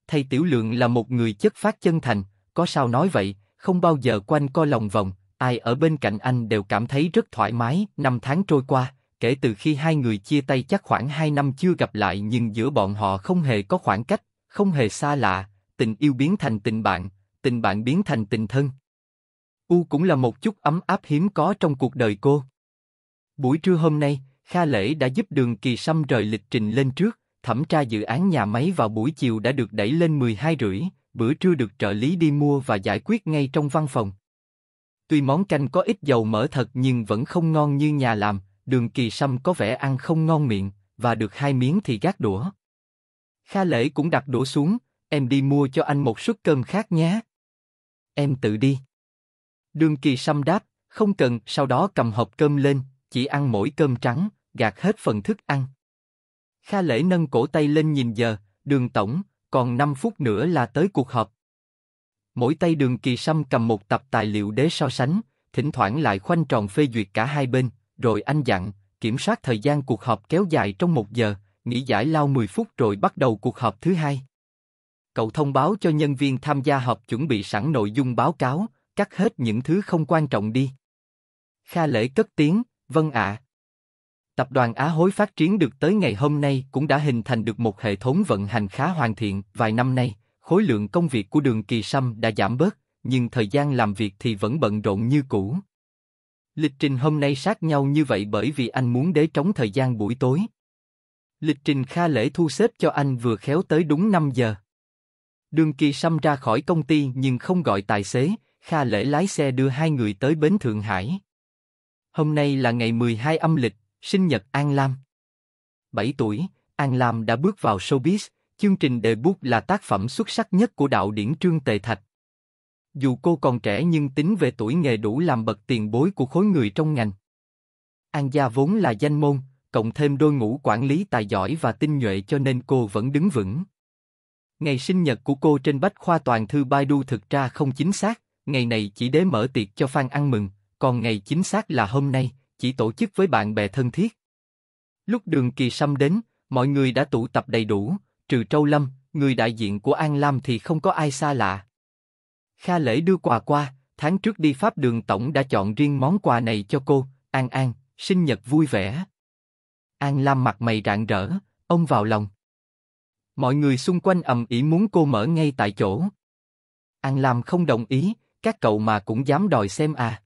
Thầy Tiểu Lượng là một người chất phát chân thành, có sao nói vậy, không bao giờ quanh co lòng vòng, ai ở bên cạnh anh đều cảm thấy rất thoải mái. Năm tháng trôi qua, kể từ khi hai người chia tay chắc khoảng hai năm chưa gặp lại nhưng giữa bọn họ không hề có khoảng cách, không hề xa lạ, tình yêu biến thành tình bạn, tình bạn biến thành tình thân. U cũng là một chút ấm áp hiếm có trong cuộc đời cô. Buổi trưa hôm nay, Kha Lễ đã giúp Đường Kỳ Sâm rời lịch trình lên trước, thẩm tra dự án nhà máy vào buổi chiều đã được đẩy lên 12 rưỡi, bữa trưa được trợ lý đi mua và giải quyết ngay trong văn phòng. Tuy món canh có ít dầu mỡ thật nhưng vẫn không ngon như nhà làm, đường kỳ sâm có vẻ ăn không ngon miệng, và được hai miếng thì gác đũa. Kha lễ cũng đặt đũa xuống, em đi mua cho anh một suất cơm khác nhé. Em tự đi. Đường kỳ sâm đáp, không cần, sau đó cầm hộp cơm lên, chỉ ăn mỗi cơm trắng, gạt hết phần thức ăn. Kha lễ nâng cổ tay lên nhìn giờ, đường tổng, còn 5 phút nữa là tới cuộc họp. Mỗi tay đường kỳ sâm cầm một tập tài liệu để so sánh, thỉnh thoảng lại khoanh tròn phê duyệt cả hai bên, rồi anh dặn, kiểm soát thời gian cuộc họp kéo dài trong một giờ, nghỉ giải lao 10 phút rồi bắt đầu cuộc họp thứ hai. Cậu thông báo cho nhân viên tham gia họp chuẩn bị sẵn nội dung báo cáo, cắt hết những thứ không quan trọng đi. Kha lễ cất tiếng, vâng ạ. À. Tập đoàn Á Hối phát triển được tới ngày hôm nay cũng đã hình thành được một hệ thống vận hành khá hoàn thiện vài năm nay, khối lượng công việc của đường kỳ sâm đã giảm bớt, nhưng thời gian làm việc thì vẫn bận rộn như cũ. Lịch trình hôm nay sát nhau như vậy bởi vì anh muốn để trống thời gian buổi tối. Lịch trình Kha Lễ thu xếp cho anh vừa khéo tới đúng năm giờ. Đường Kỳ Sâm ra khỏi công ty nhưng không gọi tài xế, Kha Lễ lái xe đưa hai người tới bến Thượng Hải. Hôm nay là ngày mười hai âm lịch, sinh nhật An Lam. bảy tuổi, An Lam đã bước vào showbiz, Chương trình đề bút là tác phẩm xuất sắc nhất của đạo điển Trương Tề Thạch. Dù cô còn trẻ nhưng tính về tuổi nghề đủ làm bậc tiền bối của khối người trong ngành. An gia vốn là danh môn, cộng thêm đôi ngũ quản lý tài giỏi và tinh nhuệ cho nên cô vẫn đứng vững. Ngày sinh nhật của cô trên bách khoa toàn thư Baidu thực ra không chính xác, ngày này chỉ để mở tiệc cho fan ăn mừng, còn ngày chính xác là hôm nay, chỉ tổ chức với bạn bè thân thiết. Lúc đường kỳ xăm đến, mọi người đã tụ tập đầy đủ, trừ Châu Lâm, người đại diện của An Lam thì không có ai xa lạ. Kha Lễ đưa quà qua, tháng trước đi Pháp đường Tổng đã chọn riêng món quà này cho cô, An An, sinh nhật vui vẻ. An Lam mặt mày rạng rỡ, ông vào lòng. Mọi người xung quanh ầm ĩ muốn cô mở ngay tại chỗ. An Lam không đồng ý, các cậu mà cũng dám đòi xem à.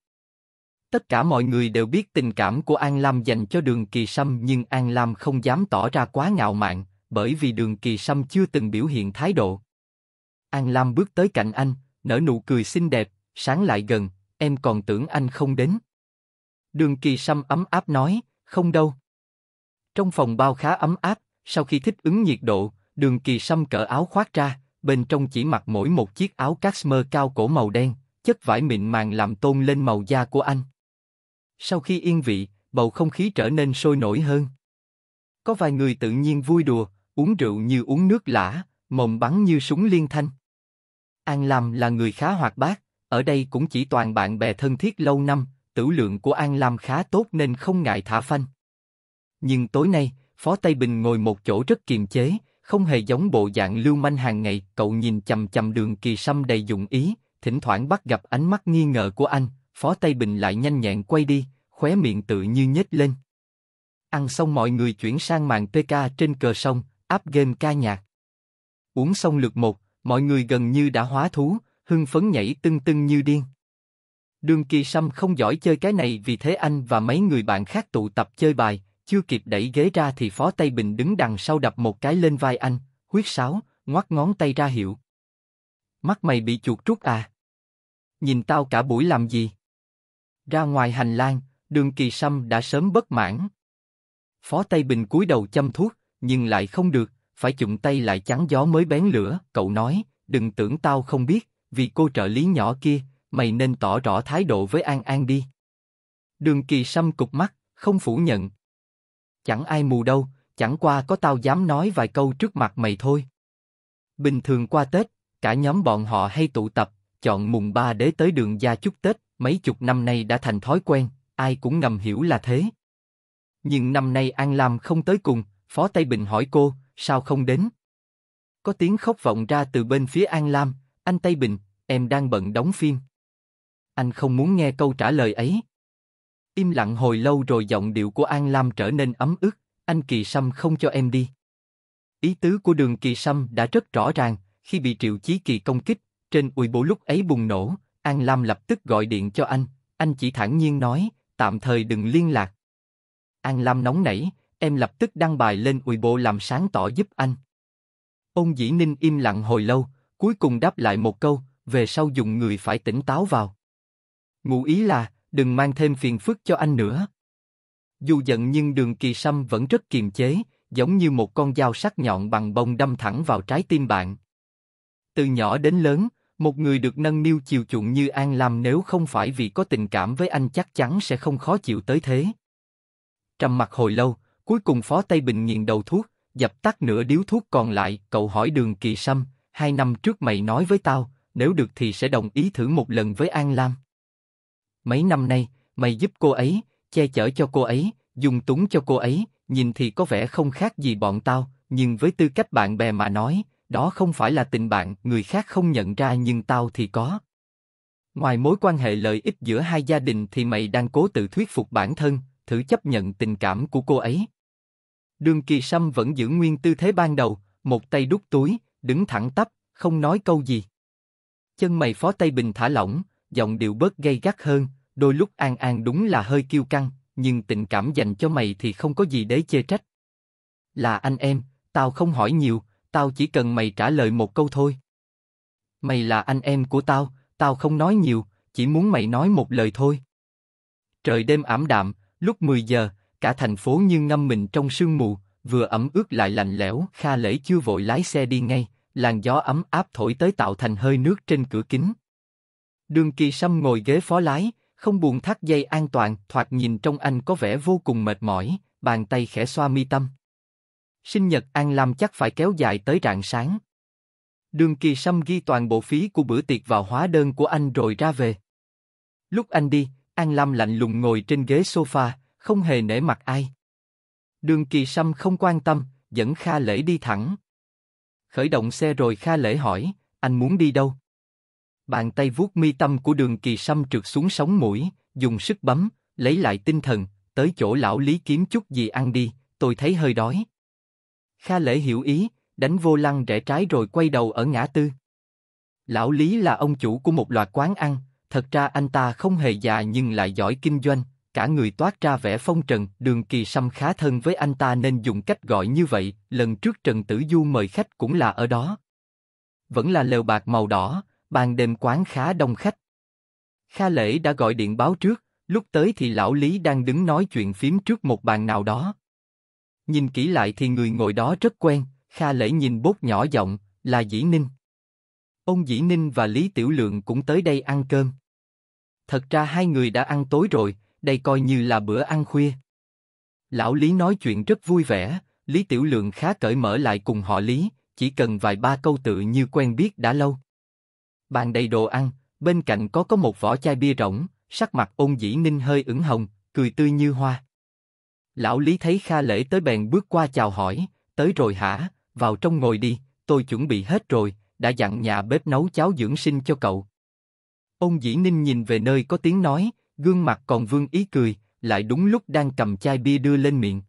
Tất cả mọi người đều biết tình cảm của An Lam dành cho đường kỳ sâm nhưng An Lam không dám tỏ ra quá ngạo mạn, bởi vì Đường Kỳ Sâm chưa từng biểu hiện thái độ. An Lam bước tới cạnh anh, nở nụ cười xinh đẹp, sáng lại gần, em còn tưởng anh không đến. Đường Kỳ Sâm ấm áp nói, không đâu. Trong phòng bao khá ấm áp, sau khi thích ứng nhiệt độ, Đường Kỳ Sâm cởi áo khoác ra, bên trong chỉ mặc mỗi một chiếc áo cashmere cao cổ màu đen, chất vải mịn màng làm tôn lên màu da của anh. Sau khi yên vị, bầu không khí trở nên sôi nổi hơn. Có vài người tự nhiên vui đùa, uống rượu như uống nước lã, mồm bắn như súng liên thanh. An Lam là người khá hoạt bát, ở đây cũng chỉ toàn bạn bè thân thiết lâu năm, tử lượng của An Lam khá tốt nên không ngại thả phanh. Nhưng tối nay, Phó Tây Bình ngồi một chỗ rất kiềm chế, không hề giống bộ dạng lưu manh hàng ngày, cậu nhìn chầm chầm đường kỳ sâm đầy dụng ý, thỉnh thoảng bắt gặp ánh mắt nghi ngờ của anh, Phó Tây Bình lại nhanh nhẹn quay đi, khóe miệng tự như nhếch lên. Ăn xong mọi người chuyển sang màn PK trên cờ sông, áp game ca nhạc. Uống xong lượt một, mọi người gần như đã hóa thú, hưng phấn nhảy tưng tưng như điên. Đường Kỳ Sâm không giỏi chơi cái này vì thế anh và mấy người bạn khác tụ tập chơi bài, chưa kịp đẩy ghế ra thì Phó Tây Bình đứng đằng sau đập một cái lên vai anh, huyết sáo, ngoắt ngón tay ra hiệu. Mắt mày bị chuột rút à? Nhìn tao cả buổi làm gì? Ra ngoài hành lang, đường Kỳ Sâm đã sớm bất mãn. Phó Tây Bình cúi đầu châm thuốc, nhưng lại không được, phải chụm tay lại chắn gió mới bén lửa. Cậu nói, đừng tưởng tao không biết, vì cô trợ lý nhỏ kia, mày nên tỏ rõ thái độ với An An đi. Đường Kỳ Sâm cục mắt, không phủ nhận. Chẳng ai mù đâu, chẳng qua có tao dám nói vài câu trước mặt mày thôi. Bình thường qua Tết, cả nhóm bọn họ hay tụ tập, chọn mùng ba để tới đường gia chúc Tết, mấy chục năm nay đã thành thói quen, ai cũng ngầm hiểu là thế. Nhưng năm nay An Lam không tới cùng, Phó Tây Bình hỏi cô, sao không đến? Có tiếng khóc vọng ra từ bên phía An Lam, anh Tây Bình, em đang bận đóng phim. Anh không muốn nghe câu trả lời ấy. Im lặng hồi lâu rồi giọng điệu của An Lam trở nên ấm ức, anh Kỳ Sâm không cho em đi. Ý tứ của đường Kỳ Sâm đã rất rõ ràng, khi bị Triệu Chí Kỳ công kích, trên ui bộ lúc ấy bùng nổ, An Lam lập tức gọi điện cho anh, anh chỉ thẳng nhiên nói, tạm thời đừng liên lạc. An Lam nóng nảy, em lập tức đăng bài lên bộ làm sáng tỏ giúp anh. ông Dĩ Ninh im lặng hồi lâu, cuối cùng đáp lại một câu, về sau dùng người phải tỉnh táo vào. Ngụ ý là, đừng mang thêm phiền phức cho anh nữa. Dù giận nhưng đường kỳ sâm vẫn rất kiềm chế, giống như một con dao sắc nhọn bằng bông đâm thẳng vào trái tim bạn. Từ nhỏ đến lớn, một người được nâng niu chiều chuộng như An Lam nếu không phải vì có tình cảm với anh chắc chắn sẽ không khó chịu tới thế. Trầm mặt hồi lâu, Cuối cùng Phó Tây Bình nghiền đầu thuốc, dập tắt nửa điếu thuốc còn lại, cậu hỏi đường kỳ sâm, hai năm trước mày nói với tao, nếu được thì sẽ đồng ý thử một lần với An Lam. Mấy năm nay, mày giúp cô ấy, che chở cho cô ấy, dùng túng cho cô ấy, nhìn thì có vẻ không khác gì bọn tao, nhưng với tư cách bạn bè mà nói, đó không phải là tình bạn, người khác không nhận ra nhưng tao thì có. Ngoài mối quan hệ lợi ích giữa hai gia đình thì mày đang cố tự thuyết phục bản thân, thử chấp nhận tình cảm của cô ấy. Đường Kỳ Sâm vẫn giữ nguyên tư thế ban đầu, một tay đút túi, đứng thẳng tắp, không nói câu gì. Chân mày phó tay Bình thả lỏng, giọng điệu bớt gay gắt hơn, đôi lúc An An đúng là hơi kiêu căng, nhưng tình cảm dành cho mày thì không có gì để chê trách. Là anh em, tao không hỏi nhiều, tao chỉ cần mày trả lời một câu thôi. Mày là anh em của tao, tao không nói nhiều, chỉ muốn mày nói một lời thôi. Trời đêm ảm đạm, lúc 10 giờ, cả thành phố như ngâm mình trong sương mù, vừa ẩm ướt lại lạnh lẽo. Kha Lễ chưa vội lái xe đi ngay, làn gió ấm áp thổi tới tạo thành hơi nước trên cửa kính. Đường Kỳ Sâm ngồi ghế phó lái, không buồn thắt dây an toàn, thoạt nhìn trong anh có vẻ vô cùng mệt mỏi, bàn tay khẽ xoa mi tâm. Sinh nhật An Lam chắc phải kéo dài tới rạng sáng. Đường Kỳ Sâm ghi toàn bộ phí của bữa tiệc vào hóa đơn của anh rồi ra về. Lúc anh đi, An Lam lạnh lùng ngồi trên ghế sofa, không hề nể mặt ai. Đường Kỳ Sâm không quan tâm, dẫn Kha Lễ đi thẳng. Khởi động xe rồi Kha Lễ hỏi, anh muốn đi đâu? Bàn tay vuốt mi tâm của đường Kỳ Sâm trượt xuống sống mũi, dùng sức bấm, lấy lại tinh thần, tới chỗ lão Lý kiếm chút gì ăn đi, tôi thấy hơi đói. Kha Lễ hiểu ý, đánh vô lăng rẽ trái rồi quay đầu ở ngã tư. Lão Lý là ông chủ của một loạt quán ăn, thật ra anh ta không hề già nhưng lại giỏi kinh doanh, cả người toát ra vẻ phong trần, đường kỳ sâm khá thân với anh ta nên dùng cách gọi như vậy, lần trước Trần Tử Du mời khách cũng là ở đó. Vẫn là lều bạc màu đỏ, bàn đêm quán khá đông khách. Kha Lễ đã gọi điện báo trước, lúc tới thì lão Lý đang đứng nói chuyện phím trước một bàn nào đó. Nhìn kỹ lại thì người ngồi đó rất quen, Kha Lễ nhìn bốt nhỏ giọng, là Dĩ Ninh. Ông Dĩ Ninh và Lý Tiểu Lượng cũng tới đây ăn cơm. Thật ra hai người đã ăn tối rồi, đây coi như là bữa ăn khuya. Lão Lý nói chuyện rất vui vẻ, Lý Tiểu Lượng khá cởi mở lại cùng họ Lý, chỉ cần vài ba câu tự như quen biết đã lâu. Bàn đầy đồ ăn, bên cạnh có có một vỏ chai bia rỗng, sắc mặt ôn dĩ ninh hơi ửng hồng, cười tươi như hoa. Lão Lý thấy Kha Lễ tới bèn bước qua chào hỏi, tới rồi hả, vào trong ngồi đi, tôi chuẩn bị hết rồi, đã dặn nhà bếp nấu cháo dưỡng sinh cho cậu. Ông Dĩ Ninh nhìn về nơi có tiếng nói, gương mặt còn vương ý cười, lại đúng lúc đang cầm chai bia đưa lên miệng.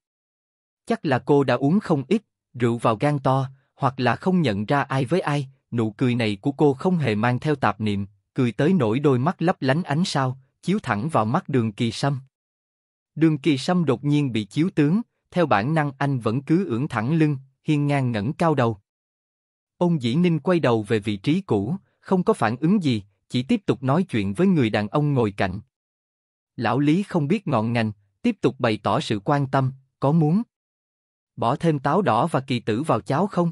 Chắc là cô đã uống không ít, rượu vào gan to, hoặc là không nhận ra ai với ai, nụ cười này của cô không hề mang theo tạp niệm, cười tới nổi đôi mắt lấp lánh ánh sao, chiếu thẳng vào mắt đường kỳ sâm. Đường kỳ sâm đột nhiên bị chiếu tướng, theo bản năng anh vẫn cứ ưỡn thẳng lưng, hiên ngang ngẩng cao đầu. Ông Dĩ Ninh quay đầu về vị trí cũ, không có phản ứng gì, chỉ tiếp tục nói chuyện với người đàn ông ngồi cạnh. Lão Lý không biết ngọn ngành, tiếp tục bày tỏ sự quan tâm, có muốn bỏ thêm táo đỏ và kỳ tử vào cháo không?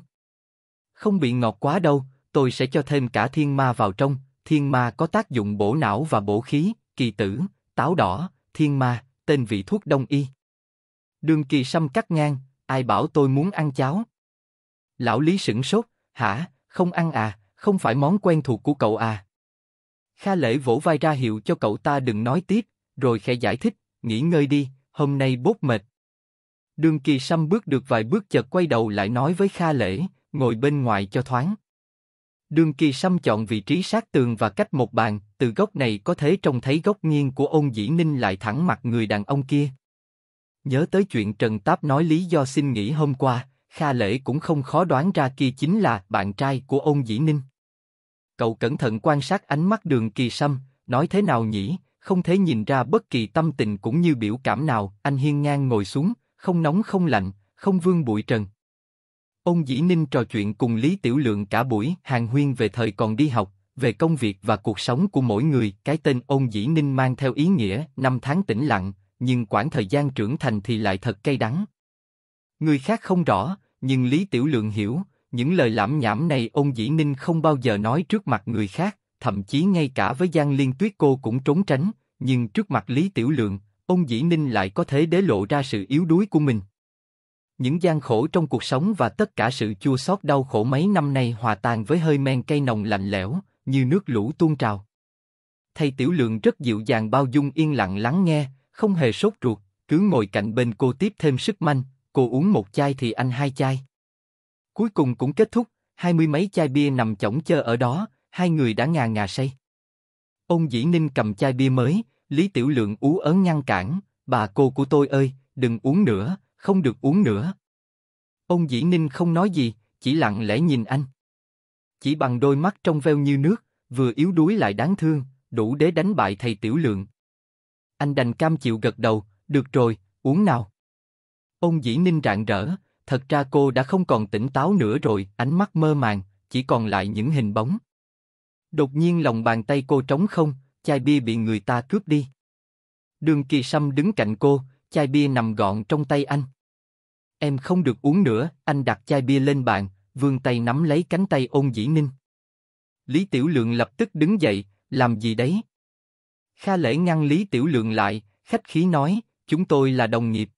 Không bị ngọt quá đâu, tôi sẽ cho thêm cả thiên ma vào trong, thiên ma có tác dụng bổ não và bổ khí, kỳ tử, táo đỏ, thiên ma, tên vị thuốc đông y. Đường kỳ sâm cắt ngang, ai bảo tôi muốn ăn cháo? Lão Lý sửng sốt, hả, không ăn à, không phải món quen thuộc của cậu à? Kha lễ vỗ vai ra hiệu cho cậu ta đừng nói tiếp, rồi khẽ giải thích, nghỉ ngơi đi, hôm nay bốt mệt. Đường Kỳ Sâm bước được vài bước chợt quay đầu lại nói với Kha Lễ, ngồi bên ngoài cho thoáng. Đường Kỳ Sâm chọn vị trí sát tường và cách một bàn, từ góc này có thể trông thấy góc nghiêng của ông Dĩ Ninh lại thẳng mặt người đàn ông kia. Nhớ tới chuyện Trần Táp nói lý do xin nghỉ hôm qua, Kha Lễ cũng không khó đoán ra kia chính là bạn trai của ông Dĩ Ninh. Cậu cẩn thận quan sát ánh mắt đường kỳ sâm, nói thế nào nhỉ, không thể nhìn ra bất kỳ tâm tình cũng như biểu cảm nào. Anh hiên ngang ngồi xuống, không nóng không lạnh, không vương bụi trần. Ông Dĩ Ninh trò chuyện cùng Lý Tiểu Lượng cả buổi, hàng huyên về thời còn đi học, về công việc và cuộc sống của mỗi người. Cái tên ông Dĩ Ninh mang theo ý nghĩa năm tháng tĩnh lặng, nhưng quãng thời gian trưởng thành thì lại thật cay đắng. Người khác không rõ, nhưng Lý Tiểu Lượng hiểu, những lời lãm nhảm này ông Dĩ Ninh không bao giờ nói trước mặt người khác, thậm chí ngay cả với Giang Liên Tuyết cô cũng trốn tránh, nhưng trước mặt Lý Tiểu Lượng, ông Dĩ Ninh lại có thể để lộ ra sự yếu đuối của mình. Những gian khổ trong cuộc sống và tất cả sự chua xót đau khổ mấy năm nay hòa tan với hơi men cây nồng lạnh lẽo, như nước lũ tuôn trào. Thầy Tiểu Lượng rất dịu dàng bao dung yên lặng lắng nghe, không hề sốt ruột, cứ ngồi cạnh bên cô tiếp thêm sức manh, cô uống một chai thì anh hai chai. Cuối cùng cũng kết thúc, hai mươi mấy chai bia nằm chổng chơ ở đó, hai người đã ngà ngà say. Ông Dĩ Ninh cầm chai bia mới, Lý Tiểu Lượng ú ớn ngăn cản, bà cô của tôi ơi, đừng uống nữa, không được uống nữa. Ông Dĩ Ninh không nói gì, chỉ lặng lẽ nhìn anh. Chỉ bằng đôi mắt trong veo như nước, vừa yếu đuối lại đáng thương, đủ để đánh bại thầy Tiểu Lượng. Anh đành cam chịu gật đầu, được rồi, uống nào. Ông Dĩ Ninh rạng rỡ, thật ra cô đã không còn tỉnh táo nữa rồi, ánh mắt mơ màng, chỉ còn lại những hình bóng. Đột nhiên lòng bàn tay cô trống không, chai bia bị người ta cướp đi. Đường Kỳ Sâm đứng cạnh cô, chai bia nằm gọn trong tay anh. Em không được uống nữa, anh đặt chai bia lên bàn, vươn tay nắm lấy cánh tay ôn dĩ ninh. Lý Tiểu Lượng lập tức đứng dậy, làm gì đấy? Kha lễ ngăn Lý Tiểu Lượng lại, khách khí nói, chúng tôi là đồng nghiệp.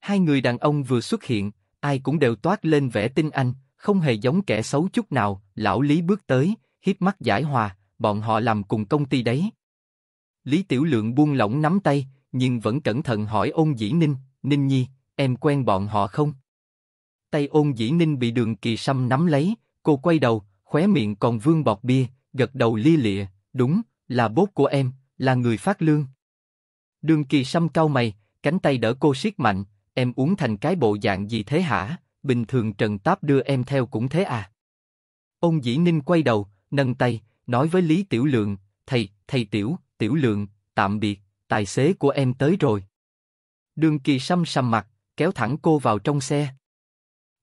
Hai người đàn ông vừa xuất hiện, ai cũng đều toát lên vẻ tin anh, không hề giống kẻ xấu chút nào. Lão Lý bước tới, hiếp mắt giải hòa, bọn họ làm cùng công ty đấy. Lý Tiểu Lượng buông lỏng nắm tay, nhưng vẫn cẩn thận hỏi Ôn Dĩ Ninh, Ninh Nhi, em quen bọn họ không? Tay Ôn Dĩ Ninh bị Đường Kỳ Sâm nắm lấy, cô quay đầu, khóe miệng còn vương bọt bia, gật đầu lia lịa, đúng, là bốt của em, là người phát lương. Đường Kỳ Sâm cau mày, cánh tay đỡ cô siết mạnh, em uống thành cái bộ dạng gì thế hả? Bình thường Trần Táp đưa em theo cũng thế à? Ông Dĩ Ninh quay đầu, nâng tay, nói với Lý Tiểu Lượng, thầy, thầy Tiểu, Tiểu Lượng, tạm biệt, tài xế của em tới rồi. Đường Kỳ Sâm sầm mặt, kéo thẳng cô vào trong xe.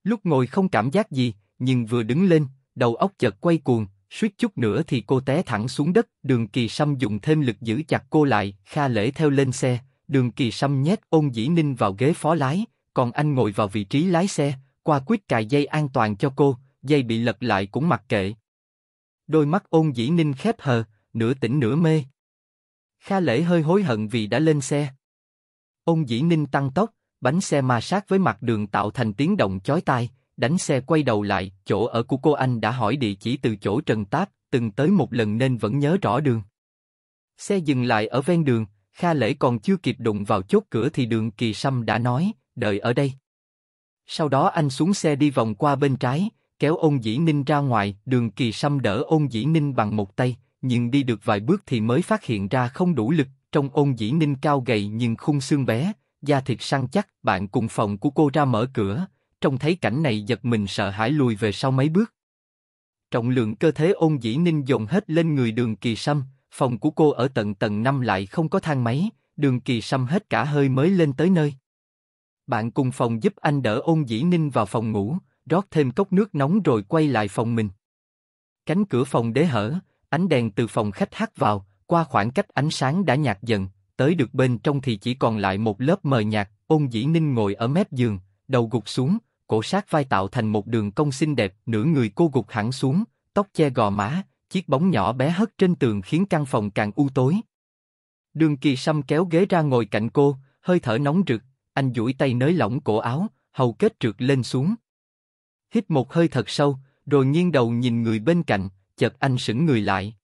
Lúc ngồi không cảm giác gì, nhưng vừa đứng lên, đầu óc chợt quay cuồng, suýt chút nữa thì cô té thẳng xuống đất. Đường Kỳ Sâm dùng thêm lực giữ chặt cô lại, Kha Lễ theo lên xe. Đường Kỳ Sâm nhét Ôn Dĩ Ninh vào ghế phó lái, còn anh ngồi vào vị trí lái xe, qua quýt cài dây an toàn cho cô. Dây bị lật lại cũng mặc kệ, Đôi mắt ôn dĩ ninh khép hờ, nửa tỉnh nửa mê. Kha lễ hơi hối hận vì đã lên xe. Ôn dĩ ninh tăng tốc, bánh xe ma sát với mặt đường tạo thành tiếng động chói tai, đánh xe quay đầu lại, chỗ ở của cô anh đã hỏi địa chỉ từ chỗ Trần Táp, từng tới một lần nên vẫn nhớ rõ đường. Xe dừng lại ở ven đường, Kha Lễ còn chưa kịp đụng vào chốt cửa thì đường Kỳ Sâm đã nói, đợi ở đây. Sau đó anh xuống xe đi vòng qua bên trái, kéo ôn dĩ ninh ra ngoài, đường kỳ sâm đỡ ôn dĩ ninh bằng một tay, nhưng đi được vài bước thì mới phát hiện ra không đủ lực, trong ôn dĩ ninh cao gầy nhưng khung xương bé, da thịt săn chắc, bạn cùng phòng của cô ra mở cửa, trông thấy cảnh này giật mình sợ hãi lùi về sau mấy bước. Trọng lượng cơ thế ôn dĩ ninh dồn hết lên người đường kỳ sâm, phòng của cô ở tận tầng năm lại không có thang máy, đường kỳ sâm hết cả hơi mới lên tới nơi. Bạn cùng phòng giúp anh đỡ ôn dĩ ninh vào phòng ngủ, rót thêm cốc nước nóng rồi quay lại phòng mình. Cánh cửa phòng đế hở, ánh đèn từ phòng khách hắt vào, qua khoảng cách ánh sáng đã nhạt dần, tới được bên trong thì chỉ còn lại một lớp mờ nhạt, ôn dĩ ninh ngồi ở mép giường, đầu gục xuống, cổ sát vai tạo thành một đường cong xinh đẹp, nửa người cô gục hẳn xuống, tóc che gò má, chiếc bóng nhỏ bé hất trên tường khiến căn phòng càng u tối. Đường kỳ sâm kéo ghế ra ngồi cạnh cô, hơi thở nóng rực, anh duỗi tay nới lỏng cổ áo, hầu kết trượt lên xuống hít một hơi thật sâu, rồi nghiêng đầu nhìn người bên cạnh, chợt anh sững người lại.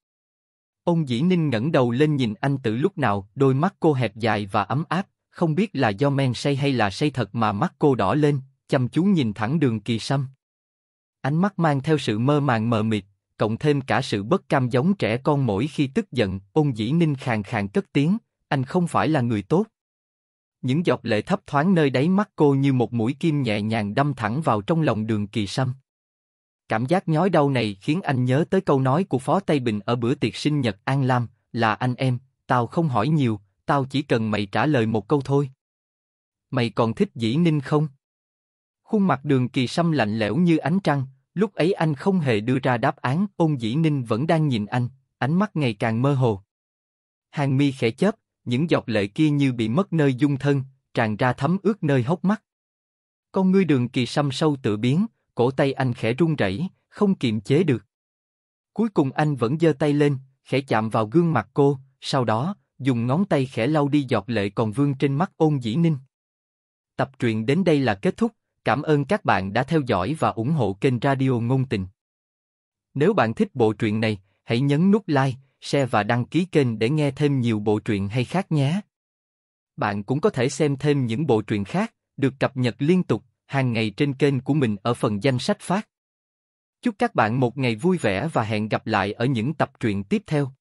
Ông Dĩ Ninh ngẩng đầu lên nhìn anh từ lúc nào, đôi mắt cô hẹp dài và ấm áp, không biết là do men say hay là say thật mà mắt cô đỏ lên, chăm chú nhìn thẳng đường kỳ sâm. Ánh mắt mang theo sự mơ màng mờ mịt, cộng thêm cả sự bất cam giống trẻ con mỗi khi tức giận, ông Dĩ Ninh khàn khàn cất tiếng, anh không phải là người tốt những giọt lệ thấp thoáng nơi đáy mắt cô như một mũi kim nhẹ nhàng đâm thẳng vào trong lòng đường kỳ sâm. Cảm giác nhói đau này khiến anh nhớ tới câu nói của Phó Tây Bình ở bữa tiệc sinh nhật An Lam, là anh em, tao không hỏi nhiều, tao chỉ cần mày trả lời một câu thôi. Mày còn thích dĩ ninh không? Khuôn mặt đường kỳ sâm lạnh lẽo như ánh trăng, lúc ấy anh không hề đưa ra đáp án, ôn dĩ ninh vẫn đang nhìn anh, ánh mắt ngày càng mơ hồ. Hàng mi khẽ chớp, những giọt lệ kia như bị mất nơi dung thân, tràn ra thấm ướt nơi hốc mắt. Con ngươi đường kỳ xăm sâu tự biến, cổ tay anh khẽ run rẩy, không kiềm chế được. Cuối cùng anh vẫn giơ tay lên, khẽ chạm vào gương mặt cô, sau đó, dùng ngón tay khẽ lau đi giọt lệ còn vương trên mắt ôn dĩ ninh. Tập truyện đến đây là kết thúc, cảm ơn các bạn đã theo dõi và ủng hộ kênh Radio Ngôn Tình. Nếu bạn thích bộ truyện này, hãy nhấn nút like share và đăng ký kênh để nghe thêm nhiều bộ truyện hay khác nhé. Bạn cũng có thể xem thêm những bộ truyện khác, được cập nhật liên tục, hàng ngày trên kênh của mình ở phần danh sách phát. Chúc các bạn một ngày vui vẻ và hẹn gặp lại ở những tập truyện tiếp theo.